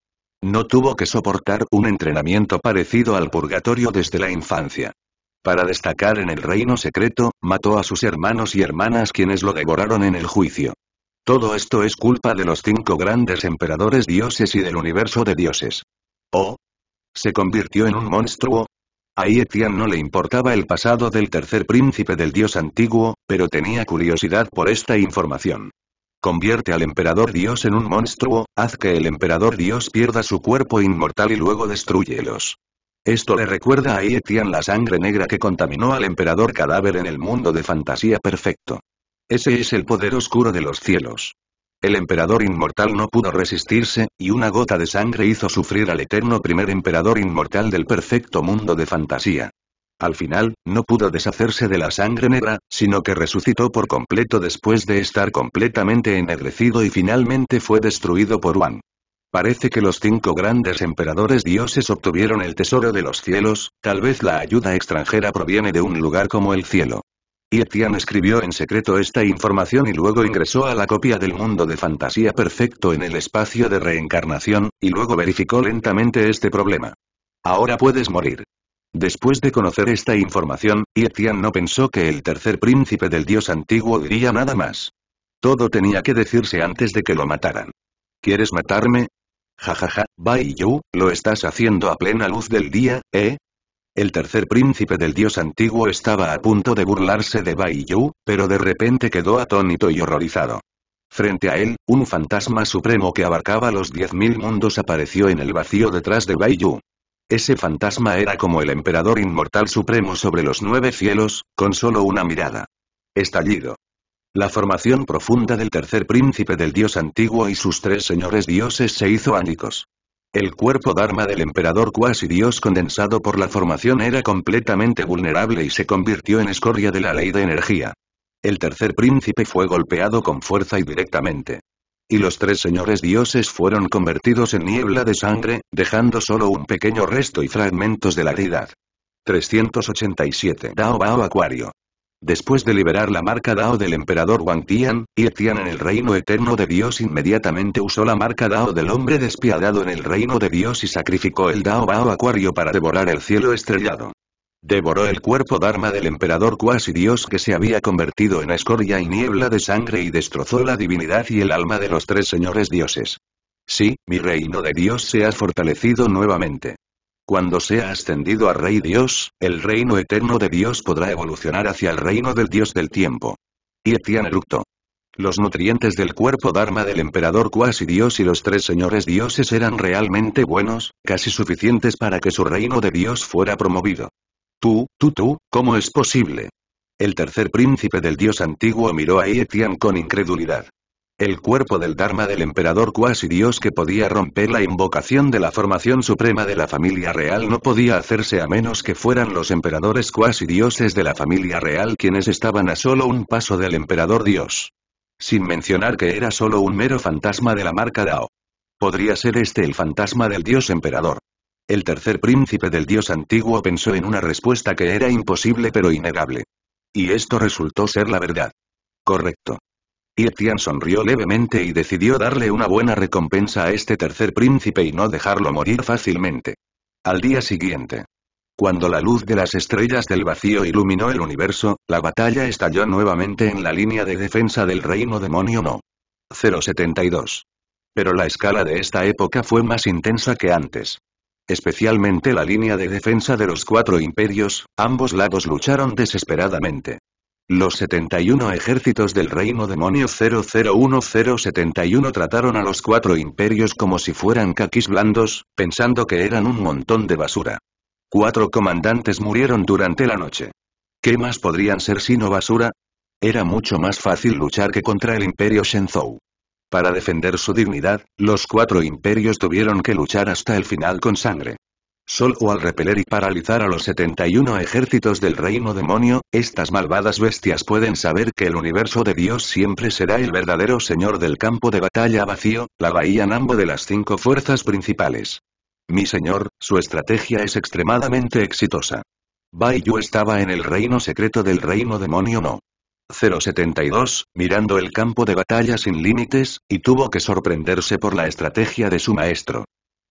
No tuvo que soportar un entrenamiento parecido al purgatorio desde la infancia. Para destacar en el reino secreto, mató a sus hermanos y hermanas quienes lo devoraron en el juicio. Todo esto es culpa de los cinco grandes emperadores dioses y del universo de dioses. Oh, se convirtió en un monstruo, a no le importaba el pasado del tercer príncipe del dios antiguo, pero tenía curiosidad por esta información. Convierte al emperador dios en un monstruo, haz que el emperador dios pierda su cuerpo inmortal y luego destruyelos. Esto le recuerda a Aietian la sangre negra que contaminó al emperador cadáver en el mundo de fantasía perfecto. Ese es el poder oscuro de los cielos. El emperador inmortal no pudo resistirse, y una gota de sangre hizo sufrir al eterno primer emperador inmortal del perfecto mundo de fantasía. Al final, no pudo deshacerse de la sangre negra, sino que resucitó por completo después de estar completamente ennegrecido y finalmente fue destruido por Wan. Parece que los cinco grandes emperadores dioses obtuvieron el tesoro de los cielos, tal vez la ayuda extranjera proviene de un lugar como el cielo. Yetian escribió en secreto esta información y luego ingresó a la copia del mundo de fantasía perfecto en el espacio de reencarnación, y luego verificó lentamente este problema. Ahora puedes morir. Después de conocer esta información, Yetian no pensó que el tercer príncipe del dios antiguo diría nada más. Todo tenía que decirse antes de que lo mataran. ¿Quieres matarme? Jajaja, ja, ja, Bai Yu, lo estás haciendo a plena luz del día, ¿eh? El tercer príncipe del dios antiguo estaba a punto de burlarse de Bai Yu, pero de repente quedó atónito y horrorizado. Frente a él, un fantasma supremo que abarcaba los diez mil mundos apareció en el vacío detrás de Bai Yu. Ese fantasma era como el emperador inmortal supremo sobre los nueve cielos, con solo una mirada. Estallido. La formación profunda del tercer príncipe del dios antiguo y sus tres señores dioses se hizo ánicos. El cuerpo Dharma del emperador cuasi dios condensado por la formación era completamente vulnerable y se convirtió en escoria de la ley de energía. El tercer príncipe fue golpeado con fuerza y directamente. Y los tres señores dioses fueron convertidos en niebla de sangre, dejando solo un pequeño resto y fragmentos de la deidad. 387 Dao Bao Acuario Después de liberar la marca Dao del emperador Wang Tian, y Tian en el reino eterno de Dios inmediatamente usó la marca Dao del hombre despiadado en el reino de Dios y sacrificó el Dao Bao Acuario para devorar el cielo estrellado. Devoró el cuerpo Dharma del emperador cuasi dios que se había convertido en escoria y niebla de sangre y destrozó la divinidad y el alma de los tres señores dioses. Sí, mi reino de Dios se ha fortalecido nuevamente. Cuando sea ascendido a Rey Dios, el reino eterno de Dios podrá evolucionar hacia el reino del Dios del tiempo. Y Etian Los nutrientes del cuerpo Dharma del emperador cuasi Dios y los tres señores dioses eran realmente buenos, casi suficientes para que su reino de Dios fuera promovido. Tú, tú, tú, ¿cómo es posible? El tercer príncipe del dios antiguo miró a Etian con incredulidad. El cuerpo del Dharma del emperador cuasi dios que podía romper la invocación de la formación suprema de la familia real no podía hacerse a menos que fueran los emperadores cuasi dioses de la familia real quienes estaban a solo un paso del emperador dios. Sin mencionar que era solo un mero fantasma de la marca Dao. Podría ser este el fantasma del dios emperador. El tercer príncipe del dios antiguo pensó en una respuesta que era imposible pero innegable. Y esto resultó ser la verdad. Correcto. Yetian sonrió levemente y decidió darle una buena recompensa a este tercer príncipe y no dejarlo morir fácilmente. Al día siguiente. Cuando la luz de las estrellas del vacío iluminó el universo, la batalla estalló nuevamente en la línea de defensa del reino demonio No. 072. Pero la escala de esta época fue más intensa que antes. Especialmente la línea de defensa de los cuatro imperios, ambos lados lucharon desesperadamente. Los 71 ejércitos del reino demonio 001071 trataron a los cuatro imperios como si fueran caquis blandos, pensando que eran un montón de basura. Cuatro comandantes murieron durante la noche. ¿Qué más podrían ser sino basura? Era mucho más fácil luchar que contra el imperio Shenzhou. Para defender su dignidad, los cuatro imperios tuvieron que luchar hasta el final con sangre. Sol o al repeler y paralizar a los 71 ejércitos del reino demonio, estas malvadas bestias pueden saber que el universo de Dios siempre será el verdadero señor del campo de batalla vacío, la bahía Nambo de las cinco fuerzas principales. Mi señor, su estrategia es extremadamente exitosa. Bai Yu estaba en el reino secreto del reino demonio no. 072, mirando el campo de batalla sin límites, y tuvo que sorprenderse por la estrategia de su maestro.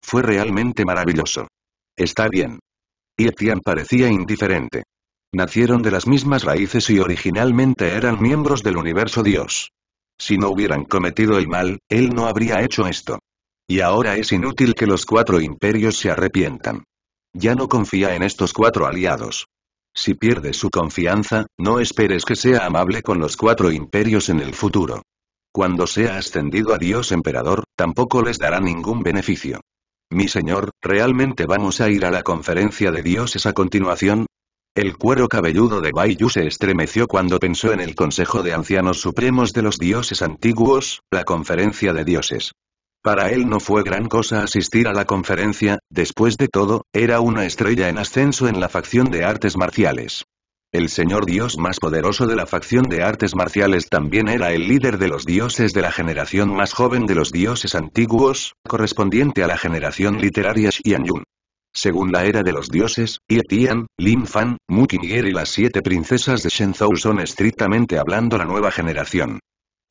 Fue realmente maravilloso. Está bien. Y parecía indiferente. Nacieron de las mismas raíces y originalmente eran miembros del universo Dios. Si no hubieran cometido el mal, él no habría hecho esto. Y ahora es inútil que los cuatro imperios se arrepientan. Ya no confía en estos cuatro aliados. Si pierdes su confianza, no esperes que sea amable con los cuatro imperios en el futuro. Cuando sea ascendido a Dios emperador, tampoco les dará ningún beneficio. Mi señor, ¿realmente vamos a ir a la conferencia de dioses a continuación? El cuero cabelludo de Yu se estremeció cuando pensó en el Consejo de Ancianos Supremos de los Dioses Antiguos, la conferencia de dioses. Para él no fue gran cosa asistir a la conferencia, después de todo, era una estrella en ascenso en la facción de artes marciales. El señor dios más poderoso de la facción de artes marciales también era el líder de los dioses de la generación más joven de los dioses antiguos, correspondiente a la generación literaria Xianyun. Según la era de los dioses, Yetian, Tian, Lin Fan, Mu Qingyer y las siete princesas de Shenzhou son estrictamente hablando la nueva generación.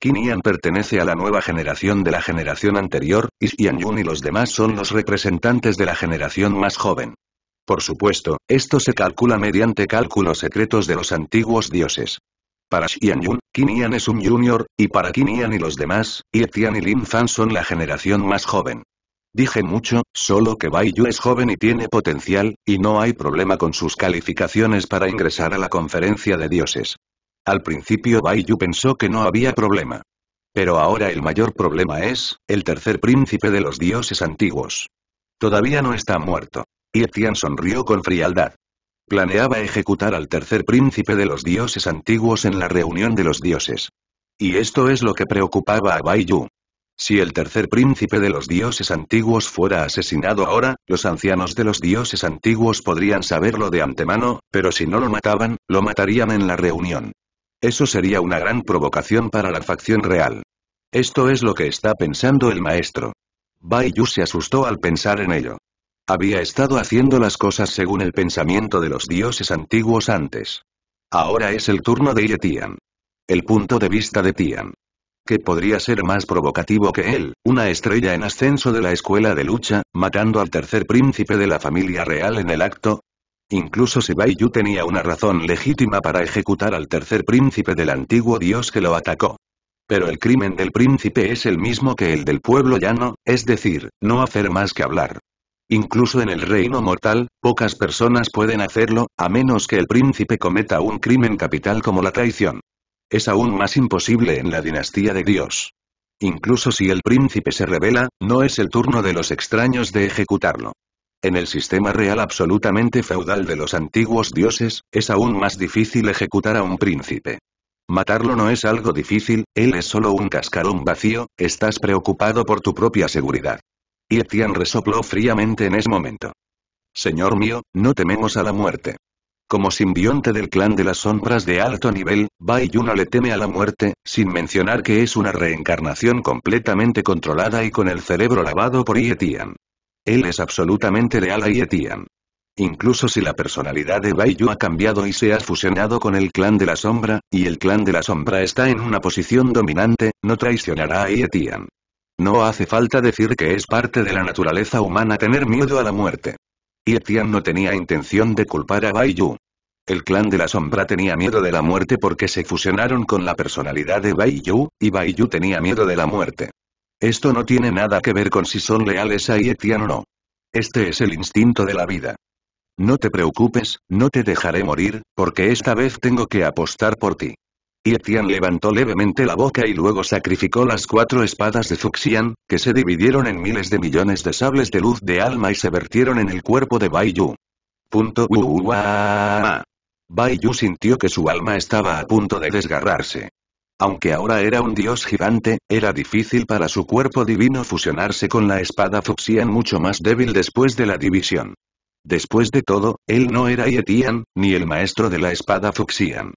Qin pertenece a la nueva generación de la generación anterior, y Xian y los demás son los representantes de la generación más joven. Por supuesto, esto se calcula mediante cálculos secretos de los antiguos dioses. Para Xian Yun, Qin es un junior, y para Qin y los demás, Ye y Lin Fan son la generación más joven. Dije mucho, solo que Bai Yu es joven y tiene potencial, y no hay problema con sus calificaciones para ingresar a la conferencia de dioses. Al principio Bai Yu pensó que no había problema. Pero ahora el mayor problema es, el tercer príncipe de los dioses antiguos. Todavía no está muerto. Y sonrió con frialdad. Planeaba ejecutar al tercer príncipe de los dioses antiguos en la reunión de los dioses. Y esto es lo que preocupaba a Bai Si el tercer príncipe de los dioses antiguos fuera asesinado ahora, los ancianos de los dioses antiguos podrían saberlo de antemano, pero si no lo mataban, lo matarían en la reunión. Eso sería una gran provocación para la facción real. Esto es lo que está pensando el maestro. Bai se asustó al pensar en ello. Había estado haciendo las cosas según el pensamiento de los dioses antiguos antes. Ahora es el turno de Yetian. El punto de vista de Tian. ¿Qué podría ser más provocativo que él, una estrella en ascenso de la escuela de lucha, matando al tercer príncipe de la familia real en el acto? Incluso si Baiyu tenía una razón legítima para ejecutar al tercer príncipe del antiguo dios que lo atacó. Pero el crimen del príncipe es el mismo que el del pueblo llano, es decir, no hacer más que hablar. Incluso en el reino mortal, pocas personas pueden hacerlo, a menos que el príncipe cometa un crimen capital como la traición. Es aún más imposible en la dinastía de Dios. Incluso si el príncipe se revela, no es el turno de los extraños de ejecutarlo. En el sistema real absolutamente feudal de los antiguos dioses, es aún más difícil ejecutar a un príncipe. Matarlo no es algo difícil, él es solo un cascarón vacío, estás preocupado por tu propia seguridad. Y resopló fríamente en ese momento. Señor mío, no tememos a la muerte. Como simbionte del clan de las sombras de alto nivel, Bai no le teme a la muerte, sin mencionar que es una reencarnación completamente controlada y con el cerebro lavado por Yetian. Él es absolutamente leal a Yetian. Incluso si la personalidad de Bai Yu ha cambiado y se ha fusionado con el clan de la sombra, y el clan de la sombra está en una posición dominante, no traicionará a Yetian. No hace falta decir que es parte de la naturaleza humana tener miedo a la muerte. Y no tenía intención de culpar a Bai El clan de la sombra tenía miedo de la muerte porque se fusionaron con la personalidad de Bai y Bai tenía miedo de la muerte. Esto no tiene nada que ver con si son leales a Etienne o no. Este es el instinto de la vida. No te preocupes, no te dejaré morir, porque esta vez tengo que apostar por ti. Yetian levantó levemente la boca y luego sacrificó las cuatro espadas de Fuxian, que se dividieron en miles de millones de sables de luz de alma y se vertieron en el cuerpo de Bai Yu. Punto Bai Yu sintió que su alma estaba a punto de desgarrarse. Aunque ahora era un dios gigante, era difícil para su cuerpo divino fusionarse con la espada Fuxian mucho más débil después de la división. Después de todo, él no era Yetian, ni el maestro de la espada Fuxian.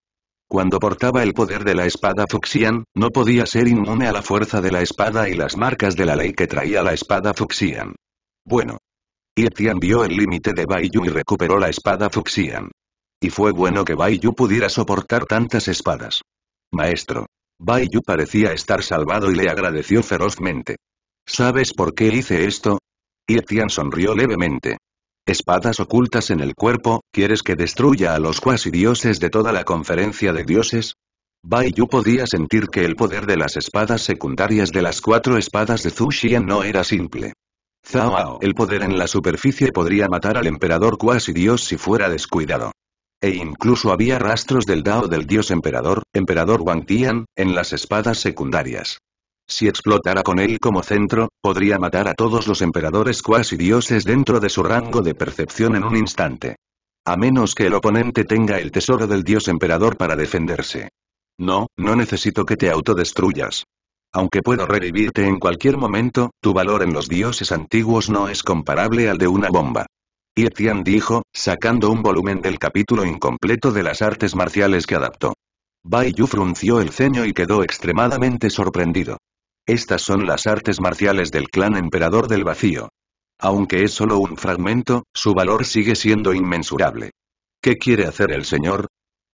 Cuando portaba el poder de la espada Fuxian, no podía ser inmune a la fuerza de la espada y las marcas de la ley que traía la espada Fuxian. Bueno. Y vio el límite de Baiyu y recuperó la espada Fuxian. Y fue bueno que Baiyu pudiera soportar tantas espadas. Maestro. Baiyu parecía estar salvado y le agradeció ferozmente. ¿Sabes por qué hice esto? Y sonrió levemente espadas ocultas en el cuerpo, ¿quieres que destruya a los cuasi dioses de toda la conferencia de dioses? Bai Yu podía sentir que el poder de las espadas secundarias de las cuatro espadas de Zhu Xian no era simple. Zhao, el poder en la superficie podría matar al emperador cuasi dios si fuera descuidado. E incluso había rastros del Dao del dios emperador, emperador Wang Tian, en las espadas secundarias. Si explotara con él como centro, podría matar a todos los emperadores cuasi dioses dentro de su rango de percepción en un instante. A menos que el oponente tenga el tesoro del dios emperador para defenderse. No, no necesito que te autodestruyas. Aunque puedo revivirte en cualquier momento, tu valor en los dioses antiguos no es comparable al de una bomba. Yetian dijo, sacando un volumen del capítulo incompleto de las artes marciales que adaptó. Bai Yu frunció el ceño y quedó extremadamente sorprendido. Estas son las artes marciales del clan emperador del vacío. Aunque es solo un fragmento, su valor sigue siendo inmensurable. ¿Qué quiere hacer el señor?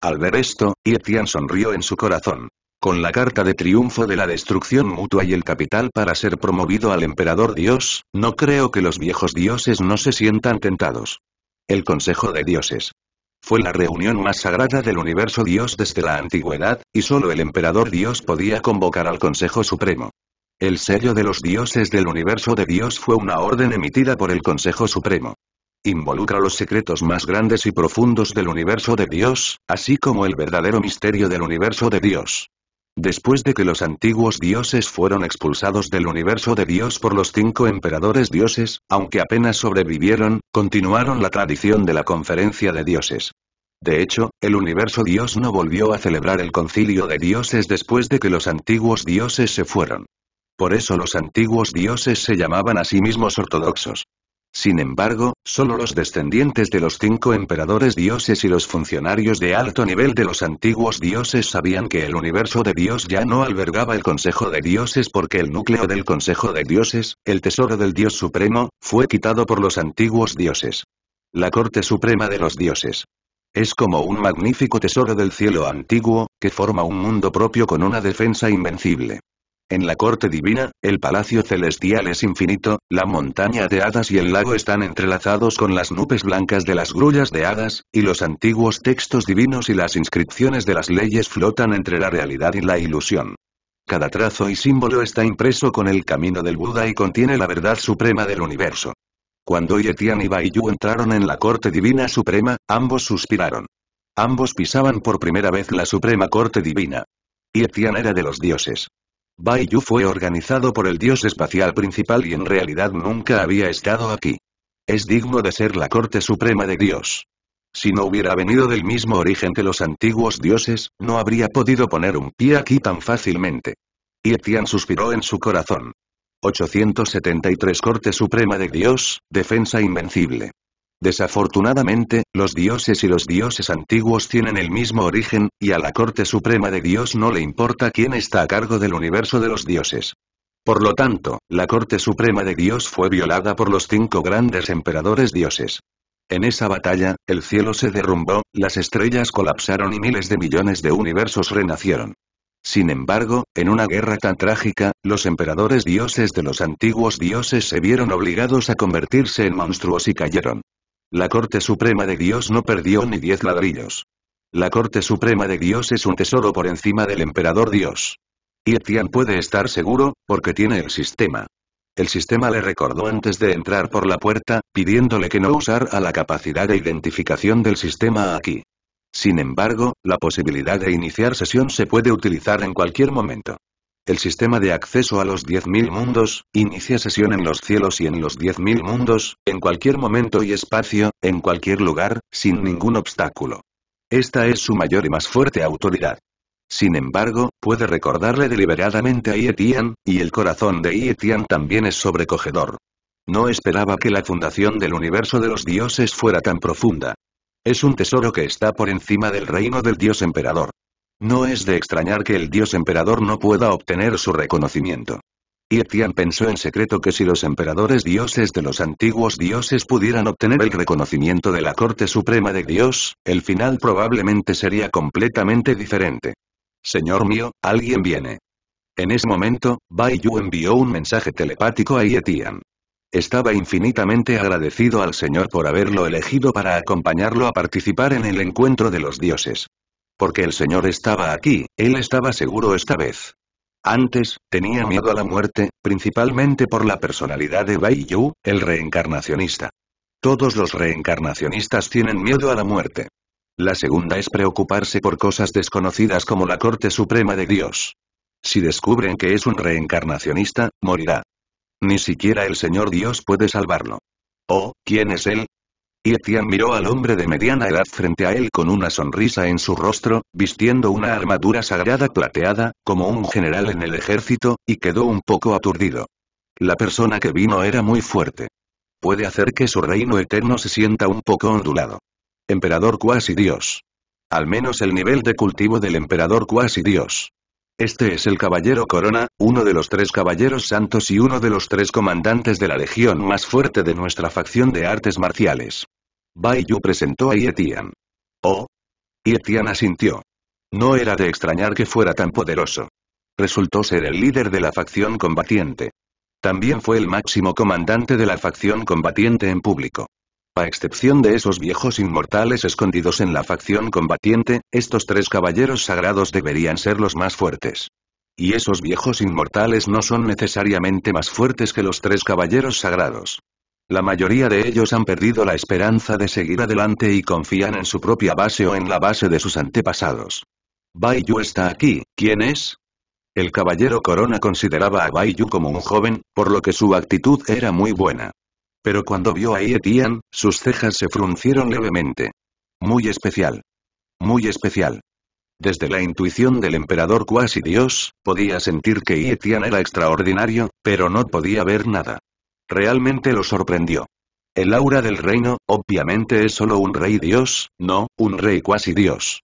Al ver esto, Yetian sonrió en su corazón. Con la carta de triunfo de la destrucción mutua y el capital para ser promovido al emperador dios, no creo que los viejos dioses no se sientan tentados. El consejo de dioses. Fue la reunión más sagrada del universo Dios desde la antigüedad, y solo el emperador Dios podía convocar al Consejo Supremo. El sello de los dioses del universo de Dios fue una orden emitida por el Consejo Supremo involucra los secretos más grandes y profundos del universo de Dios, así como el verdadero misterio del universo de Dios. Después de que los antiguos dioses fueron expulsados del universo de Dios por los cinco emperadores dioses, aunque apenas sobrevivieron, continuaron la tradición de la conferencia de dioses. De hecho, el universo Dios no volvió a celebrar el concilio de dioses después de que los antiguos dioses se fueron. Por eso los antiguos dioses se llamaban a sí mismos ortodoxos. Sin embargo, solo los descendientes de los cinco emperadores dioses y los funcionarios de alto nivel de los antiguos dioses sabían que el universo de Dios ya no albergaba el Consejo de Dioses porque el núcleo del Consejo de Dioses, el tesoro del Dios Supremo, fue quitado por los antiguos dioses. La Corte Suprema de los Dioses. Es como un magnífico tesoro del cielo antiguo, que forma un mundo propio con una defensa invencible. En la corte divina, el palacio celestial es infinito, la montaña de hadas y el lago están entrelazados con las nubes blancas de las grullas de hadas, y los antiguos textos divinos y las inscripciones de las leyes flotan entre la realidad y la ilusión. Cada trazo y símbolo está impreso con el camino del Buda y contiene la verdad suprema del universo. Cuando Yetian y Baiyu entraron en la corte divina suprema, ambos suspiraron. Ambos pisaban por primera vez la suprema corte divina. Yetian era de los dioses. Bai fue organizado por el dios espacial principal y en realidad nunca había estado aquí. Es digno de ser la corte suprema de Dios. Si no hubiera venido del mismo origen que los antiguos dioses, no habría podido poner un pie aquí tan fácilmente. Y Etian suspiró en su corazón. 873 Corte Suprema de Dios, defensa invencible. Desafortunadamente, los dioses y los dioses antiguos tienen el mismo origen, y a la Corte Suprema de Dios no le importa quién está a cargo del universo de los dioses. Por lo tanto, la Corte Suprema de Dios fue violada por los cinco grandes emperadores dioses. En esa batalla, el cielo se derrumbó, las estrellas colapsaron y miles de millones de universos renacieron. Sin embargo, en una guerra tan trágica, los emperadores dioses de los antiguos dioses se vieron obligados a convertirse en monstruos y cayeron. La Corte Suprema de Dios no perdió ni diez ladrillos. La Corte Suprema de Dios es un tesoro por encima del Emperador Dios. Y Etian puede estar seguro, porque tiene el sistema. El sistema le recordó antes de entrar por la puerta, pidiéndole que no usara la capacidad de identificación del sistema aquí. Sin embargo, la posibilidad de iniciar sesión se puede utilizar en cualquier momento. El sistema de acceso a los 10.000 mundos, inicia sesión en los cielos y en los 10.000 mundos, en cualquier momento y espacio, en cualquier lugar, sin ningún obstáculo. Esta es su mayor y más fuerte autoridad. Sin embargo, puede recordarle deliberadamente a Ietian, y el corazón de Ietian también es sobrecogedor. No esperaba que la fundación del universo de los dioses fuera tan profunda. Es un tesoro que está por encima del reino del dios emperador. No es de extrañar que el dios emperador no pueda obtener su reconocimiento. Y pensó en secreto que si los emperadores dioses de los antiguos dioses pudieran obtener el reconocimiento de la Corte Suprema de Dios, el final probablemente sería completamente diferente. Señor mío, alguien viene. En ese momento, Bai Yu envió un mensaje telepático a Yetian. Estaba infinitamente agradecido al Señor por haberlo elegido para acompañarlo a participar en el encuentro de los dioses. Porque el Señor estaba aquí, él estaba seguro esta vez. Antes, tenía miedo a la muerte, principalmente por la personalidad de Bai Yu, el reencarnacionista. Todos los reencarnacionistas tienen miedo a la muerte. La segunda es preocuparse por cosas desconocidas como la Corte Suprema de Dios. Si descubren que es un reencarnacionista, morirá. Ni siquiera el Señor Dios puede salvarlo. Oh, ¿quién es Él? Y miró al hombre de mediana edad frente a él con una sonrisa en su rostro, vistiendo una armadura sagrada plateada, como un general en el ejército, y quedó un poco aturdido. La persona que vino era muy fuerte. Puede hacer que su reino eterno se sienta un poco ondulado. Emperador cuasi dios. Al menos el nivel de cultivo del emperador cuasi dios. Este es el caballero Corona, uno de los tres caballeros santos y uno de los tres comandantes de la legión más fuerte de nuestra facción de artes marciales. Bai presentó a Yetian. Oh. Yetian asintió. No era de extrañar que fuera tan poderoso. Resultó ser el líder de la facción combatiente. También fue el máximo comandante de la facción combatiente en público. A excepción de esos viejos inmortales escondidos en la facción combatiente, estos tres caballeros sagrados deberían ser los más fuertes. Y esos viejos inmortales no son necesariamente más fuertes que los tres caballeros sagrados. La mayoría de ellos han perdido la esperanza de seguir adelante y confían en su propia base o en la base de sus antepasados. Bai está aquí, ¿quién es? El caballero Corona consideraba a Bai como un joven, por lo que su actitud era muy buena. Pero cuando vio a Etian, sus cejas se fruncieron levemente. Muy especial. Muy especial. Desde la intuición del emperador cuasi dios, podía sentir que Etian era extraordinario, pero no podía ver nada. Realmente lo sorprendió. El aura del reino, obviamente es solo un rey dios, no, un rey cuasi dios.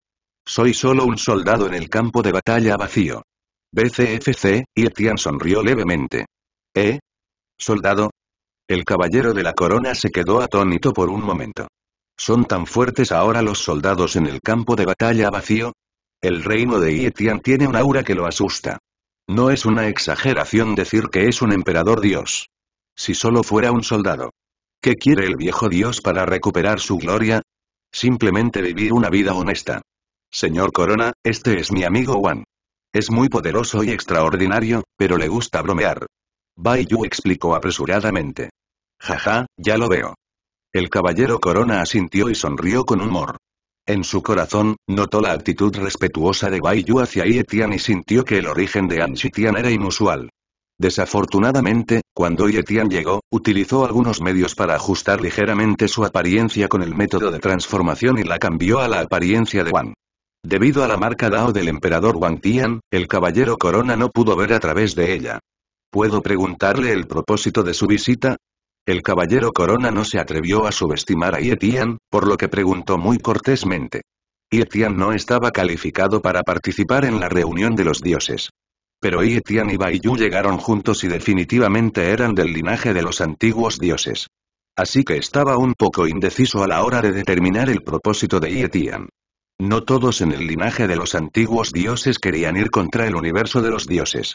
Soy solo un soldado en el campo de batalla vacío. BCFC, y Etian sonrió levemente. ¿Eh? ¿Soldado? El caballero de la corona se quedó atónito por un momento. ¿Son tan fuertes ahora los soldados en el campo de batalla vacío? El reino de Yetian tiene un aura que lo asusta. No es una exageración decir que es un emperador dios. Si solo fuera un soldado. ¿Qué quiere el viejo Dios para recuperar su gloria? Simplemente vivir una vida honesta. Señor Corona, este es mi amigo Juan. Es muy poderoso y extraordinario, pero le gusta bromear. Bai Yu explicó apresuradamente. Jaja, ya lo veo. El caballero Corona asintió y sonrió con humor. En su corazón, notó la actitud respetuosa de Bai Yu hacia Yi Tian y sintió que el origen de Anxi Tian era inusual. Desafortunadamente, cuando Ye llegó, utilizó algunos medios para ajustar ligeramente su apariencia con el método de transformación y la cambió a la apariencia de Wang. Debido a la marca Dao del emperador Wang Tian, el caballero Corona no pudo ver a través de ella. ¿Puedo preguntarle el propósito de su visita? El caballero Corona no se atrevió a subestimar a Ye por lo que preguntó muy cortésmente. Ye no estaba calificado para participar en la reunión de los dioses. Pero Yetian y Baiyu llegaron juntos y definitivamente eran del linaje de los antiguos dioses. Así que estaba un poco indeciso a la hora de determinar el propósito de Yetian. No todos en el linaje de los antiguos dioses querían ir contra el universo de los dioses.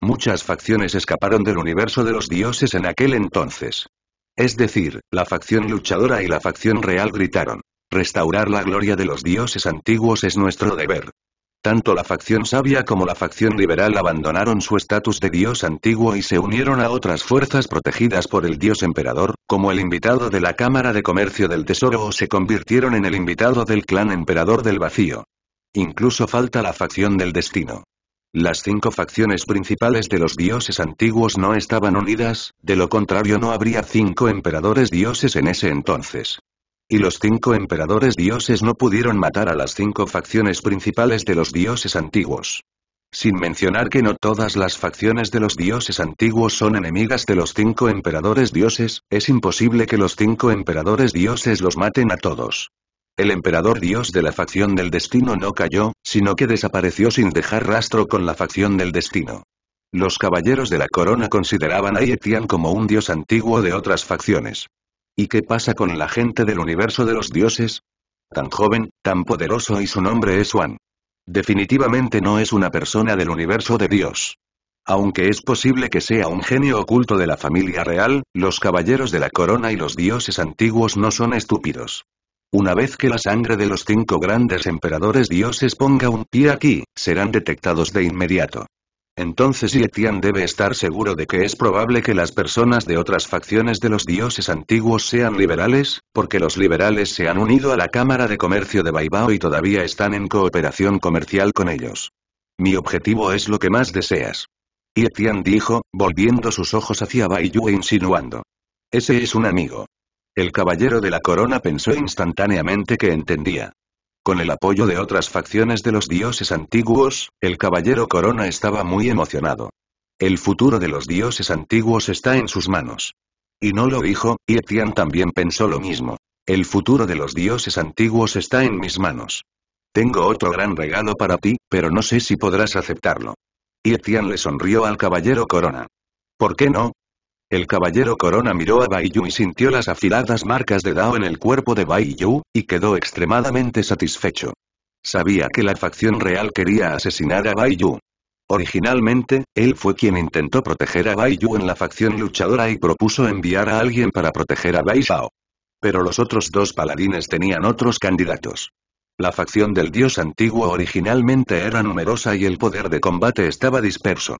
Muchas facciones escaparon del universo de los dioses en aquel entonces. Es decir, la facción luchadora y la facción real gritaron. Restaurar la gloria de los dioses antiguos es nuestro deber. Tanto la facción sabia como la facción liberal abandonaron su estatus de dios antiguo y se unieron a otras fuerzas protegidas por el dios emperador, como el invitado de la Cámara de Comercio del Tesoro o se convirtieron en el invitado del clan emperador del vacío. Incluso falta la facción del destino. Las cinco facciones principales de los dioses antiguos no estaban unidas, de lo contrario no habría cinco emperadores dioses en ese entonces. Y los cinco emperadores dioses no pudieron matar a las cinco facciones principales de los dioses antiguos. Sin mencionar que no todas las facciones de los dioses antiguos son enemigas de los cinco emperadores dioses, es imposible que los cinco emperadores dioses los maten a todos. El emperador dios de la facción del destino no cayó, sino que desapareció sin dejar rastro con la facción del destino. Los caballeros de la corona consideraban a Yetian como un dios antiguo de otras facciones. ¿Y qué pasa con la gente del universo de los dioses? Tan joven, tan poderoso y su nombre es Juan. Definitivamente no es una persona del universo de Dios. Aunque es posible que sea un genio oculto de la familia real, los caballeros de la corona y los dioses antiguos no son estúpidos. Una vez que la sangre de los cinco grandes emperadores dioses ponga un pie aquí, serán detectados de inmediato. Entonces Yetian debe estar seguro de que es probable que las personas de otras facciones de los dioses antiguos sean liberales, porque los liberales se han unido a la Cámara de Comercio de Baibao y todavía están en cooperación comercial con ellos. Mi objetivo es lo que más deseas. Yetian dijo, volviendo sus ojos hacia Bai e insinuando. Ese es un amigo. El caballero de la corona pensó instantáneamente que entendía. Con el apoyo de otras facciones de los dioses antiguos, el caballero Corona estaba muy emocionado. El futuro de los dioses antiguos está en sus manos. Y no lo dijo, y también pensó lo mismo. El futuro de los dioses antiguos está en mis manos. Tengo otro gran regalo para ti, pero no sé si podrás aceptarlo. Y le sonrió al caballero Corona. ¿Por qué no? El caballero Corona miró a Bai Yu y sintió las afiladas marcas de Dao en el cuerpo de Bai Yu, y quedó extremadamente satisfecho. Sabía que la facción real quería asesinar a Bai Yu. Originalmente, él fue quien intentó proteger a Bai Yu en la facción luchadora y propuso enviar a alguien para proteger a Bai Shao. Pero los otros dos paladines tenían otros candidatos. La facción del dios antiguo originalmente era numerosa y el poder de combate estaba disperso.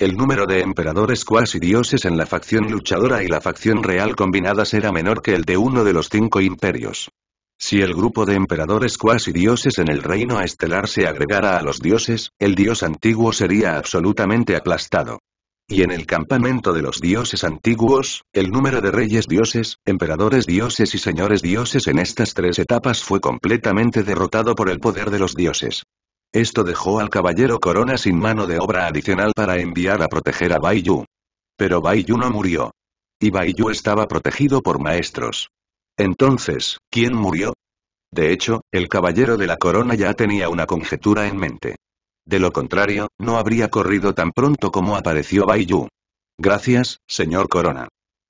El número de emperadores cuasi dioses en la facción luchadora y la facción real combinadas era menor que el de uno de los cinco imperios. Si el grupo de emperadores cuasi dioses en el reino estelar se agregara a los dioses, el dios antiguo sería absolutamente aplastado. Y en el campamento de los dioses antiguos, el número de reyes dioses, emperadores dioses y señores dioses en estas tres etapas fue completamente derrotado por el poder de los dioses. Esto dejó al caballero Corona sin mano de obra adicional para enviar a proteger a Baiyu, Pero Baiyu no murió. Y Baiyu estaba protegido por maestros. Entonces, ¿quién murió? De hecho, el caballero de la corona ya tenía una conjetura en mente. De lo contrario, no habría corrido tan pronto como apareció Baiyu. Gracias, señor Corona.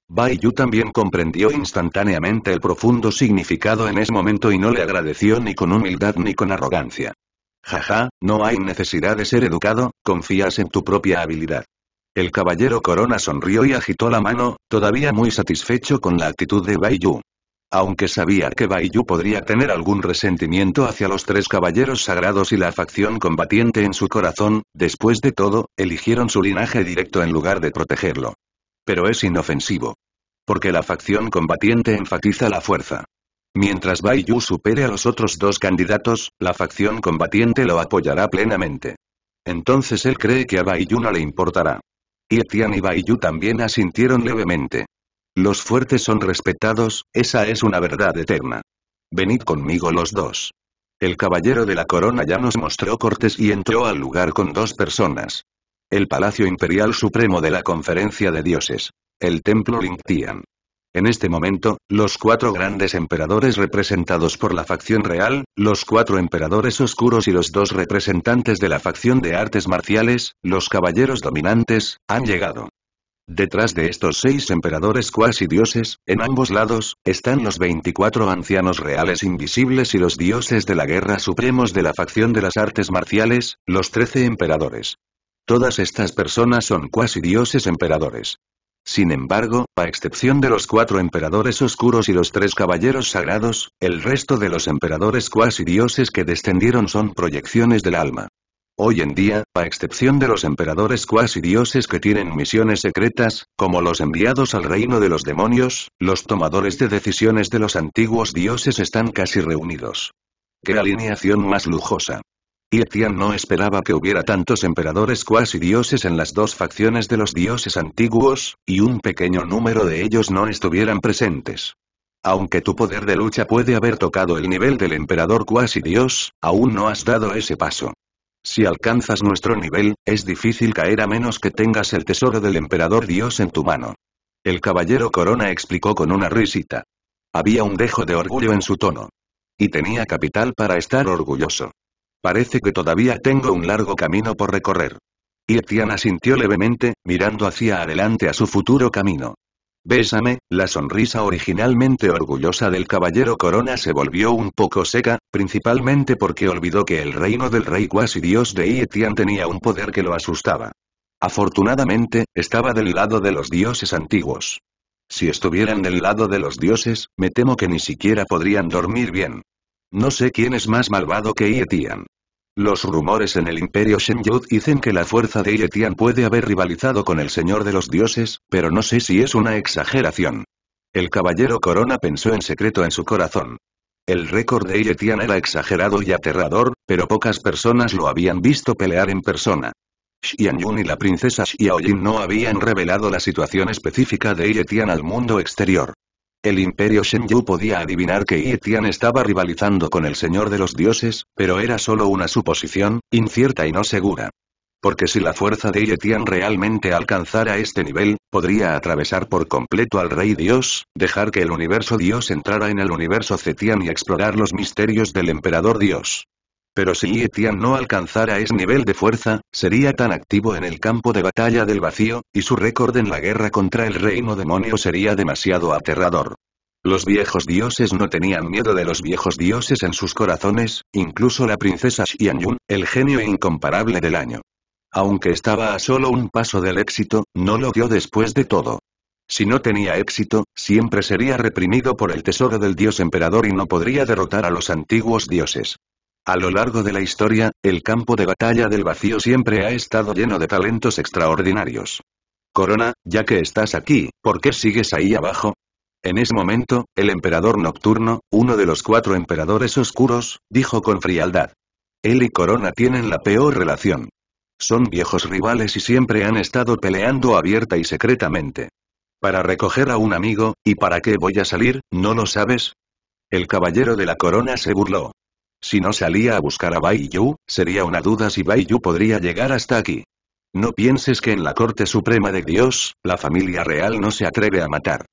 Baiyu también comprendió instantáneamente el profundo significado en ese momento y no le agradeció ni con humildad ni con arrogancia. Jaja, no hay necesidad de ser educado, confías en tu propia habilidad. El caballero Corona sonrió y agitó la mano, todavía muy satisfecho con la actitud de Baiyu. Aunque sabía que Baiyu podría tener algún resentimiento hacia los tres caballeros sagrados y la facción combatiente en su corazón, después de todo, eligieron su linaje directo en lugar de protegerlo. Pero es inofensivo. Porque la facción combatiente enfatiza la fuerza. Mientras Bai supere a los otros dos candidatos, la facción combatiente lo apoyará plenamente. Entonces él cree que a Bai no le importará. Y Tian y Bai también asintieron levemente. Los fuertes son respetados, esa es una verdad eterna. Venid conmigo los dos. El caballero de la corona ya nos mostró cortes y entró al lugar con dos personas. El Palacio Imperial Supremo de la Conferencia de Dioses. El Templo Lingtian. En este momento, los cuatro grandes emperadores representados por la facción real, los cuatro emperadores oscuros y los dos representantes de la facción de artes marciales, los caballeros dominantes, han llegado. Detrás de estos seis emperadores cuasi dioses, en ambos lados, están los 24 ancianos reales invisibles y los dioses de la guerra supremos de la facción de las artes marciales, los 13 emperadores. Todas estas personas son cuasi dioses emperadores. Sin embargo, a excepción de los cuatro emperadores oscuros y los tres caballeros sagrados, el resto de los emperadores cuasi dioses que descendieron son proyecciones del alma. Hoy en día, a excepción de los emperadores cuasi dioses que tienen misiones secretas, como los enviados al reino de los demonios, los tomadores de decisiones de los antiguos dioses están casi reunidos. ¡Qué alineación más lujosa! Y no esperaba que hubiera tantos emperadores cuasi dioses en las dos facciones de los dioses antiguos, y un pequeño número de ellos no estuvieran presentes. Aunque tu poder de lucha puede haber tocado el nivel del emperador cuasi dios, aún no has dado ese paso. Si alcanzas nuestro nivel, es difícil caer a menos que tengas el tesoro del emperador dios en tu mano. El caballero Corona explicó con una risita. Había un dejo de orgullo en su tono. Y tenía capital para estar orgulloso. Parece que todavía tengo un largo camino por recorrer. Y Etiana sintió levemente, mirando hacia adelante a su futuro camino. Bésame, la sonrisa originalmente orgullosa del caballero Corona se volvió un poco seca, principalmente porque olvidó que el reino del rey cuasi dios de Etian tenía un poder que lo asustaba. Afortunadamente, estaba del lado de los dioses antiguos. Si estuvieran del lado de los dioses, me temo que ni siquiera podrían dormir bien. No sé quién es más malvado que Yetian. Los rumores en el Imperio Shenyut dicen que la fuerza de Yetian puede haber rivalizado con el Señor de los Dioses, pero no sé si es una exageración. El caballero Corona pensó en secreto en su corazón. El récord de Yetian era exagerado y aterrador, pero pocas personas lo habían visto pelear en persona. Xian y la princesa Xiaoyin no habían revelado la situación específica de Yetian al mundo exterior. El Imperio Shenyu podía adivinar que Yetian estaba rivalizando con el Señor de los Dioses, pero era solo una suposición, incierta y no segura. Porque si la fuerza de Yetian realmente alcanzara este nivel, podría atravesar por completo al Rey Dios, dejar que el universo Dios entrara en el universo Zetian y explorar los misterios del Emperador Dios. Pero si Etian no alcanzara ese nivel de fuerza, sería tan activo en el campo de batalla del vacío, y su récord en la guerra contra el reino demonio sería demasiado aterrador. Los viejos dioses no tenían miedo de los viejos dioses en sus corazones, incluso la princesa Xianyun, el genio incomparable del año. Aunque estaba a solo un paso del éxito, no lo dio después de todo. Si no tenía éxito, siempre sería reprimido por el tesoro del dios emperador y no podría derrotar a los antiguos dioses. A lo largo de la historia, el campo de batalla del vacío siempre ha estado lleno de talentos extraordinarios. Corona, ya que estás aquí, ¿por qué sigues ahí abajo? En ese momento, el emperador nocturno, uno de los cuatro emperadores oscuros, dijo con frialdad. Él y Corona tienen la peor relación. Son viejos rivales y siempre han estado peleando abierta y secretamente. Para recoger a un amigo, ¿y para qué voy a salir, no lo sabes? El caballero de la corona se burló. Si no salía a buscar a Bai Yu, sería una duda si Bai Yu podría llegar hasta aquí. No pienses que en la Corte Suprema de Dios, la familia real no se atreve a matar.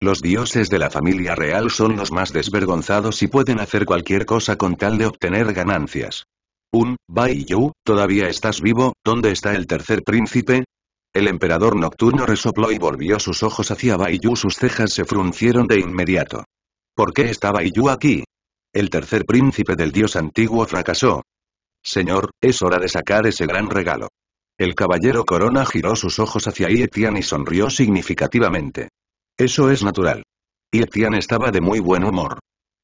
Los dioses de la familia real son los más desvergonzados y pueden hacer cualquier cosa con tal de obtener ganancias. Un, Bai Yu, todavía estás vivo, ¿dónde está el tercer príncipe? El emperador nocturno resopló y volvió sus ojos hacia Bai Yu sus cejas se fruncieron de inmediato. ¿Por qué estaba Yu aquí? El tercer príncipe del dios antiguo fracasó. Señor, es hora de sacar ese gran regalo. El caballero Corona giró sus ojos hacia Yetian y sonrió significativamente. Eso es natural. Yetian estaba de muy buen humor.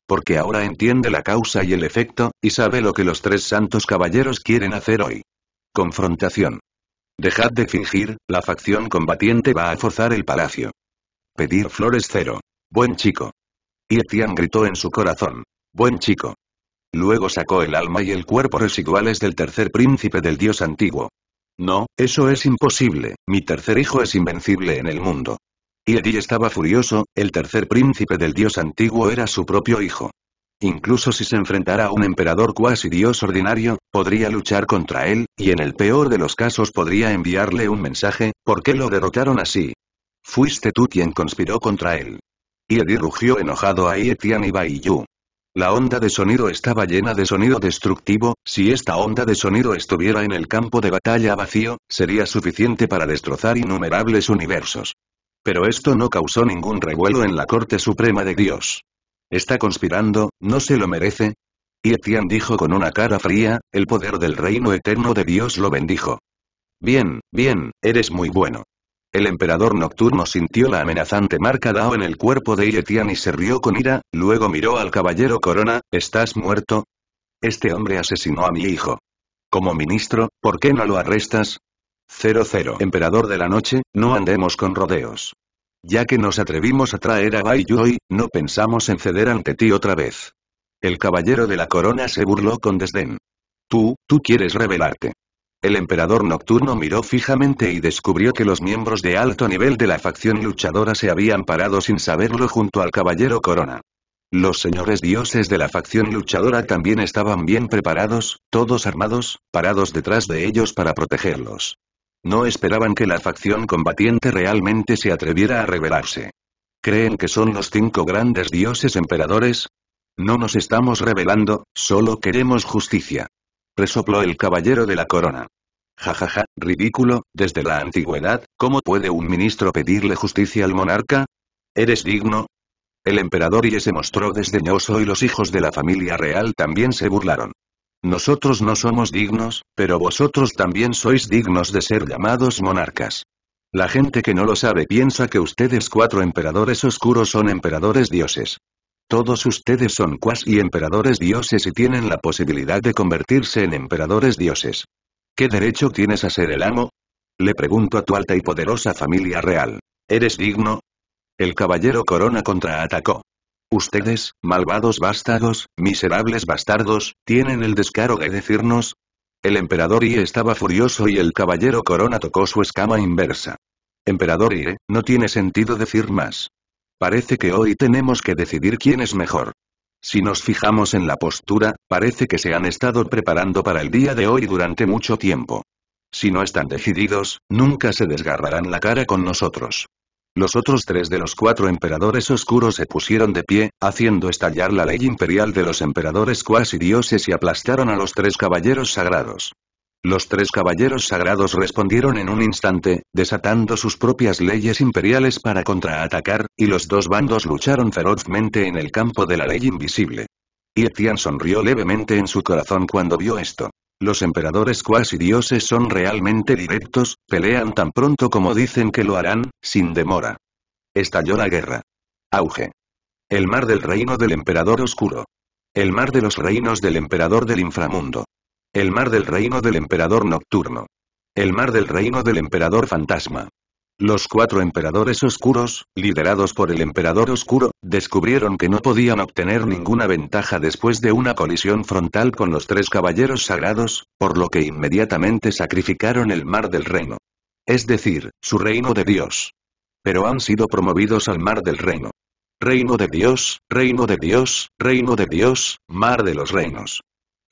Porque ahora entiende la causa y el efecto, y sabe lo que los tres santos caballeros quieren hacer hoy. Confrontación. Dejad de fingir, la facción combatiente va a forzar el palacio. Pedir flores cero. Buen chico. Yetian gritó en su corazón. Buen chico. Luego sacó el alma y el cuerpo residuales del tercer príncipe del dios antiguo. No, eso es imposible, mi tercer hijo es invencible en el mundo. Y estaba furioso, el tercer príncipe del dios antiguo era su propio hijo. Incluso si se enfrentara a un emperador cuasi dios ordinario, podría luchar contra él, y en el peor de los casos podría enviarle un mensaje, ¿por qué lo derrotaron así? Fuiste tú quien conspiró contra él. Y rugió enojado a Ietian y Baiyu. La onda de sonido estaba llena de sonido destructivo, si esta onda de sonido estuviera en el campo de batalla vacío, sería suficiente para destrozar innumerables universos. Pero esto no causó ningún revuelo en la Corte Suprema de Dios. ¿Está conspirando? ¿No se lo merece? Y Etienne dijo con una cara fría, el poder del reino eterno de Dios lo bendijo. Bien, bien, eres muy bueno. El emperador nocturno sintió la amenazante marca Dao en el cuerpo de Iretian y se rió con ira, luego miró al caballero Corona, ¿estás muerto? Este hombre asesinó a mi hijo. Como ministro, ¿por qué no lo arrestas? 00 Emperador de la noche, no andemos con rodeos. Ya que nos atrevimos a traer a Bai no pensamos en ceder ante ti otra vez. El caballero de la corona se burló con desdén. Tú, tú quieres rebelarte. El emperador nocturno miró fijamente y descubrió que los miembros de alto nivel de la facción luchadora se habían parado sin saberlo junto al caballero Corona. Los señores dioses de la facción luchadora también estaban bien preparados, todos armados, parados detrás de ellos para protegerlos. No esperaban que la facción combatiente realmente se atreviera a rebelarse. ¿Creen que son los cinco grandes dioses emperadores? No nos estamos rebelando, solo queremos justicia resopló el caballero de la corona. Jajaja, ja, ja, ridículo, desde la antigüedad, ¿cómo puede un ministro pedirle justicia al monarca? ¿Eres digno? El emperador y se mostró desdeñoso y los hijos de la familia real también se burlaron. Nosotros no somos dignos, pero vosotros también sois dignos de ser llamados monarcas. La gente que no lo sabe piensa que ustedes cuatro emperadores oscuros son emperadores dioses. Todos ustedes son cuasi emperadores dioses y tienen la posibilidad de convertirse en emperadores dioses. ¿Qué derecho tienes a ser el amo? Le pregunto a tu alta y poderosa familia real. ¿Eres digno? El caballero corona contraatacó. Ustedes, malvados bastardos, miserables bastardos, tienen el descaro de decirnos. El emperador Ie estaba furioso y el caballero corona tocó su escama inversa. Emperador Ie, no tiene sentido decir más. Parece que hoy tenemos que decidir quién es mejor. Si nos fijamos en la postura, parece que se han estado preparando para el día de hoy durante mucho tiempo. Si no están decididos, nunca se desgarrarán la cara con nosotros. Los otros tres de los cuatro emperadores oscuros se pusieron de pie, haciendo estallar la ley imperial de los emperadores cuasi dioses y aplastaron a los tres caballeros sagrados. Los tres caballeros sagrados respondieron en un instante, desatando sus propias leyes imperiales para contraatacar, y los dos bandos lucharon ferozmente en el campo de la ley invisible. Y sonrió levemente en su corazón cuando vio esto. Los emperadores cuasi dioses son realmente directos, pelean tan pronto como dicen que lo harán, sin demora. Estalló la guerra. Auge. El mar del reino del emperador oscuro. El mar de los reinos del emperador del inframundo. El mar del reino del emperador nocturno. El mar del reino del emperador fantasma. Los cuatro emperadores oscuros, liderados por el emperador oscuro, descubrieron que no podían obtener ninguna ventaja después de una colisión frontal con los tres caballeros sagrados, por lo que inmediatamente sacrificaron el mar del reino. Es decir, su reino de Dios. Pero han sido promovidos al mar del reino. Reino de Dios, reino de Dios, reino de Dios, mar de los reinos.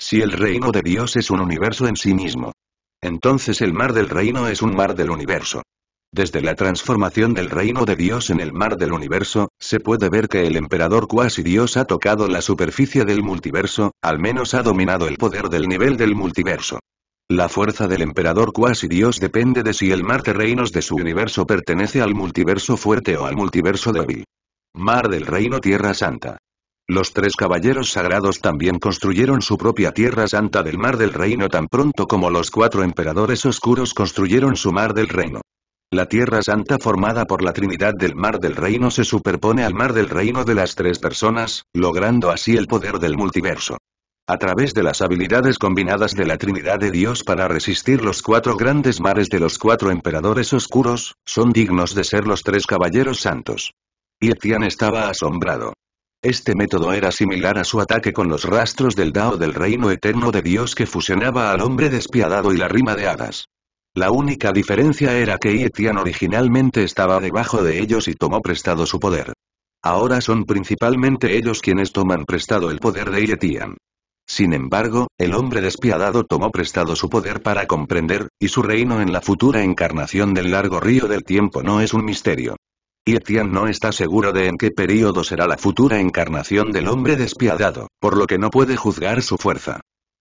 Si el reino de Dios es un universo en sí mismo. Entonces el mar del reino es un mar del universo. Desde la transformación del reino de Dios en el mar del universo, se puede ver que el emperador cuasi Dios ha tocado la superficie del multiverso, al menos ha dominado el poder del nivel del multiverso. La fuerza del emperador cuasi Dios depende de si el mar de reinos de su universo pertenece al multiverso fuerte o al multiverso débil. Mar del reino Tierra Santa. Los tres caballeros sagrados también construyeron su propia tierra santa del mar del reino tan pronto como los cuatro emperadores oscuros construyeron su mar del reino. La Tierra Santa formada por la Trinidad del Mar del Reino se superpone al Mar del Reino de las Tres Personas, logrando así el poder del multiverso. A través de las habilidades combinadas de la Trinidad de Dios para resistir los cuatro grandes mares de los cuatro emperadores oscuros, son dignos de ser los tres caballeros santos. Y Etian estaba asombrado. Este método era similar a su ataque con los rastros del Dao del reino eterno de Dios que fusionaba al hombre despiadado y la rima de hadas. La única diferencia era que Yetian originalmente estaba debajo de ellos y tomó prestado su poder. Ahora son principalmente ellos quienes toman prestado el poder de Yetian. Sin embargo, el hombre despiadado tomó prestado su poder para comprender, y su reino en la futura encarnación del largo río del tiempo no es un misterio. Y no está seguro de en qué período será la futura encarnación del hombre despiadado, por lo que no puede juzgar su fuerza.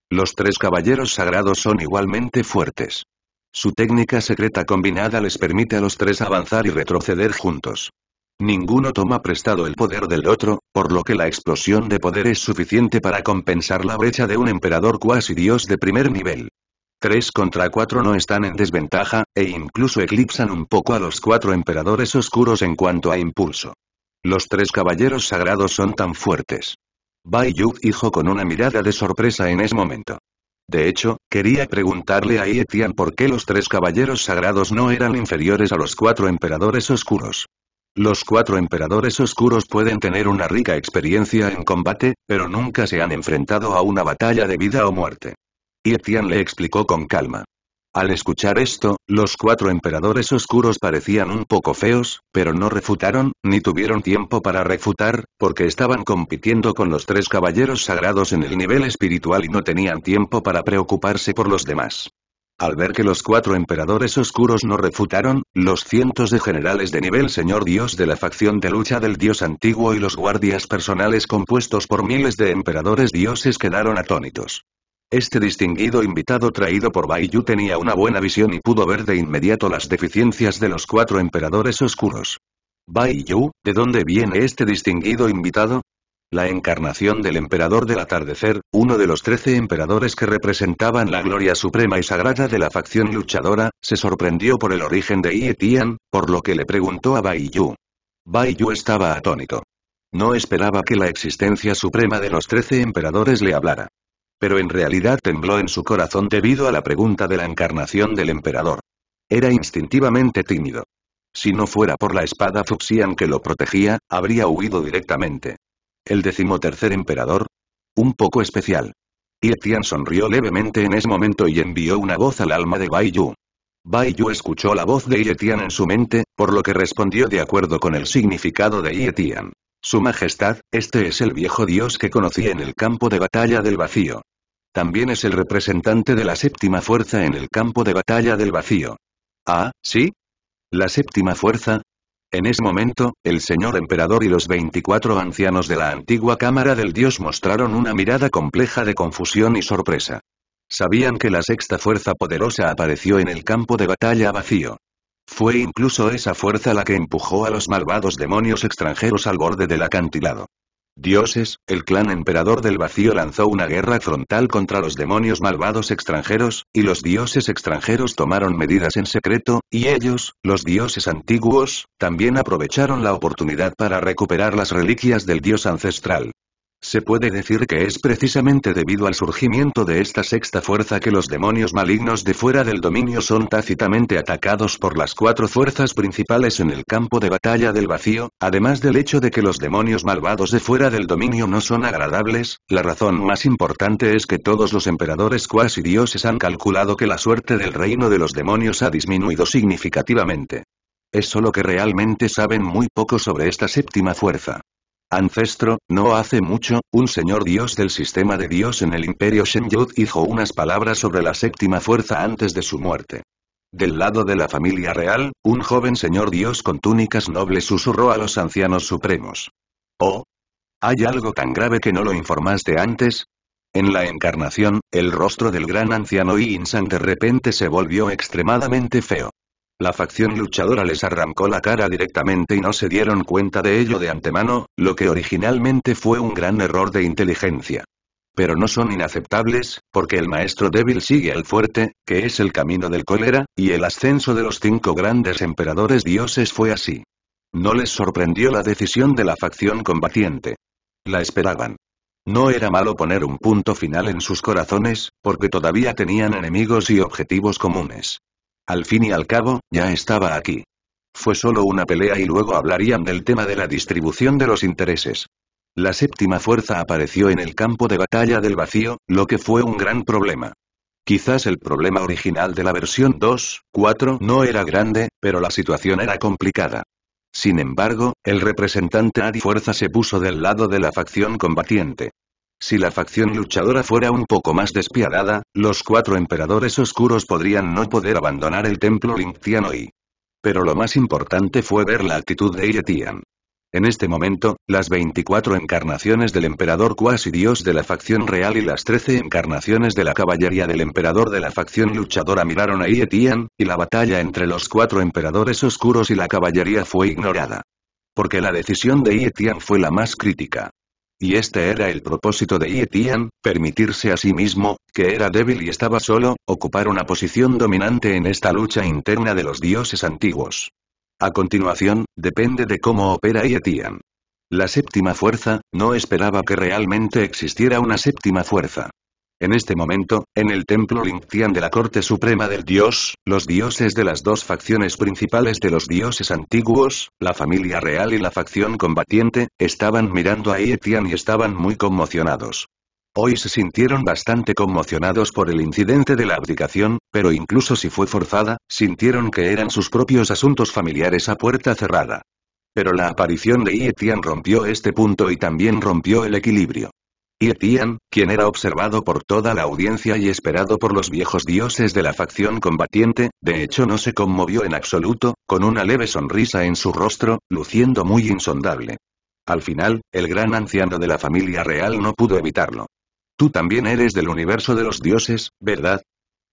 Los tres caballeros sagrados son igualmente fuertes. Su técnica secreta combinada les permite a los tres avanzar y retroceder juntos. Ninguno toma prestado el poder del otro, por lo que la explosión de poder es suficiente para compensar la brecha de un emperador cuasi dios de primer nivel. 3 contra 4 no están en desventaja, e incluso eclipsan un poco a los cuatro emperadores oscuros en cuanto a impulso. Los tres caballeros sagrados son tan fuertes. Bai Yu dijo con una mirada de sorpresa en ese momento. De hecho, quería preguntarle a Etian por qué los tres caballeros sagrados no eran inferiores a los cuatro emperadores oscuros. Los cuatro emperadores oscuros pueden tener una rica experiencia en combate, pero nunca se han enfrentado a una batalla de vida o muerte. Yetian le explicó con calma. Al escuchar esto, los cuatro emperadores oscuros parecían un poco feos, pero no refutaron, ni tuvieron tiempo para refutar, porque estaban compitiendo con los tres caballeros sagrados en el nivel espiritual y no tenían tiempo para preocuparse por los demás. Al ver que los cuatro emperadores oscuros no refutaron, los cientos de generales de nivel señor dios de la facción de lucha del dios antiguo y los guardias personales compuestos por miles de emperadores dioses quedaron atónitos. Este distinguido invitado traído por Baiyu tenía una buena visión y pudo ver de inmediato las deficiencias de los cuatro emperadores oscuros. Baiyu, ¿de dónde viene este distinguido invitado? La encarnación del emperador del atardecer, uno de los trece emperadores que representaban la gloria suprema y sagrada de la facción luchadora, se sorprendió por el origen de Yi Tian, por lo que le preguntó a Baiyu. Baiyu estaba atónito. No esperaba que la existencia suprema de los trece emperadores le hablara. Pero en realidad tembló en su corazón debido a la pregunta de la encarnación del emperador. Era instintivamente tímido. Si no fuera por la espada Fuxian que lo protegía, habría huido directamente. El decimotercer emperador. Un poco especial. Yetian sonrió levemente en ese momento y envió una voz al alma de Bai Yu. Bai Yu escuchó la voz de Yetian en su mente, por lo que respondió de acuerdo con el significado de Yetian. Su Majestad, este es el viejo dios que conocí en el campo de batalla del vacío. También es el representante de la séptima fuerza en el campo de batalla del vacío. Ah, ¿sí? ¿La séptima fuerza? En ese momento, el señor emperador y los 24 ancianos de la antigua cámara del dios mostraron una mirada compleja de confusión y sorpresa. Sabían que la sexta fuerza poderosa apareció en el campo de batalla vacío. Fue incluso esa fuerza la que empujó a los malvados demonios extranjeros al borde del acantilado. Dioses, el clan emperador del vacío lanzó una guerra frontal contra los demonios malvados extranjeros, y los dioses extranjeros tomaron medidas en secreto, y ellos, los dioses antiguos, también aprovecharon la oportunidad para recuperar las reliquias del dios ancestral. Se puede decir que es precisamente debido al surgimiento de esta sexta fuerza que los demonios malignos de fuera del dominio son tácitamente atacados por las cuatro fuerzas principales en el campo de batalla del vacío, además del hecho de que los demonios malvados de fuera del dominio no son agradables, la razón más importante es que todos los emperadores cuasi dioses han calculado que la suerte del reino de los demonios ha disminuido significativamente. Es solo que realmente saben muy poco sobre esta séptima fuerza. Ancestro, no hace mucho, un señor dios del sistema de dios en el imperio Shenyud dijo unas palabras sobre la séptima fuerza antes de su muerte. Del lado de la familia real, un joven señor dios con túnicas nobles susurró a los ancianos supremos. Oh, ¿Hay algo tan grave que no lo informaste antes? En la encarnación, el rostro del gran anciano Yin San de repente se volvió extremadamente feo. La facción luchadora les arrancó la cara directamente y no se dieron cuenta de ello de antemano, lo que originalmente fue un gran error de inteligencia. Pero no son inaceptables, porque el maestro débil sigue al fuerte, que es el camino del cólera, y el ascenso de los cinco grandes emperadores dioses fue así. No les sorprendió la decisión de la facción combatiente. La esperaban. No era malo poner un punto final en sus corazones, porque todavía tenían enemigos y objetivos comunes. Al fin y al cabo, ya estaba aquí. Fue solo una pelea y luego hablarían del tema de la distribución de los intereses. La séptima fuerza apareció en el campo de batalla del vacío, lo que fue un gran problema. Quizás el problema original de la versión 2.4 no era grande, pero la situación era complicada. Sin embargo, el representante Adi Fuerza se puso del lado de la facción combatiente. Si la facción luchadora fuera un poco más despiadada, los cuatro emperadores oscuros podrían no poder abandonar el templo Lingtian hoy. Pero lo más importante fue ver la actitud de Tian. En este momento, las 24 encarnaciones del emperador cuasi dios de la facción real y las 13 encarnaciones de la caballería del emperador de la facción luchadora miraron a Ietian, y la batalla entre los cuatro emperadores oscuros y la caballería fue ignorada. Porque la decisión de Ietian fue la más crítica. Y este era el propósito de Yetian, permitirse a sí mismo, que era débil y estaba solo, ocupar una posición dominante en esta lucha interna de los dioses antiguos. A continuación, depende de cómo opera Yetian. La séptima fuerza, no esperaba que realmente existiera una séptima fuerza. En este momento, en el templo Lingtian de la corte suprema del dios, los dioses de las dos facciones principales de los dioses antiguos, la familia real y la facción combatiente, estaban mirando a Yetian y estaban muy conmocionados. Hoy se sintieron bastante conmocionados por el incidente de la abdicación, pero incluso si fue forzada, sintieron que eran sus propios asuntos familiares a puerta cerrada. Pero la aparición de Yetian rompió este punto y también rompió el equilibrio. Y quien era observado por toda la audiencia y esperado por los viejos dioses de la facción combatiente, de hecho no se conmovió en absoluto, con una leve sonrisa en su rostro, luciendo muy insondable. Al final, el gran anciano de la familia real no pudo evitarlo. Tú también eres del universo de los dioses, ¿verdad?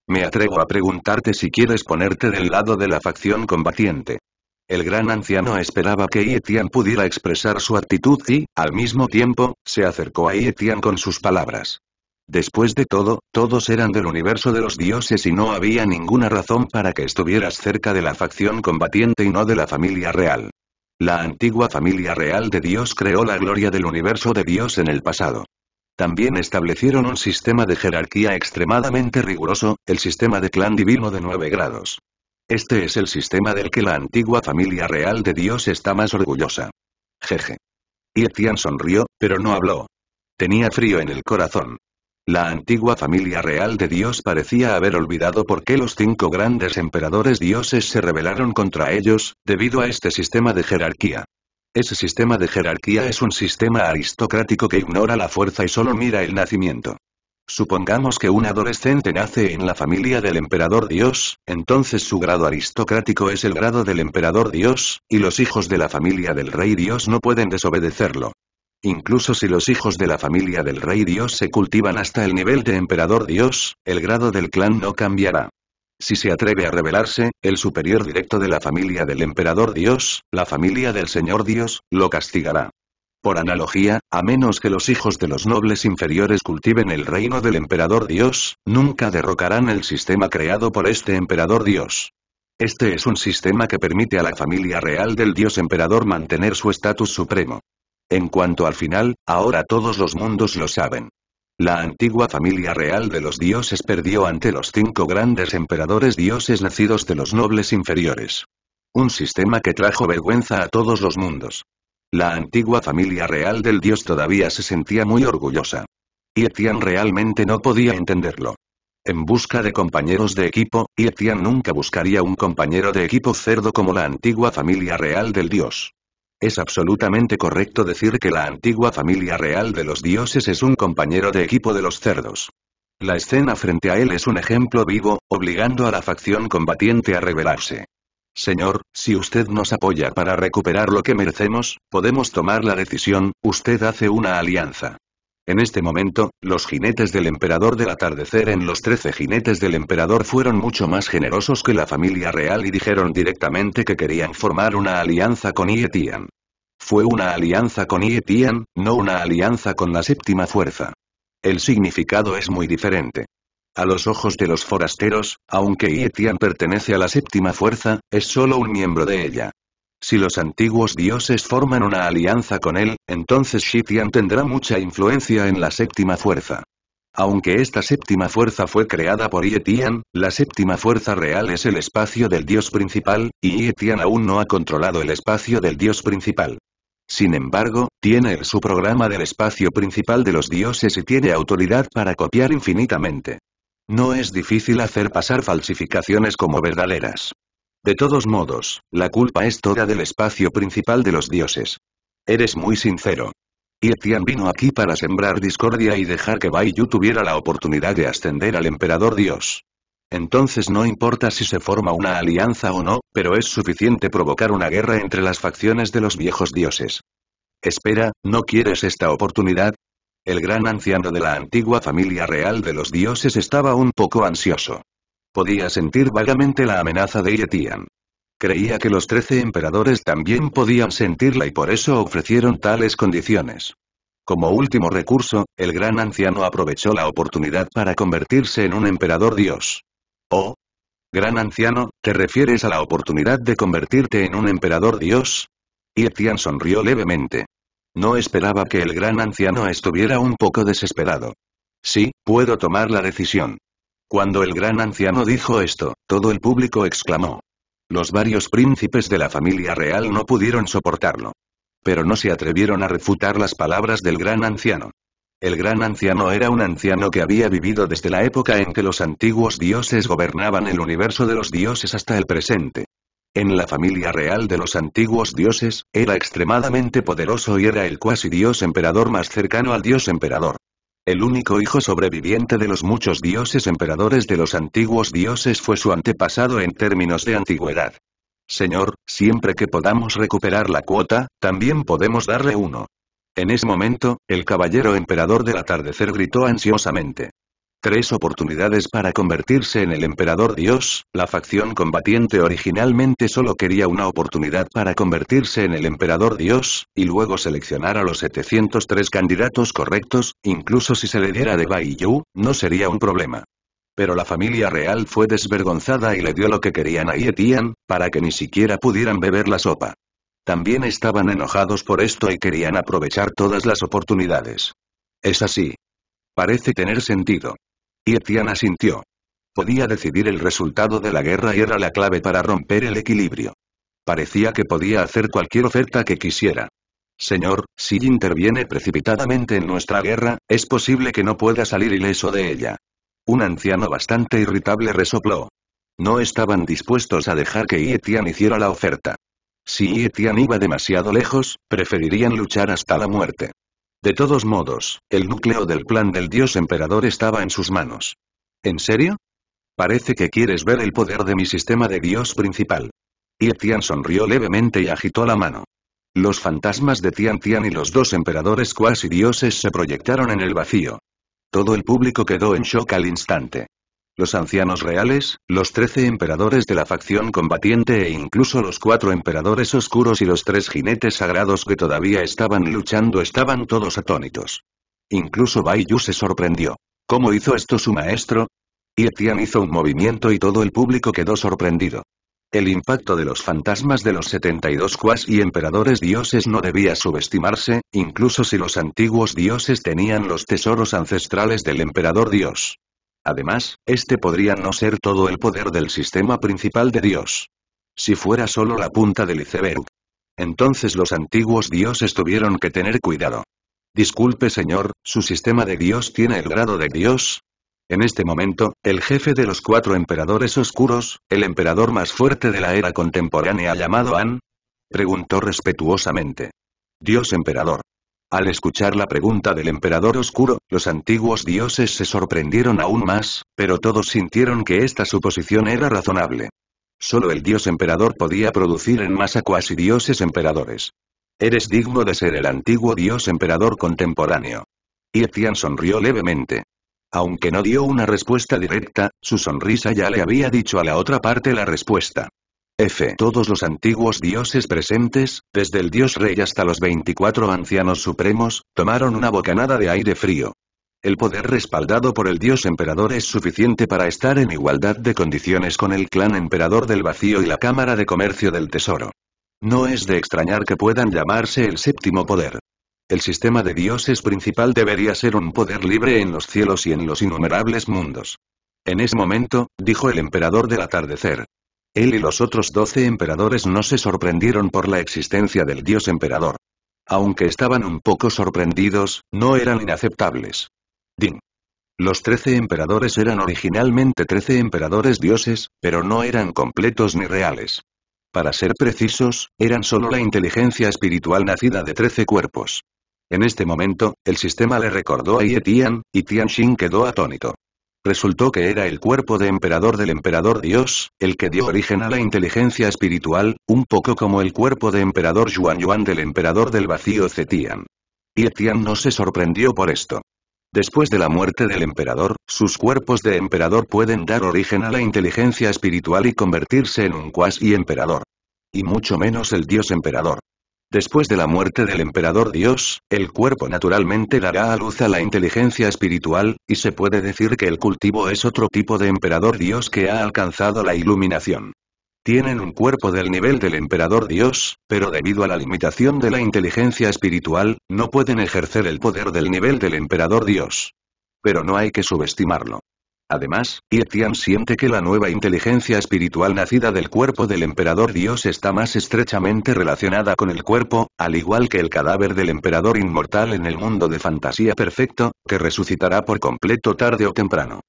Me atrevo a preguntarte si quieres ponerte del lado de la facción combatiente. El gran anciano esperaba que Yetian pudiera expresar su actitud y, al mismo tiempo, se acercó a Yetian con sus palabras. Después de todo, todos eran del universo de los dioses y no había ninguna razón para que estuvieras cerca de la facción combatiente y no de la familia real. La antigua familia real de Dios creó la gloria del universo de Dios en el pasado. También establecieron un sistema de jerarquía extremadamente riguroso, el sistema de clan divino de nueve grados. Este es el sistema del que la antigua familia real de Dios está más orgullosa. Jeje. Y Etian sonrió, pero no habló. Tenía frío en el corazón. La antigua familia real de Dios parecía haber olvidado por qué los cinco grandes emperadores dioses se rebelaron contra ellos, debido a este sistema de jerarquía. Ese sistema de jerarquía es un sistema aristocrático que ignora la fuerza y solo mira el nacimiento. Supongamos que un adolescente nace en la familia del emperador Dios, entonces su grado aristocrático es el grado del emperador Dios, y los hijos de la familia del rey Dios no pueden desobedecerlo. Incluso si los hijos de la familia del rey Dios se cultivan hasta el nivel de emperador Dios, el grado del clan no cambiará. Si se atreve a rebelarse, el superior directo de la familia del emperador Dios, la familia del Señor Dios, lo castigará. Por analogía, a menos que los hijos de los nobles inferiores cultiven el reino del emperador Dios, nunca derrocarán el sistema creado por este emperador Dios. Este es un sistema que permite a la familia real del Dios emperador mantener su estatus supremo. En cuanto al final, ahora todos los mundos lo saben. La antigua familia real de los dioses perdió ante los cinco grandes emperadores dioses nacidos de los nobles inferiores. Un sistema que trajo vergüenza a todos los mundos. La antigua familia real del dios todavía se sentía muy orgullosa. Y Etian realmente no podía entenderlo. En busca de compañeros de equipo, y nunca buscaría un compañero de equipo cerdo como la antigua familia real del dios. Es absolutamente correcto decir que la antigua familia real de los dioses es un compañero de equipo de los cerdos. La escena frente a él es un ejemplo vivo, obligando a la facción combatiente a rebelarse. Señor, si usted nos apoya para recuperar lo que merecemos, podemos tomar la decisión, usted hace una alianza. En este momento, los jinetes del emperador del atardecer en los trece jinetes del emperador fueron mucho más generosos que la familia real y dijeron directamente que querían formar una alianza con Ietian. Fue una alianza con Ietian, no una alianza con la séptima fuerza. El significado es muy diferente. A los ojos de los forasteros, aunque Yetian pertenece a la séptima fuerza, es solo un miembro de ella. Si los antiguos dioses forman una alianza con él, entonces Shitian tendrá mucha influencia en la séptima fuerza. Aunque esta séptima fuerza fue creada por Yetian, la séptima fuerza real es el espacio del dios principal, y Yetian aún no ha controlado el espacio del dios principal. Sin embargo, tiene su programa del espacio principal de los dioses y tiene autoridad para copiar infinitamente. No es difícil hacer pasar falsificaciones como verdaderas. De todos modos, la culpa es toda del espacio principal de los dioses. Eres muy sincero. Y Etian vino aquí para sembrar discordia y dejar que Bai tuviera la oportunidad de ascender al emperador dios. Entonces no importa si se forma una alianza o no, pero es suficiente provocar una guerra entre las facciones de los viejos dioses. Espera, ¿no quieres esta oportunidad? El gran anciano de la antigua familia real de los dioses estaba un poco ansioso. Podía sentir vagamente la amenaza de Yetian. Creía que los trece emperadores también podían sentirla y por eso ofrecieron tales condiciones. Como último recurso, el gran anciano aprovechó la oportunidad para convertirse en un emperador dios. Oh. Gran anciano, ¿te refieres a la oportunidad de convertirte en un emperador dios? Yetian sonrió levemente. No esperaba que el gran anciano estuviera un poco desesperado. Sí, puedo tomar la decisión. Cuando el gran anciano dijo esto, todo el público exclamó. Los varios príncipes de la familia real no pudieron soportarlo. Pero no se atrevieron a refutar las palabras del gran anciano. El gran anciano era un anciano que había vivido desde la época en que los antiguos dioses gobernaban el universo de los dioses hasta el presente. En la familia real de los antiguos dioses, era extremadamente poderoso y era el cuasi dios emperador más cercano al dios emperador. El único hijo sobreviviente de los muchos dioses emperadores de los antiguos dioses fue su antepasado en términos de antigüedad. Señor, siempre que podamos recuperar la cuota, también podemos darle uno. En ese momento, el caballero emperador del atardecer gritó ansiosamente. Tres oportunidades para convertirse en el emperador dios, la facción combatiente originalmente solo quería una oportunidad para convertirse en el emperador dios, y luego seleccionar a los 703 candidatos correctos, incluso si se le diera de Bai no sería un problema. Pero la familia real fue desvergonzada y le dio lo que querían a Yetian, para que ni siquiera pudieran beber la sopa. También estaban enojados por esto y querían aprovechar todas las oportunidades. Es así. Parece tener sentido. Y asintió. Podía decidir el resultado de la guerra y era la clave para romper el equilibrio. Parecía que podía hacer cualquier oferta que quisiera. Señor, si interviene precipitadamente en nuestra guerra, es posible que no pueda salir ileso de ella. Un anciano bastante irritable resopló. No estaban dispuestos a dejar que Etienne hiciera la oferta. Si Etienne iba demasiado lejos, preferirían luchar hasta la muerte. De todos modos, el núcleo del plan del dios emperador estaba en sus manos. ¿En serio? Parece que quieres ver el poder de mi sistema de dios principal. Y Tian sonrió levemente y agitó la mano. Los fantasmas de Tian Tian y los dos emperadores cuasi dioses se proyectaron en el vacío. Todo el público quedó en shock al instante los ancianos reales, los trece emperadores de la facción combatiente e incluso los cuatro emperadores oscuros y los tres jinetes sagrados que todavía estaban luchando estaban todos atónitos. Incluso Baiyu se sorprendió. ¿Cómo hizo esto su maestro? Y Etian hizo un movimiento y todo el público quedó sorprendido. El impacto de los fantasmas de los 72 cuas y emperadores dioses no debía subestimarse, incluso si los antiguos dioses tenían los tesoros ancestrales del emperador dios. Además, este podría no ser todo el poder del sistema principal de Dios. Si fuera solo la punta del iceberg. Entonces los antiguos dioses tuvieron que tener cuidado. Disculpe señor, ¿su sistema de Dios tiene el grado de Dios? En este momento, el jefe de los cuatro emperadores oscuros, el emperador más fuerte de la era contemporánea llamado An, preguntó respetuosamente. Dios emperador. Al escuchar la pregunta del emperador oscuro, los antiguos dioses se sorprendieron aún más, pero todos sintieron que esta suposición era razonable. Solo el dios emperador podía producir en masa cuasi dioses emperadores. Eres digno de ser el antiguo dios emperador contemporáneo. Y Etian sonrió levemente. Aunque no dio una respuesta directa, su sonrisa ya le había dicho a la otra parte la respuesta. F. Todos los antiguos dioses presentes, desde el dios rey hasta los 24 ancianos supremos, tomaron una bocanada de aire frío. El poder respaldado por el dios emperador es suficiente para estar en igualdad de condiciones con el clan emperador del vacío y la cámara de comercio del tesoro. No es de extrañar que puedan llamarse el séptimo poder. El sistema de dioses principal debería ser un poder libre en los cielos y en los innumerables mundos. En ese momento, dijo el emperador del atardecer, él y los otros doce emperadores no se sorprendieron por la existencia del dios emperador. Aunque estaban un poco sorprendidos, no eran inaceptables. Din. Los trece emperadores eran originalmente trece emperadores dioses, pero no eran completos ni reales. Para ser precisos, eran solo la inteligencia espiritual nacida de trece cuerpos. En este momento, el sistema le recordó a Ye Tian, y Tianxin quedó atónito. Resultó que era el cuerpo de emperador del emperador Dios, el que dio origen a la inteligencia espiritual, un poco como el cuerpo de emperador Yuan Yuan del emperador del vacío Zetian. Y Etian no se sorprendió por esto. Después de la muerte del emperador, sus cuerpos de emperador pueden dar origen a la inteligencia espiritual y convertirse en un cuasi emperador. Y mucho menos el dios emperador. Después de la muerte del emperador Dios, el cuerpo naturalmente dará a luz a la inteligencia espiritual, y se puede decir que el cultivo es otro tipo de emperador Dios que ha alcanzado la iluminación. Tienen un cuerpo del nivel del emperador Dios, pero debido a la limitación de la inteligencia espiritual, no pueden ejercer el poder del nivel del emperador Dios. Pero no hay que subestimarlo. Además, Yetian siente que la nueva inteligencia espiritual nacida del cuerpo del emperador Dios está más estrechamente relacionada con el cuerpo, al igual que el cadáver del emperador inmortal en el mundo de fantasía perfecto, que resucitará por completo tarde o temprano.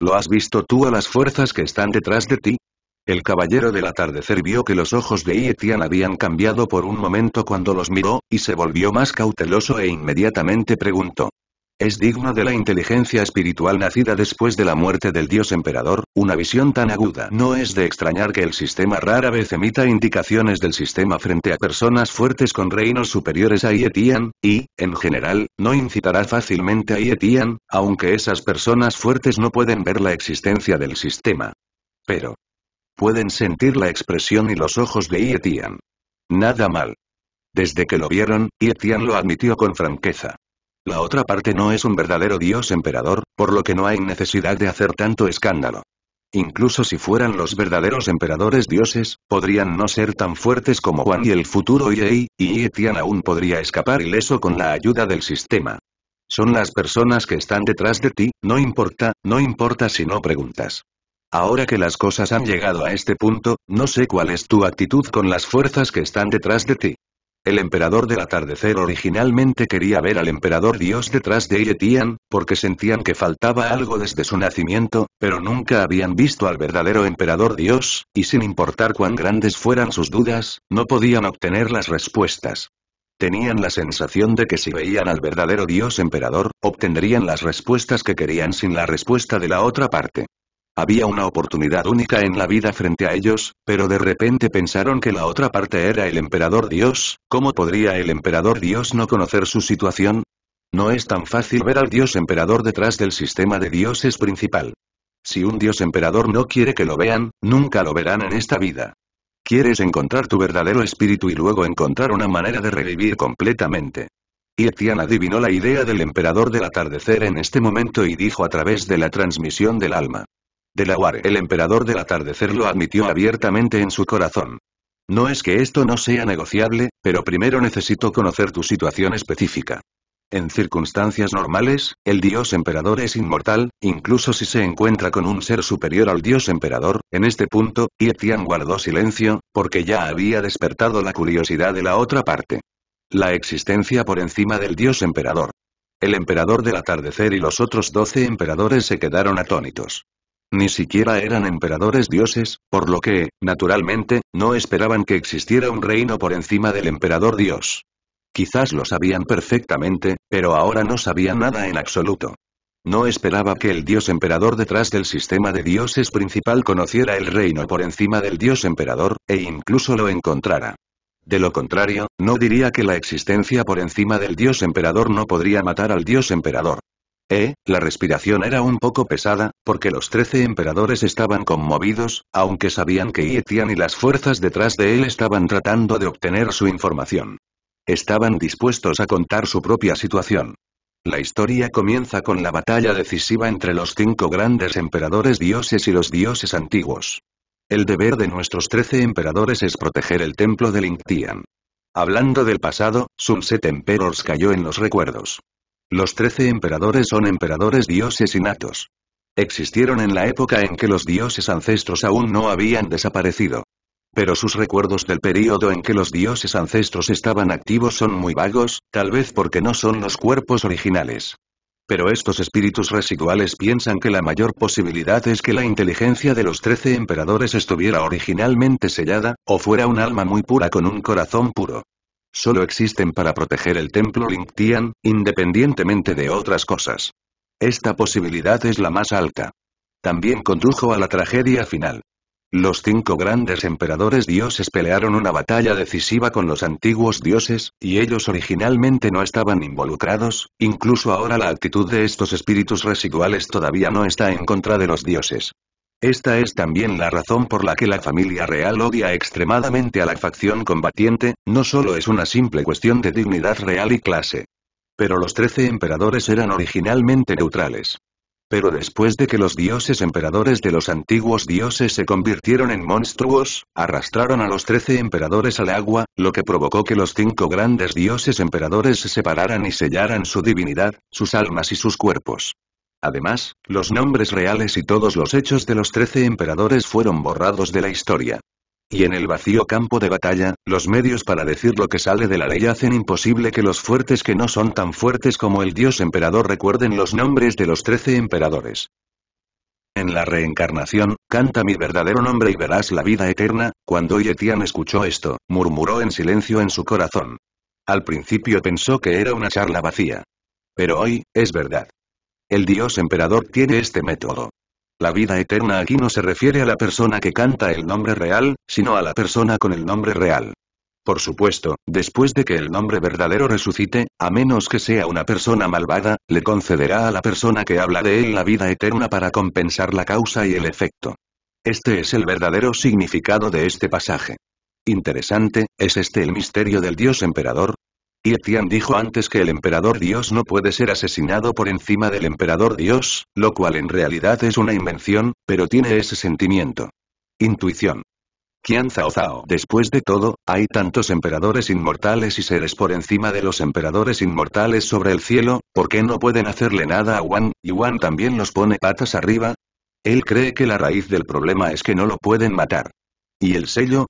¿Lo has visto tú a las fuerzas que están detrás de ti? El caballero del atardecer vio que los ojos de Yetian habían cambiado por un momento cuando los miró, y se volvió más cauteloso e inmediatamente preguntó. Es digno de la inteligencia espiritual nacida después de la muerte del dios emperador, una visión tan aguda. No es de extrañar que el sistema rara vez emita indicaciones del sistema frente a personas fuertes con reinos superiores a Yetian, y, en general, no incitará fácilmente a Yetian, aunque esas personas fuertes no pueden ver la existencia del sistema. Pero. Pueden sentir la expresión y los ojos de Yetian. Nada mal. Desde que lo vieron, Yetian lo admitió con franqueza. La otra parte no es un verdadero dios emperador, por lo que no hay necesidad de hacer tanto escándalo. Incluso si fueran los verdaderos emperadores dioses, podrían no ser tan fuertes como Juan y el futuro Yei, y Etian aún podría escapar ileso con la ayuda del sistema. Son las personas que están detrás de ti, no importa, no importa si no preguntas. Ahora que las cosas han llegado a este punto, no sé cuál es tu actitud con las fuerzas que están detrás de ti. El emperador del atardecer originalmente quería ver al emperador dios detrás de Yetian, porque sentían que faltaba algo desde su nacimiento, pero nunca habían visto al verdadero emperador dios, y sin importar cuán grandes fueran sus dudas, no podían obtener las respuestas. Tenían la sensación de que si veían al verdadero dios emperador, obtendrían las respuestas que querían sin la respuesta de la otra parte. Había una oportunidad única en la vida frente a ellos, pero de repente pensaron que la otra parte era el emperador Dios, ¿cómo podría el emperador Dios no conocer su situación? No es tan fácil ver al Dios emperador detrás del sistema de dioses principal. Si un Dios emperador no quiere que lo vean, nunca lo verán en esta vida. Quieres encontrar tu verdadero espíritu y luego encontrar una manera de revivir completamente. Y adivinó la idea del emperador del atardecer en este momento y dijo a través de la transmisión del alma. Ware, el emperador del atardecer, lo admitió abiertamente en su corazón. No es que esto no sea negociable, pero primero necesito conocer tu situación específica. En circunstancias normales, el dios emperador es inmortal, incluso si se encuentra con un ser superior al dios emperador, en este punto, Yetian guardó silencio, porque ya había despertado la curiosidad de la otra parte. La existencia por encima del dios emperador. El emperador del atardecer y los otros doce emperadores se quedaron atónitos ni siquiera eran emperadores dioses, por lo que, naturalmente, no esperaban que existiera un reino por encima del emperador dios. Quizás lo sabían perfectamente, pero ahora no sabían nada en absoluto. No esperaba que el dios emperador detrás del sistema de dioses principal conociera el reino por encima del dios emperador, e incluso lo encontrara. De lo contrario, no diría que la existencia por encima del dios emperador no podría matar al dios emperador. Eh, la respiración era un poco pesada, porque los trece emperadores estaban conmovidos, aunque sabían que Yetian y las fuerzas detrás de él estaban tratando de obtener su información. Estaban dispuestos a contar su propia situación. La historia comienza con la batalla decisiva entre los cinco grandes emperadores dioses y los dioses antiguos. El deber de nuestros trece emperadores es proteger el templo de Lingtian. Hablando del pasado, Sunset Emperors cayó en los recuerdos. Los trece emperadores son emperadores dioses innatos. Existieron en la época en que los dioses ancestros aún no habían desaparecido. Pero sus recuerdos del período en que los dioses ancestros estaban activos son muy vagos, tal vez porque no son los cuerpos originales. Pero estos espíritus residuales piensan que la mayor posibilidad es que la inteligencia de los trece emperadores estuviera originalmente sellada, o fuera un alma muy pura con un corazón puro solo existen para proteger el templo Lingtian, independientemente de otras cosas. Esta posibilidad es la más alta. También condujo a la tragedia final. Los cinco grandes emperadores dioses pelearon una batalla decisiva con los antiguos dioses, y ellos originalmente no estaban involucrados, incluso ahora la actitud de estos espíritus residuales todavía no está en contra de los dioses. Esta es también la razón por la que la familia real odia extremadamente a la facción combatiente, no solo es una simple cuestión de dignidad real y clase. Pero los trece emperadores eran originalmente neutrales. Pero después de que los dioses emperadores de los antiguos dioses se convirtieron en monstruos, arrastraron a los trece emperadores al agua, lo que provocó que los cinco grandes dioses emperadores se separaran y sellaran su divinidad, sus almas y sus cuerpos. Además, los nombres reales y todos los hechos de los trece emperadores fueron borrados de la historia. Y en el vacío campo de batalla, los medios para decir lo que sale de la ley hacen imposible que los fuertes que no son tan fuertes como el dios emperador recuerden los nombres de los trece emperadores. En la reencarnación, canta mi verdadero nombre y verás la vida eterna, cuando Yetian escuchó esto, murmuró en silencio en su corazón. Al principio pensó que era una charla vacía. Pero hoy, es verdad. El dios emperador tiene este método. La vida eterna aquí no se refiere a la persona que canta el nombre real, sino a la persona con el nombre real. Por supuesto, después de que el nombre verdadero resucite, a menos que sea una persona malvada, le concederá a la persona que habla de él la vida eterna para compensar la causa y el efecto. Este es el verdadero significado de este pasaje. Interesante, ¿es este el misterio del dios emperador? Y dijo antes que el emperador Dios no puede ser asesinado por encima del emperador Dios, lo cual en realidad es una invención, pero tiene ese sentimiento. Intuición. Qian Zao Zao. Después de todo, hay tantos emperadores inmortales y seres por encima de los emperadores inmortales sobre el cielo, ¿por qué no pueden hacerle nada a Wan, y Wan también los pone patas arriba? Él cree que la raíz del problema es que no lo pueden matar. ¿Y el sello?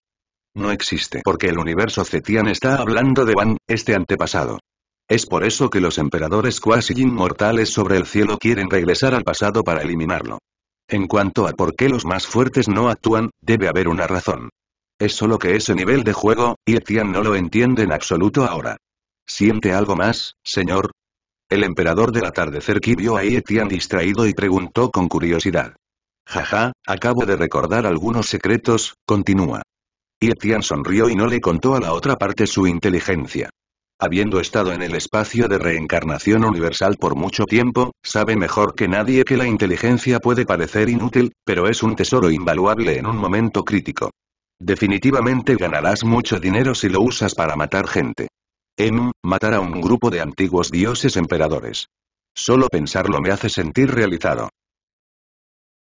No existe porque el universo Zetian está hablando de Wan, este antepasado. Es por eso que los emperadores cuasi inmortales sobre el cielo quieren regresar al pasado para eliminarlo. En cuanto a por qué los más fuertes no actúan, debe haber una razón. Es solo que ese nivel de juego, y no lo entiende en absoluto ahora. ¿Siente algo más, señor? El emperador del atardecer Ki vio a Etian distraído y preguntó con curiosidad. Jaja, acabo de recordar algunos secretos, continúa. Yetian sonrió y no le contó a la otra parte su inteligencia. Habiendo estado en el espacio de reencarnación universal por mucho tiempo, sabe mejor que nadie que la inteligencia puede parecer inútil, pero es un tesoro invaluable en un momento crítico. Definitivamente ganarás mucho dinero si lo usas para matar gente. M, em, matar a un grupo de antiguos dioses emperadores. Solo pensarlo me hace sentir realizado.